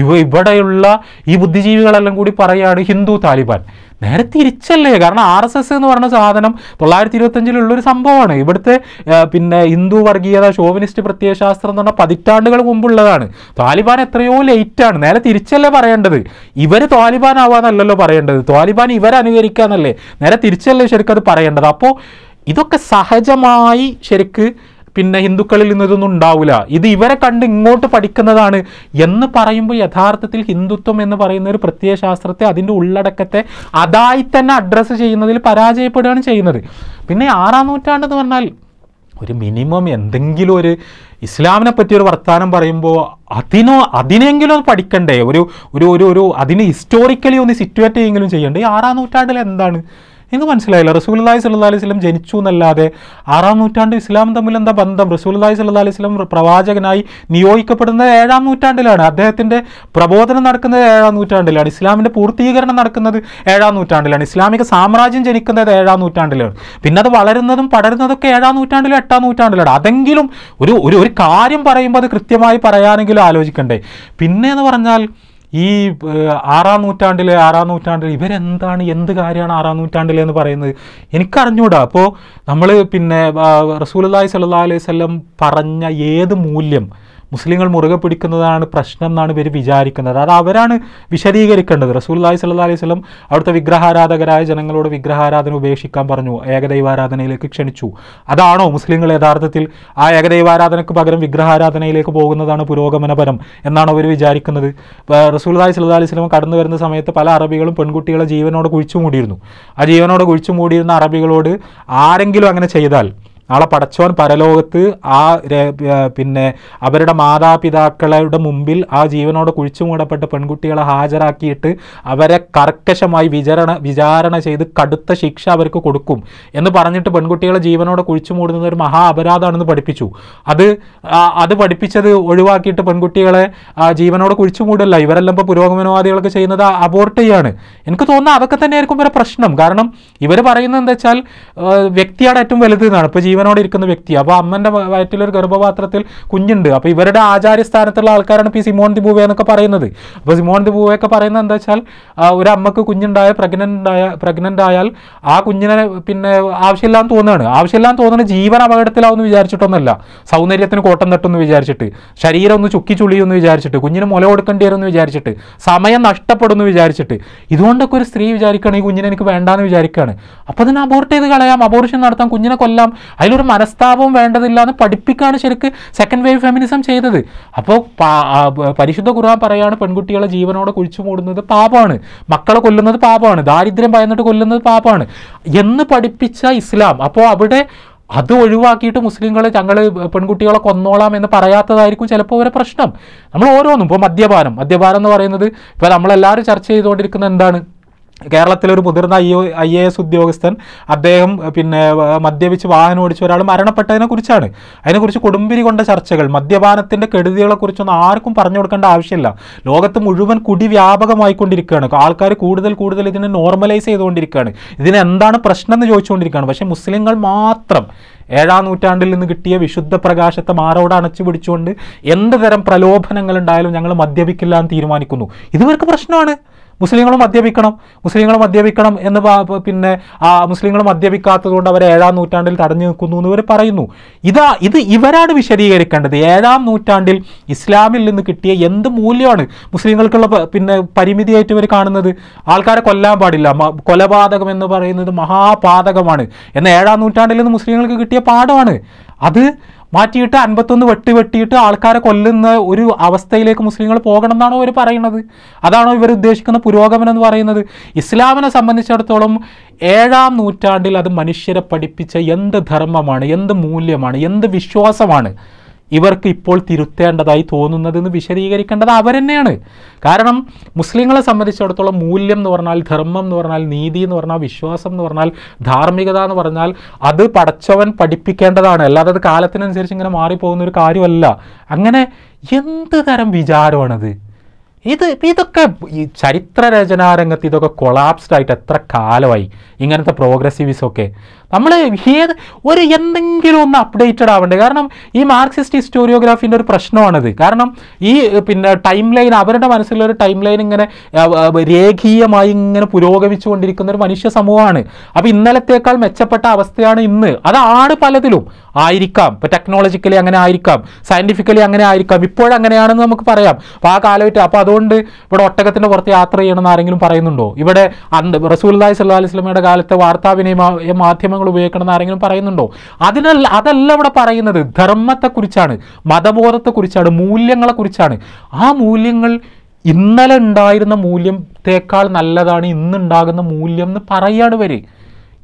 ഇവ ഇവിടെയുള്ള ഈ ബുദ്ധിജീവികളെല്ലാം കൂടി പറയുകയാണ് ഹിന്ദു താലിബാൻ നേരെ തിരിച്ചല്ലേ കാരണം ആർ എസ് എസ് എന്ന് പറഞ്ഞ സാധനം തൊള്ളായിരത്തി ഇരുപത്തഞ്ചിലുള്ളൊരു സംഭവമാണ് ഇവിടുത്തെ പിന്നെ ഹിന്ദു വർഗീയത ഷോവിനിസ്റ്റ് പ്രത്യയശാസ്ത്രം എന്ന് പറഞ്ഞാൽ പതിറ്റാണ്ടുകൾ മുമ്പുള്ളതാണ് താലിബാൻ എത്രയോ ലേറ്റാണ് നേരെ തിരിച്ചല്ലേ പറയേണ്ടത് ഇവർ താലിബാൻ ആവാന്നല്ലല്ലോ പറയേണ്ടത് താലിബാൻ ഇവരനുകരിക്കുക എന്നല്ലേ നേരെ തിരിച്ചല്ലേ ശരിക്കും അത് പറയേണ്ടത് അപ്പോൾ ഇതൊക്കെ സഹജമായി ശരിക്ക് പിന്നെ ഹിന്ദുക്കളിൽ നിന്ന് ഇതൊന്നും ഉണ്ടാവില്ല ഇത് ഇവരെ കണ്ട് ഇങ്ങോട്ട് പഠിക്കുന്നതാണ് എന്ന് പറയുമ്പോൾ യഥാർത്ഥത്തിൽ ഹിന്ദുത്വം എന്ന് പറയുന്ന ഒരു പ്രത്യയ ശാസ്ത്രത്തെ അതിൻ്റെ ഉള്ളടക്കത്തെ അതായി തന്നെ അഡ്രസ്സ് ചെയ്യുന്നതിൽ പരാജയപ്പെടുകയാണ് ചെയ്യുന്നത് പിന്നെ ആറാം നൂറ്റാണ്ടെന്ന് പറഞ്ഞാൽ ഒരു മിനിമം എന്തെങ്കിലും ഒരു ഇസ്ലാമിനെ പറ്റിയൊരു വർത്തമാനം പറയുമ്പോൾ അതിനോ അതിനെങ്കിലും പഠിക്കണ്ടേ ഒരു ഒരു ഒരു അതിന് ഹിസ്റ്റോറിക്കലി ഒന്ന് സിറ്റുവേറ്റ് ചെയ്യെങ്കിലും ചെയ്യണ്ടേ ആറാം നൂറ്റാണ്ടിൽ എന്താണ് നിങ്ങൾക്ക് മനസ്സിലായില്ല റസൂൽ അല്ലാഹി അലൈഹി സ്വലം ജനിച്ചു എന്നല്ലാതെ ആറാം നൂറ്റാണ്ട് ഇസ്ലാം തമ്മിൽ എന്താ ബന്ധം റസൂൽ അല്ലാഹി സല്ലാ അലൈഹി സ്വലം പ്രവാചകനായി നിയോഗിക്കപ്പെടുന്നത് ഏഴാം നൂറ്റാണ്ടിലാണ് അദ്ദേഹത്തിൻ്റെ പ്രബോധനം നടക്കുന്നത് ഏഴാം നൂറ്റാണ്ടിലാണ് ഇസ്ലാമിൻ്റെ പൂർത്തീകരണം നടക്കുന്നത് ഏഴാം നൂറ്റാണ്ടിലാണ് ഇസ്ലാമിക സാമ്രാജ്യം ജനിക്കുന്നത് ഏഴാം നൂറ്റാണ്ടിലാണ് പിന്നെ അത് വളരുന്നതും പടരുന്നതൊക്കെ ഏഴാം നൂറ്റാണ്ടിലും എട്ടാം നൂറ്റാണ്ടിലാണ് അതെങ്കിലും ഒരു ഒരു കാര്യം പറയുമ്പോൾ അത് കൃത്യമായി പറയാനെങ്കിലും ആലോചിക്കണ്ടേ എന്ന് പറഞ്ഞാൽ ഈ ആറാം നൂറ്റാണ്ടിലെ ആറാം നൂറ്റാണ്ടിൽ ഇവരെന്താണ് എന്ത് കാര്യമാണ് ആറാം നൂറ്റാണ്ടിലെ എന്ന് പറയുന്നത് എനിക്കറിഞ്ഞൂടാ അപ്പോൾ നമ്മൾ പിന്നെ റസൂലി സല്ലാ അലൈഹി സ്വല്ലം പറഞ്ഞ ഏത് മൂല്യം മുസ്ലിങ്ങൾ മുറുകെ പിടിക്കുന്നതാണ് പ്രശ്നം എന്നാണ് ഇവർ വിചാരിക്കുന്നത് അത് അവരാണ് വിശദീകരിക്കേണ്ടത് റസൂൽ അള്ളാഹി സല്ലാ അലൈഹി സ്വലം അവിടുത്തെ വിഗ്രഹാരാധകരായ ജനങ്ങളോട് വിഗ്രഹാരാധന ഉപേക്ഷിക്കാൻ പറഞ്ഞു ഏകദൈവാരാധനയിലേക്ക് ക്ഷണിച്ചു അതാണോ മുസ്ലിങ്ങൾ യഥാർത്ഥത്തിൽ ആ ഏകദൈവാരാധനയ്ക്ക് പകരം വിഗ്രഹാരാധനയിലേക്ക് പോകുന്നതാണ് പുരോഗമനപരം എന്നാണ് അവർ വിചാരിക്കുന്നത് റസൂൽദായ് സല്ലാ അലൈഹി സ്വലം കടന്നു വരുന്ന സമയത്ത് പല അറബികളും പെൺകുട്ടികളെ ജീവനോട് കുഴിച്ചു മൂടിയിരുന്നു ആ ജീവനോട് കുഴിച്ചു മൂടിയിരുന്ന അറബികളോട് ആരെങ്കിലും അങ്ങനെ ചെയ്താൽ നാളെ പടച്ചവൻ പരലോകത്ത് ആ പിന്നെ അവരുടെ മാതാപിതാക്കളുടെ മുമ്പിൽ ആ ജീവനോട് കുഴിച്ചു മൂടപ്പെട്ട പെൺകുട്ടികളെ ഹാജരാക്കിയിട്ട് അവരെ കർക്കശമായി വിചരണ വിചാരണ ചെയ്ത് കടുത്ത ശിക്ഷ അവർക്ക് കൊടുക്കും എന്ന് പറഞ്ഞിട്ട് പെൺകുട്ടികളെ ജീവനോട് കുഴിച്ചു മൂടുന്നത് ഒരു മഹാ അപരാധമാണെന്ന് പഠിപ്പിച്ചു അത് അത് പഠിപ്പിച്ചത് ഒഴിവാക്കിയിട്ട് പെൺകുട്ടികളെ ജീവനോട് കുഴിച്ചു മൂടല്ല ഇവരെല്ലാം ഇപ്പോൾ പുരോഗമനവാദികളൊക്കെ ചെയ്യുന്നത് അബോർട്ട് ചെയ്യാണ് എനിക്ക് തോന്നുന്നത് അതൊക്കെ തന്നെയായിരിക്കും ഇവരെ പ്രശ്നം കാരണം ഇവർ പറയുന്നത് എന്താ വെച്ചാൽ വ്യക്തിയാണ് ഏറ്റവും വലുത് എന്നാണ് ഇപ്പോൾ ജീവൻ ജീവനോടെ ഇരിക്കുന്ന വ്യക്തി അപ്പോൾ അമ്മൻ്റെ വയറ്റിലൊരു ഗർഭപാത്രത്തിൽ കുഞ്ഞുണ്ട് അപ്പോൾ ഇവരുടെ ആചാര്യസ്ഥാനത്തുള്ള ആൾക്കാരാണ് ഇപ്പോൾ ഈ സിമോൺ ബൂവേ എന്നൊക്കെ പറയുന്നത് അപ്പോൾ സിമോൺ ദിബൂവെയൊക്കെ പറയുന്നത് എന്താ വെച്ചാൽ ഒരു അമ്മക്ക് കുഞ്ഞുണ്ടായ പ്രഗ്നൻ്റായ ആയ പ്രഗ്നൻ്റ് ആയാൽ ആ കുഞ്ഞിനെ പിന്നെ ആവശ്യമില്ലാന്ന് തോന്നുകയാണ് ആവശ്യമില്ലാന്ന് തോന്നുന്നത് ജീവൻ അപകടത്തിലാവുമെന്ന് വിചാരിച്ചിട്ടൊന്നുമല്ല സൗന്ദര്യത്തിന് കോട്ടം തട്ടുമെന്ന് വിചാരിച്ചിട്ട് ശരീരം ഒന്ന് ചുക്കി ചുളിയെന്ന് വിചാരിച്ചിട്ട് കുഞ്ഞിന് മുല കൊടുക്കേണ്ടി വരുമെന്ന് വിചാരിച്ചിട്ട് സമയം നഷ്ടപ്പെടുമെന്ന് വിചാരിച്ചിട്ട് ഇതുകൊണ്ടൊക്കെ ഒരു സ്ത്രീ വിചാരിക്കുകയാണ് ഈ കുഞ്ഞിനെ എനിക്ക് വേണ്ടാന്ന് വിചാരിക്കുകയാണ് അപ്പോൾ അതിനെ അബോർട്ട് ചെയ്ത് കളയാം അബോർഷൻ നടത്താം കുഞ്ഞിനെ കൊല്ലാം അതിലൊരു മനസ്താപവും വേണ്ടതില്ല എന്ന് പഠിപ്പിക്കാണ് ശരിക്ക് സെക്കൻഡ് വേവ് ഫെമിനിസം ചെയ്തത് അപ്പോൾ പരിശുദ്ധ ഖുർആൻ പറയാണ് പെൺകുട്ടികളെ ജീവനോടെ കുഴിച്ചു മൂടുന്നത് പാപമാണ് മക്കളെ കൊല്ലുന്നത് പാപമാണ് ദാരിദ്ര്യം പയന്നിട്ട് കൊല്ലുന്നത് പാപമാണ് എന്ന് പഠിപ്പിച്ച ഇസ്ലാം അപ്പോൾ അവിടെ അത് ഒഴിവാക്കിയിട്ട് മുസ്ലിങ്ങൾ ഞങ്ങൾ പെൺകുട്ടികളെ കൊന്നോളാം എന്ന് പറയാത്തതായിരിക്കും ചിലപ്പോൾ ഒരു പ്രശ്നം നമ്മൾ ഓരോന്നും ഇപ്പോൾ മദ്യപാനം മദ്യപാനം എന്ന് പറയുന്നത് ഇപ്പോൾ നമ്മളെല്ലാവരും ചർച്ച ചെയ്തുകൊണ്ടിരിക്കുന്നത് എന്താണ് കേരളത്തിലെ ഒരു മുതിർന്ന ഐ ഐ എ എസ് ഉദ്യോഗസ്ഥൻ അദ്ദേഹം പിന്നെ മദ്യപിച്ച് വാഹനം ഓടിച്ച ഒരാൾ മരണപ്പെട്ടതിനെക്കുറിച്ചാണ് അതിനെക്കുറിച്ച് കൊടുമ്പിരി കൊണ്ട ചർച്ചകൾ മദ്യപാനത്തിൻ്റെ കെടുതികളെക്കുറിച്ചൊന്നും ആർക്കും പറഞ്ഞു കൊടുക്കേണ്ട ആവശ്യമില്ല ലോകത്ത് മുഴുവൻ കുടി വ്യാപകമായിക്കൊണ്ടിരിക്കുകയാണ് ആൾക്കാർ കൂടുതൽ കൂടുതൽ ഇതിനെ നോർമലൈസ് ചെയ്തുകൊണ്ടിരിക്കുകയാണ് ഇതിനെന്താണ് പ്രശ്നം എന്ന് ചോദിച്ചുകൊണ്ടിരിക്കുകയാണ് പക്ഷേ മുസ്ലിങ്ങൾ മാത്രം ഏഴാം നൂറ്റാണ്ടിൽ നിന്ന് കിട്ടിയ വിശുദ്ധ പ്രകാശത്തെ മാറോട് അണച്ചു പിടിച്ചുകൊണ്ട് എന്ത് തരം പ്രലോഭനങ്ങൾ ഉണ്ടായാലും ഞങ്ങൾ മദ്യപിക്കില്ല എന്ന് തീരുമാനിക്കുന്നു ഇതുവർക്ക് പ്രശ്നമാണ് മുസ്ലിങ്ങളും മദ്യപിക്കണം മുസ്ലിങ്ങളും മദ്യപിക്കണം എന്ന് പിന്നെ ആ മുസ്ലിങ്ങൾ കൊണ്ട് അവർ ഏഴാം നൂറ്റാണ്ടിൽ തടഞ്ഞു നിൽക്കുന്നു എന്ന് ഇവർ പറയുന്നു ഇതാ ഇത് ഇവരാണ് വിശദീകരിക്കേണ്ടത് ഏഴാം നൂറ്റാണ്ടിൽ ഇസ്ലാമിൽ നിന്ന് കിട്ടിയ എന്ത് മൂല്യമാണ് മുസ്ലിങ്ങൾക്കുള്ള പിന്നെ പരിമിതിയായിട്ട് ഇവർ കാണുന്നത് ആൾക്കാരെ കൊല്ലാൻ പാടില്ല കൊലപാതകം എന്ന് പറയുന്നത് മഹാപാതകമാണ് എന്ന ഏഴാം നൂറ്റാണ്ടിൽ നിന്ന് മുസ്ലിങ്ങൾക്ക് കിട്ടിയ പാഠമാണ് അത് മാറ്റിയിട്ട് അൻപത്തൊന്ന് വെട്ടി വെട്ടിയിട്ട് ആൾക്കാരെ കൊല്ലുന്ന ഒരു അവസ്ഥയിലേക്ക് മുസ്ലിങ്ങൾ പോകണം എന്നാണോ ഇവർ പറയുന്നത് അതാണോ ഇവർ ഉദ്ദേശിക്കുന്ന പുരോഗമനം എന്ന് പറയുന്നത് ഇസ്ലാമിനെ സംബന്ധിച്ചിടത്തോളം ഏഴാം നൂറ്റാണ്ടിൽ അത് മനുഷ്യരെ പഠിപ്പിച്ച എന്ത് ധർമ്മമാണ് എന്ത് മൂല്യമാണ് എന്ത് വിശ്വാസമാണ് ഇവർക്ക് ഇപ്പോൾ തിരുത്തേണ്ടതായി തോന്നുന്നതെന്ന് വിശദീകരിക്കേണ്ടത് തന്നെയാണ് കാരണം മുസ്ലിങ്ങളെ സംബന്ധിച്ചിടത്തോളം മൂല്യം എന്ന് പറഞ്ഞാൽ ധർമ്മം എന്ന് പറഞ്ഞാൽ നീതി എന്ന് പറഞ്ഞാൽ വിശ്വാസം എന്ന് പറഞ്ഞാൽ ധാർമ്മികത എന്ന് പറഞ്ഞാൽ അത് പടച്ചവൻ പഠിപ്പിക്കേണ്ടതാണ് അല്ലാതെ അത് കാലത്തിനനുസരിച്ച് ഇങ്ങനെ മാറിപ്പോകുന്ന ഒരു കാര്യമല്ല അങ്ങനെ എന്ത് തരം വിചാരമാണത് ഇത് ഇതൊക്കെ ഈ ചരിത്ര രചനാരംഗത്ത് ഇതൊക്കെ കൊളാപ്സ്ഡ് ആയിട്ട് എത്ര കാലമായി ഇങ്ങനത്തെ പ്രോഗ്രസീവിസൊക്കെ നമ്മൾ ഏത് ഒരു എന്തെങ്കിലും ഒന്ന് അപ്ഡേറ്റഡ് ആവേണ്ടത് കാരണം ഈ മാർക്സിസ്റ്റ് ഹിസ്റ്റോറിയോഗ്രാഫിൻ്റെ ഒരു പ്രശ്നമാണിത് കാരണം ഈ പിന്നെ ടൈം ലൈൻ അവരുടെ മനസ്സിലുള്ള ഒരു ടൈം ലൈൻ ഇങ്ങനെ രേഖീയമായി ഇങ്ങനെ പുരോഗമിച്ചുകൊണ്ടിരിക്കുന്ന ഒരു മനുഷ്യ സമൂഹമാണ് അപ്പോൾ ഇന്നലത്തേക്കാൾ മെച്ചപ്പെട്ട അവസ്ഥയാണ് ഇന്ന് അതാണ് പലതിലും ആയിരിക്കാം ഇപ്പോൾ ടെക്നോളജിക്കലി അങ്ങനെ ആയിരിക്കാം സയൻറ്റിഫിക്കലി അങ്ങനെ ആയിരിക്കാം ഇപ്പോഴങ്ങനെയാണെന്ന് നമുക്ക് പറയാം അപ്പോൾ ആ കാലഘട്ടം അപ്പോൾ അതുകൊണ്ട് ഇവിടെ ഒട്ടകത്തിൻ്റെ പുറത്ത് യാത്ര ചെയ്യണമെന്ന് ആരെങ്കിലും പറയുന്നുണ്ടോ ഇവിടെ റസൂൽ അള്ളാഹി അലൈഹി അലിസ്ലമയുടെ കാലത്തെ വാർത്താവിനിമയ മാധ്യമം ഉപയോഗിക്കണം എന്ന് ആരെങ്കിലും പറയുന്നുണ്ടോ അതിനല്ല അതല്ല ഇവിടെ പറയുന്നത് ധർമ്മത്തെക്കുറിച്ചാണ് മതബോധത്തെക്കുറിച്ചാണ് മൂല്യങ്ങളെക്കുറിച്ചാണ് ആ മൂല്യങ്ങൾ ഇന്നലെ ഉണ്ടായിരുന്ന മൂല്യത്തേക്കാൾ നല്ലതാണ് ഇന്നുണ്ടാകുന്ന മൂല്യം എന്ന് പറയാണ് വരെ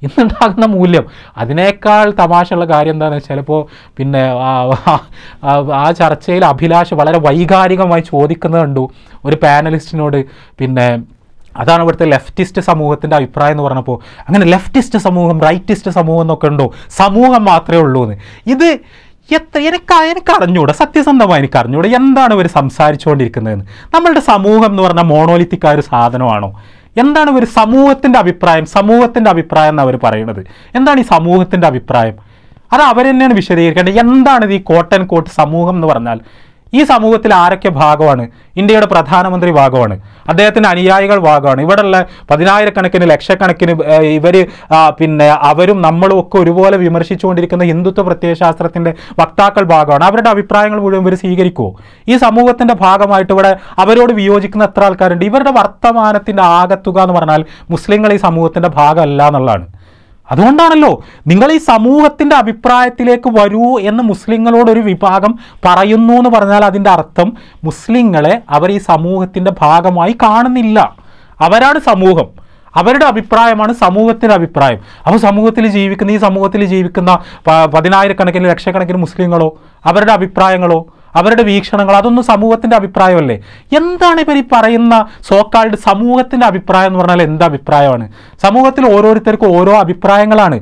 ഇന്നുണ്ടാകുന്ന മൂല്യം അതിനേക്കാൾ തമാശയുള്ള കാര്യം എന്താണെന്ന് വെച്ചാൽ ചിലപ്പോൾ പിന്നെ ആ ചർച്ചയിൽ അഭിലാഷ് വളരെ വൈകാരികമായി ചോദിക്കുന്നത് കണ്ടു ഒരു പാനലിസ്റ്റിനോട് പിന്നെ അതാണ് ഇവിടുത്തെ ലെഫ്റ്റിസ്റ്റ് സമൂഹത്തിൻ്റെ അഭിപ്രായം എന്ന് പറഞ്ഞപ്പോൾ അങ്ങനെ ലെഫ്റ്റിസ്റ്റ് സമൂഹം റൈറ്റിസ്റ്റ് സമൂഹം എന്നൊക്കെ ഉണ്ടോ സമൂഹം മാത്രമേ ഉള്ളൂ എന്ന് ഇത് എത്ര എനിക്ക് എനിക്ക് അറിഞ്ഞൂടെ സത്യസന്ധമായി എനിക്ക് അറിഞ്ഞൂടെ എന്താണ് ഇവർ സംസാരിച്ചുകൊണ്ടിരിക്കുന്നതെന്ന് നമ്മളുടെ സമൂഹം എന്ന് പറഞ്ഞാൽ മോണോലിത്തിക്കായ ഒരു സാധനമാണോ എന്താണ് ഒരു സമൂഹത്തിൻ്റെ അഭിപ്രായം സമൂഹത്തിൻ്റെ അഭിപ്രായം എന്ന് അവർ പറയുന്നത് എന്താണ് ഈ സമൂഹത്തിൻ്റെ അഭിപ്രായം അത് അവർ തന്നെയാണ് വിശദീകരിക്കേണ്ടത് എന്താണ് ഈ കോട്ടൻ കോട്ട് സമൂഹം എന്ന് പറഞ്ഞാൽ ഈ സമൂഹത്തിൽ ആരൊക്കെ ഭാഗമാണ് ഇന്ത്യയുടെ പ്രധാനമന്ത്രി ഭാഗമാണ് അദ്ദേഹത്തിൻ്റെ അനുയായികൾ ഭാഗമാണ് ഇവിടെയുള്ള പതിനായിരക്കണക്കിന് ലക്ഷക്കണക്കിന് ഇവർ പിന്നെ അവരും നമ്മളും ഒക്കെ ഒരുപോലെ വിമർശിച്ചുകൊണ്ടിരിക്കുന്ന ഹിന്ദുത്വ പ്രത്യയശാസ്ത്രത്തിൻ്റെ വക്താക്കൾ ഭാഗമാണ് അവരുടെ അഭിപ്രായങ്ങൾ മുഴുവൻ ഇവർ സ്വീകരിക്കുമോ ഈ സമൂഹത്തിൻ്റെ ഭാഗമായിട്ട് ഇവിടെ അവരോട് വിയോജിക്കുന്ന എത്ര ആൾക്കാരുണ്ട് ഇവരുടെ വർത്തമാനത്തിൻ്റെ ആകത്തുക എന്ന് പറഞ്ഞാൽ മുസ്ലിങ്ങൾ ഈ സമൂഹത്തിൻ്റെ ഭാഗമല്ല എന്നുള്ളതാണ് അതുകൊണ്ടാണല്ലോ നിങ്ങൾ ഈ സമൂഹത്തിൻ്റെ അഭിപ്രായത്തിലേക്ക് വരൂ എന്ന് മുസ്ലിങ്ങളോടൊരു വിഭാഗം പറയുന്നു എന്ന് പറഞ്ഞാൽ അതിൻ്റെ അർത്ഥം മുസ്ലിങ്ങളെ അവർ ഈ സമൂഹത്തിൻ്റെ ഭാഗമായി കാണുന്നില്ല അവരാണ് സമൂഹം അവരുടെ അഭിപ്രായമാണ് സമൂഹത്തിൻ്റെ അഭിപ്രായം അപ്പോൾ സമൂഹത്തിൽ ജീവിക്കുന്ന ഈ സമൂഹത്തിൽ ജീവിക്കുന്ന പതിനായിരക്കണക്കിന് ലക്ഷക്കണക്കിന് മുസ്ലിങ്ങളോ അവരുടെ അഭിപ്രായങ്ങളോ അവരുടെ വീക്ഷണങ്ങൾ അതൊന്നും സമൂഹത്തിൻ്റെ അഭിപ്രായമല്ലേ എന്താണ് ഇവർ ഈ പറയുന്ന സോക്കാൾഡ് സമൂഹത്തിൻ്റെ അഭിപ്രായം എന്ന് പറഞ്ഞാൽ എന്ത് അഭിപ്രായമാണ് സമൂഹത്തിൽ ഓരോരുത്തർക്കും ഓരോ അഭിപ്രായങ്ങളാണ്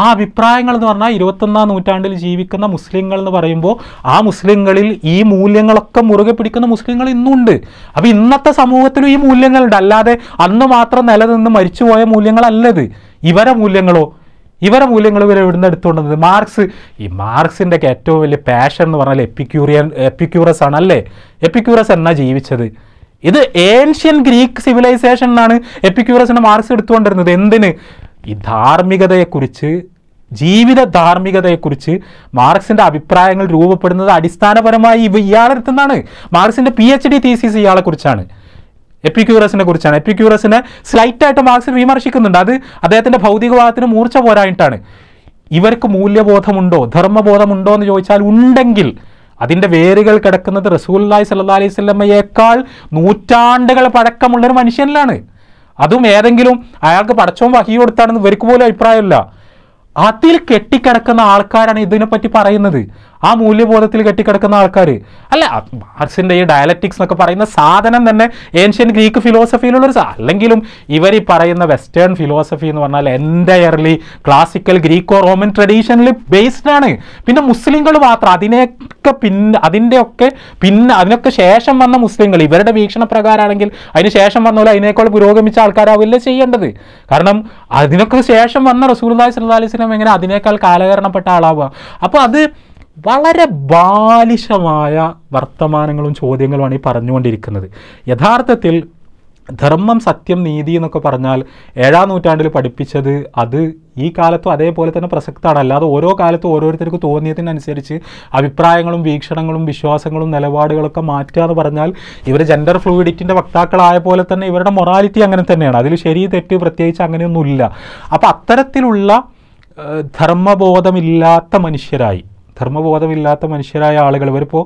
ആ അഭിപ്രായങ്ങൾ എന്ന് പറഞ്ഞാൽ ഇരുപത്തൊന്നാം നൂറ്റാണ്ടിൽ ജീവിക്കുന്ന മുസ്ലിങ്ങൾ എന്ന് പറയുമ്പോൾ ആ മുസ്ലിങ്ങളിൽ ഈ മൂല്യങ്ങളൊക്കെ മുറുകെ പിടിക്കുന്ന മുസ്ലിങ്ങൾ ഇന്നുണ്ട് അപ്പോൾ ഇന്നത്തെ സമൂഹത്തിലും ഈ മൂല്യങ്ങളുണ്ട് അല്ലാതെ അന്ന് മാത്രം നിലനിന്ന് മരിച്ചുപോയ മൂല്യങ്ങളല്ലത് ഇവരെ മൂല്യങ്ങളോ ഇവരുടെ മൂല്യങ്ങൾ ഇവർ എവിടുന്ന് എടുത്തുകൊണ്ടത് മാർക്സ് ഈ ഒക്കെ ഏറ്റവും വലിയ പാഷൻ എന്ന് പറഞ്ഞാൽ എപ്പിക്യൂറിയൻ എപ്പിക്യൂറസ് ആണ് അല്ലേ എപ്പിക്യൂറസ് എന്നാ ജീവിച്ചത് ഇത് ഏൻഷ്യൻ ഗ്രീക്ക് സിവിലൈസേഷൻ എന്നാണ് എപ്പിക്യൂറസിന് മാർക്സ് എടുത്തുകൊണ്ടിരുന്നത് എന്തിന് ഈ ധാർമ്മികതയെക്കുറിച്ച് ജീവിത ധാർമ്മികതയെക്കുറിച്ച് മാർക്സിൻ്റെ അഭിപ്രായങ്ങൾ രൂപപ്പെടുന്നത് അടിസ്ഥാനപരമായി ഇവ ഇയാളെടുത്തുനിന്നാണ് മാർക്സിൻ്റെ പി എച്ച് ഡി തീസിസ് ഇയാളെക്കുറിച്ചാണ് എപ്പിക്യൂറസിനെ കുറിച്ചാണ് എപ്പിക്യൂറസിനെ ആയിട്ട് മാർക്സിൽ വിമർശിക്കുന്നുണ്ട് അത് അദ്ദേഹത്തിന്റെ ഭൗതികവാദത്തിന് മൂർച്ച പോരായിട്ടാണ് ഇവർക്ക് മൂല്യബോധമുണ്ടോ ധർമ്മബോധമുണ്ടോ എന്ന് ചോദിച്ചാൽ ഉണ്ടെങ്കിൽ അതിൻ്റെ വേരുകൾ കിടക്കുന്നത് റസൂല്ലായി സല്ലാ അലൈഹി വസല്ലമയേക്കാൾ നൂറ്റാണ്ടുകൾ പഴക്കമുള്ളൊരു മനുഷ്യനിലാണ് അതും ഏതെങ്കിലും അയാൾക്ക് പടച്ചവും വഹി കൊടുത്താണെന്ന് ഇവർക്ക് പോലും അഭിപ്രായമില്ല അതിൽ കെട്ടിക്കിടക്കുന്ന ആൾക്കാരാണ് ഇതിനെപ്പറ്റി പറയുന്നത് ആ മൂല്യബോധത്തിൽ കെട്ടിക്കിടക്കുന്ന ആൾക്കാർ അല്ല മാർസിൻ്റെ ഈ ഡയലറ്റിക്സ് എന്നൊക്കെ പറയുന്ന സാധനം തന്നെ ഏൻഷ്യൻ ഗ്രീക്ക് ഫിലോസഫിയിലുള്ളൊരു അല്ലെങ്കിലും ഇവർ ഈ പറയുന്ന വെസ്റ്റേൺ ഫിലോസഫി എന്ന് പറഞ്ഞാൽ എൻ്റയർലി ക്ലാസിക്കൽ ഗ്രീക്കോ റോമൻ ട്രഡീഷനിൽ ബേസ്ഡ് ആണ് പിന്നെ മുസ്ലിങ്ങൾ മാത്രം അതിനെയൊക്കെ പിന്നെ അതിൻ്റെയൊക്കെ പിന്നെ അതിനൊക്കെ ശേഷം വന്ന മുസ്ലിങ്ങൾ ഇവരുടെ വീക്ഷണ പ്രകാരമാണെങ്കിൽ അതിന് ശേഷം വന്നപോലെ അതിനേക്കാൾ പുരോഗമിച്ച ആൾക്കാരാവില്ല ചെയ്യേണ്ടത് കാരണം അതിനൊക്കെ ശേഷം വന്ന റസൂൽ അലൈഹി സ്വലാ അദ്ദേഹം എങ്ങനെ അതിനേക്കാൾ കാലകരണപ്പെട്ട ആളാവുക അപ്പോൾ അത് വളരെ ബാലിശമായ വർത്തമാനങ്ങളും ചോദ്യങ്ങളുമാണ് ഈ പറഞ്ഞുകൊണ്ടിരിക്കുന്നത് യഥാർത്ഥത്തിൽ ധർമ്മം സത്യം നീതി എന്നൊക്കെ പറഞ്ഞാൽ ഏഴാം നൂറ്റാണ്ടിൽ പഠിപ്പിച്ചത് അത് ഈ കാലത്തും അതേപോലെ തന്നെ പ്രസക്തമാണ് അല്ലാതെ ഓരോ കാലത്തും ഓരോരുത്തർക്ക് തോന്നിയതിനനുസരിച്ച് അഭിപ്രായങ്ങളും വീക്ഷണങ്ങളും വിശ്വാസങ്ങളും നിലപാടുകളൊക്കെ മാറ്റുക എന്ന് പറഞ്ഞാൽ ഇവർ ജെൻഡർ ഫ്ലൂയിഡിറ്റിൻ്റെ വക്താക്കളായ പോലെ തന്നെ ഇവരുടെ മൊറാലിറ്റി അങ്ങനെ തന്നെയാണ് അതിൽ ശരി തെറ്റ് പ്രത്യേകിച്ച് അങ്ങനെയൊന്നുമില്ല അപ്പോൾ അത്തരത്തിലുള്ള ധർമ്മബോധമില്ലാത്ത മനുഷ്യരായി ധർമ്മബോധമില്ലാത്ത മനുഷ്യരായ ആളുകൾ ഇവരിപ്പോൾ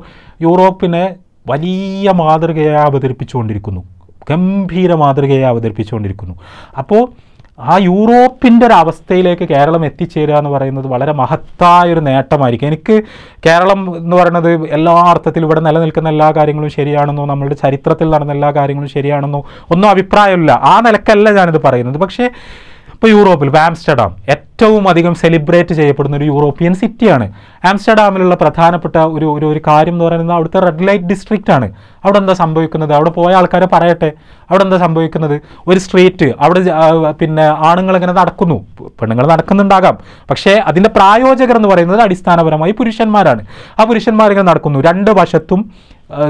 യൂറോപ്പിനെ വലിയ മാതൃകയായി അവതരിപ്പിച്ചുകൊണ്ടിരിക്കുന്നു ഗംഭീര മാതൃകയായി അവതരിപ്പിച്ചുകൊണ്ടിരിക്കുന്നു അപ്പോൾ ആ യൂറോപ്പിൻ്റെ ഒരു അവസ്ഥയിലേക്ക് കേരളം എത്തിച്ചേരുക എന്ന് പറയുന്നത് വളരെ മഹത്തായ ഒരു നേട്ടമായിരിക്കും എനിക്ക് കേരളം എന്ന് പറയുന്നത് എല്ലാ അർത്ഥത്തിൽ ഇവിടെ നിലനിൽക്കുന്ന എല്ലാ കാര്യങ്ങളും ശരിയാണെന്നോ നമ്മുടെ ചരിത്രത്തിൽ നടന്ന എല്ലാ കാര്യങ്ങളും ശരിയാണെന്നോ ഒന്നും അഭിപ്രായമില്ല ആ നിലക്കല്ല ഞാനിത് പറയുന്നത് പക്ഷേ ഇപ്പോൾ യൂറോപ്പിൽ ഇപ്പോൾ ആംസ്റ്റർഡാം ഏറ്റവും അധികം സെലിബ്രേറ്റ് ചെയ്യപ്പെടുന്ന ഒരു യൂറോപ്യൻ സിറ്റിയാണ് ആംസ്റ്റർഡാമിലുള്ള പ്രധാനപ്പെട്ട ഒരു ഒരു ഒരു കാര്യം എന്ന് പറയുന്നത് അവിടുത്തെ റെഡ് ലൈറ്റ് ഡിസ്ട്രിക്റ്റ് ആണ് അവിടെ എന്താ സംഭവിക്കുന്നത് അവിടെ പോയ ആൾക്കാരെ പറയട്ടെ അവിടെ എന്താ സംഭവിക്കുന്നത് ഒരു സ്ട്രീറ്റ് അവിടെ പിന്നെ ആണുങ്ങൾ ഇങ്ങനെ നടക്കുന്നു പെണ്ണുങ്ങൾ നടക്കുന്നുണ്ടാകാം പക്ഷേ അതിൻ്റെ പ്രായോജകർ എന്ന് പറയുന്നത് അടിസ്ഥാനപരമായി പുരുഷന്മാരാണ് ആ പുരുഷന്മാരിങ്ങനെ നടക്കുന്നു രണ്ട് വശത്തും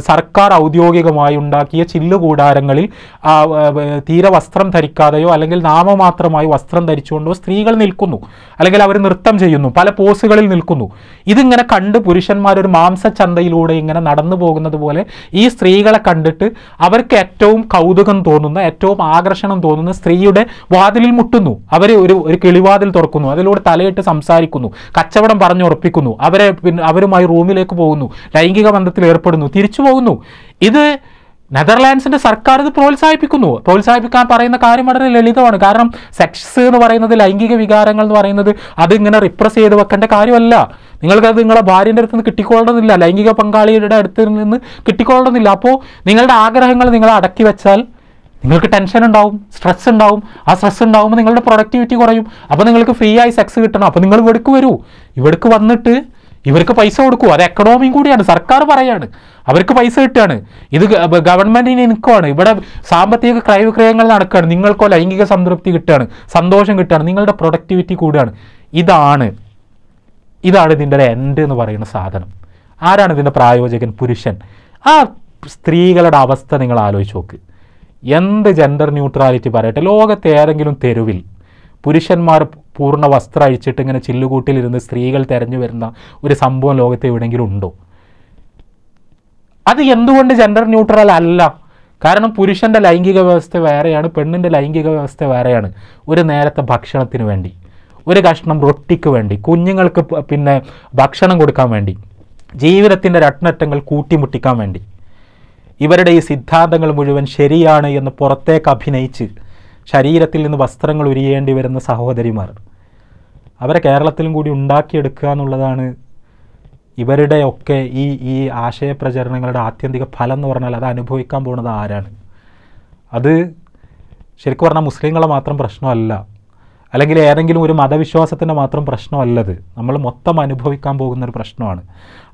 സർക്കാർ ഔദ്യോഗികമായി ഉണ്ടാക്കിയ ചില്ലുകൂടാരങ്ങളിൽ തീരെ വസ്ത്രം ധരിക്കാതെയോ അല്ലെങ്കിൽ നാമമാത്രമായി വസ്ത്രം ധരിച്ചുകൊണ്ടോ സ്ത്രീകൾ നിൽക്കുന്നു അല്ലെങ്കിൽ അവർ നൃത്തം ചെയ്യുന്നു പല പോസുകളിൽ നിൽക്കുന്നു ഇതിങ്ങനെ കണ്ട് പുരുഷന്മാർ ഒരു മാംസച്ചന്തയിലൂടെ ഇങ്ങനെ നടന്നു പോകുന്നത് പോലെ ഈ സ്ത്രീകളെ കണ്ടിട്ട് അവർക്ക് ഏറ്റവും കൗതുകം തോന്നുന്ന ഏറ്റവും ആകർഷണം തോന്നുന്ന സ്ത്രീയുടെ വാതിലിൽ മുട്ടുന്നു അവർ ഒരു ഒരു കിളിവാതിൽ തുറക്കുന്നു അതിലൂടെ തലയിട്ട് സംസാരിക്കുന്നു കച്ചവടം പറഞ്ഞുറപ്പിക്കുന്നു അവരെ പിന്നെ അവരുമായി റൂമിലേക്ക് പോകുന്നു ലൈംഗിക ബന്ധത്തിൽ ഏർപ്പെടുന്നു തിരിച്ചു പോകുന്നു ഇത് നെതർലാൻഡ്സിന്റെ സർക്കാർ ഇത് പ്രോത്സാഹിപ്പിക്കുന്നു പ്രോത്സാഹിപ്പിക്കാൻ പറയുന്ന കാര്യം വളരെ ലളിതമാണ് കാരണം സെക്സ് എന്ന് പറയുന്നത് ലൈംഗിക വികാരങ്ങൾ എന്ന് പറയുന്നത് അതിങ്ങനെ റിപ്രസ് ചെയ്ത് വെക്കേണ്ട കാര്യമല്ല നിങ്ങൾക്കത് നിങ്ങളുടെ ഭാര്യൻ്റെ അടുത്ത് നിന്ന് കിട്ടിക്കൊള്ളണമെന്നില്ല ലൈംഗിക പങ്കാളിയുടെ അടുത്ത് നിന്ന് കിട്ടിക്കൊള്ളണമെന്നില്ല അപ്പോൾ നിങ്ങളുടെ ആഗ്രഹങ്ങൾ നിങ്ങൾ അടക്കി വെച്ചാൽ നിങ്ങൾക്ക് ടെൻഷൻ ഉണ്ടാവും സ്ട്രെസ് ഉണ്ടാവും ആ സ്ട്രെസ് ഉണ്ടാവുമ്പോൾ നിങ്ങളുടെ പ്രൊഡക്ടിവിറ്റി കുറയും അപ്പോൾ നിങ്ങൾക്ക് ഫ്രീ ആയി സെക്സ് കിട്ടണം അപ്പോൾ നിങ്ങൾ ഇവിടേക്ക് വരൂ ഇവിടേക്ക് വന്നിട്ട് ഇവർക്ക് പൈസ കൊടുക്കൂ അത് എക്കണോമിയും കൂടിയാണ് സർക്കാർ പറയാണ് അവർക്ക് പൈസ കിട്ടുകയാണ് ഇത് ഗവൺമെന്റിന് നിൽക്കുവാണ് ഇവിടെ സാമ്പത്തിക ക്രയവിക്രയങ്ങൾ നടക്കുകയാണ് നിങ്ങൾക്കോ ലൈംഗിക സംതൃപ്തി കിട്ടുകയാണ് സന്തോഷം കിട്ടുകയാണ് നിങ്ങളുടെ പ്രൊഡക്ടിവിറ്റി കൂടുകയാണ് ഇതാണ് ഇതാണ് ഇതിൻ്റെ ഒരു എൻഡ് എന്ന് പറയുന്ന സാധനം ആരാണ് ഇതിൻ്റെ പ്രായോജകൻ പുരുഷൻ ആ സ്ത്രീകളുടെ അവസ്ഥ നിങ്ങൾ ആലോചിച്ച് നോക്ക് എന്ത് ജെൻഡർ ന്യൂട്രാലിറ്റി പറയട്ടെ ലോകത്തെ ഏതെങ്കിലും തെരുവിൽ പുരുഷന്മാർ പൂർണ്ണ വസ്ത്രം അഴിച്ചിട്ട് ഇങ്ങനെ ചില്ലുകൂട്ടിലിരുന്ന് സ്ത്രീകൾ തിരഞ്ഞു വരുന്ന ഒരു സംഭവം ലോകത്ത് എവിടെയെങ്കിലും ഉണ്ടോ അത് എന്തുകൊണ്ട് ജെൻഡർ ന്യൂട്രൽ അല്ല കാരണം പുരുഷൻ്റെ ലൈംഗിക വ്യവസ്ഥ വേറെയാണ് പെണ്ണിൻ്റെ ലൈംഗിക വ്യവസ്ഥ വേറെയാണ് ഒരു നേരത്തെ ഭക്ഷണത്തിന് വേണ്ടി ഒരു കഷ്ണം റൊട്ടിക്ക് വേണ്ടി കുഞ്ഞുങ്ങൾക്ക് പിന്നെ ഭക്ഷണം കൊടുക്കാൻ വേണ്ടി ജീവിതത്തിൻ്റെ രത്നറ്റങ്ങൾ കൂട്ടിമുട്ടിക്കാൻ വേണ്ടി ഇവരുടെ ഈ സിദ്ധാന്തങ്ങൾ മുഴുവൻ ശരിയാണ് എന്ന് പുറത്തേക്ക് അഭിനയിച്ച് ശരീരത്തിൽ നിന്ന് വസ്ത്രങ്ങൾ ഉരിയേണ്ടി വരുന്ന സഹോദരിമാർ അവരെ കേരളത്തിലും കൂടി ഉണ്ടാക്കിയെടുക്കുക എന്നുള്ളതാണ് ഇവരുടെയൊക്കെ ഈ ഈ ആശയപ്രചരണങ്ങളുടെ ആത്യന്തിക ഫലം എന്ന് പറഞ്ഞാൽ അത് അനുഭവിക്കാൻ പോകുന്നത് ആരാണ് അത് ശരിക്കും പറഞ്ഞാൽ മുസ്ലിങ്ങളെ മാത്രം പ്രശ്നമല്ല അല്ലെങ്കിൽ ഏതെങ്കിലും ഒരു മതവിശ്വാസത്തിൻ്റെ മാത്രം പ്രശ്നമല്ലത് നമ്മൾ മൊത്തം അനുഭവിക്കാൻ പോകുന്ന ഒരു പ്രശ്നമാണ്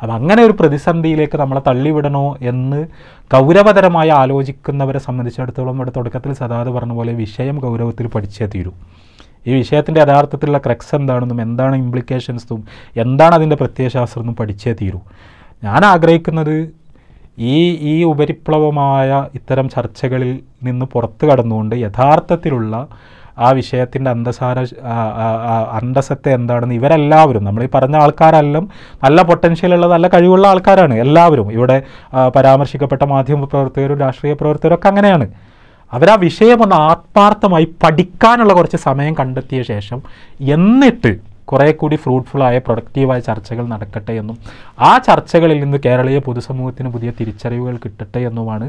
അപ്പം അങ്ങനെ ഒരു പ്രതിസന്ധിയിലേക്ക് നമ്മളെ തള്ളിവിടണോ എന്ന് ഗൗരവതരമായി ആലോചിക്കുന്നവരെ സംബന്ധിച്ചിടത്തോളം ഇവിടെ തുടക്കത്തിൽ സദാത് പറഞ്ഞ പോലെ വിഷയം ഗൗരവത്തിൽ പഠിച്ചേ തീരൂ ഈ വിഷയത്തിൻ്റെ യഥാർത്ഥത്തിലുള്ള ക്രക്സ് എന്താണെന്നും എന്താണ് ഇംപ്ലിക്കേഷൻസും എന്താണ് അതിൻ്റെ പ്രത്യയശാസ്ത്രം എന്നും പഠിച്ചേ തീരൂ ഞാൻ ആഗ്രഹിക്കുന്നത് ഈ ഈ ഉപരിപ്ലവമായ ഇത്തരം ചർച്ചകളിൽ നിന്ന് പുറത്തു കടന്നുകൊണ്ട് യഥാർത്ഥത്തിലുള്ള ആ വിഷയത്തിൻ്റെ അന്തസാര അന്തസത്തെ എന്താണെന്ന് ഇവരെല്ലാവരും നമ്മൾ ഈ പറഞ്ഞ ആൾക്കാരെല്ലാം നല്ല പൊട്ടൻഷ്യൽ ഉള്ള നല്ല കഴിവുള്ള ആൾക്കാരാണ് എല്ലാവരും ഇവിടെ പരാമർശിക്കപ്പെട്ട മാധ്യമ പ്രവർത്തകരും രാഷ്ട്രീയ പ്രവർത്തകരും ഒക്കെ അങ്ങനെയാണ് അവർ ആ വിഷയം ഒന്ന് ആത്മാർത്ഥമായി പഠിക്കാനുള്ള കുറച്ച് സമയം കണ്ടെത്തിയ ശേഷം എന്നിട്ട് കുറേ കൂടി ഫ്രൂട്ട്ഫുള്ളായ പ്രൊഡക്റ്റീവായ ചർച്ചകൾ നടക്കട്ടെ എന്നും ആ ചർച്ചകളിൽ നിന്ന് കേരളീയ പൊതുസമൂഹത്തിന് പുതിയ തിരിച്ചറിവുകൾ കിട്ടട്ടെ എന്നുമാണ്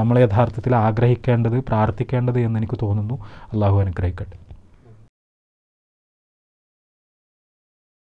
നമ്മൾ യഥാർത്ഥത്തിൽ ആഗ്രഹിക്കേണ്ടത് പ്രാർത്ഥിക്കേണ്ടത് എന്ന് എനിക്ക് തോന്നുന്നു അള്ളാഹു അനുഗ്രഹിക്കട്ടെ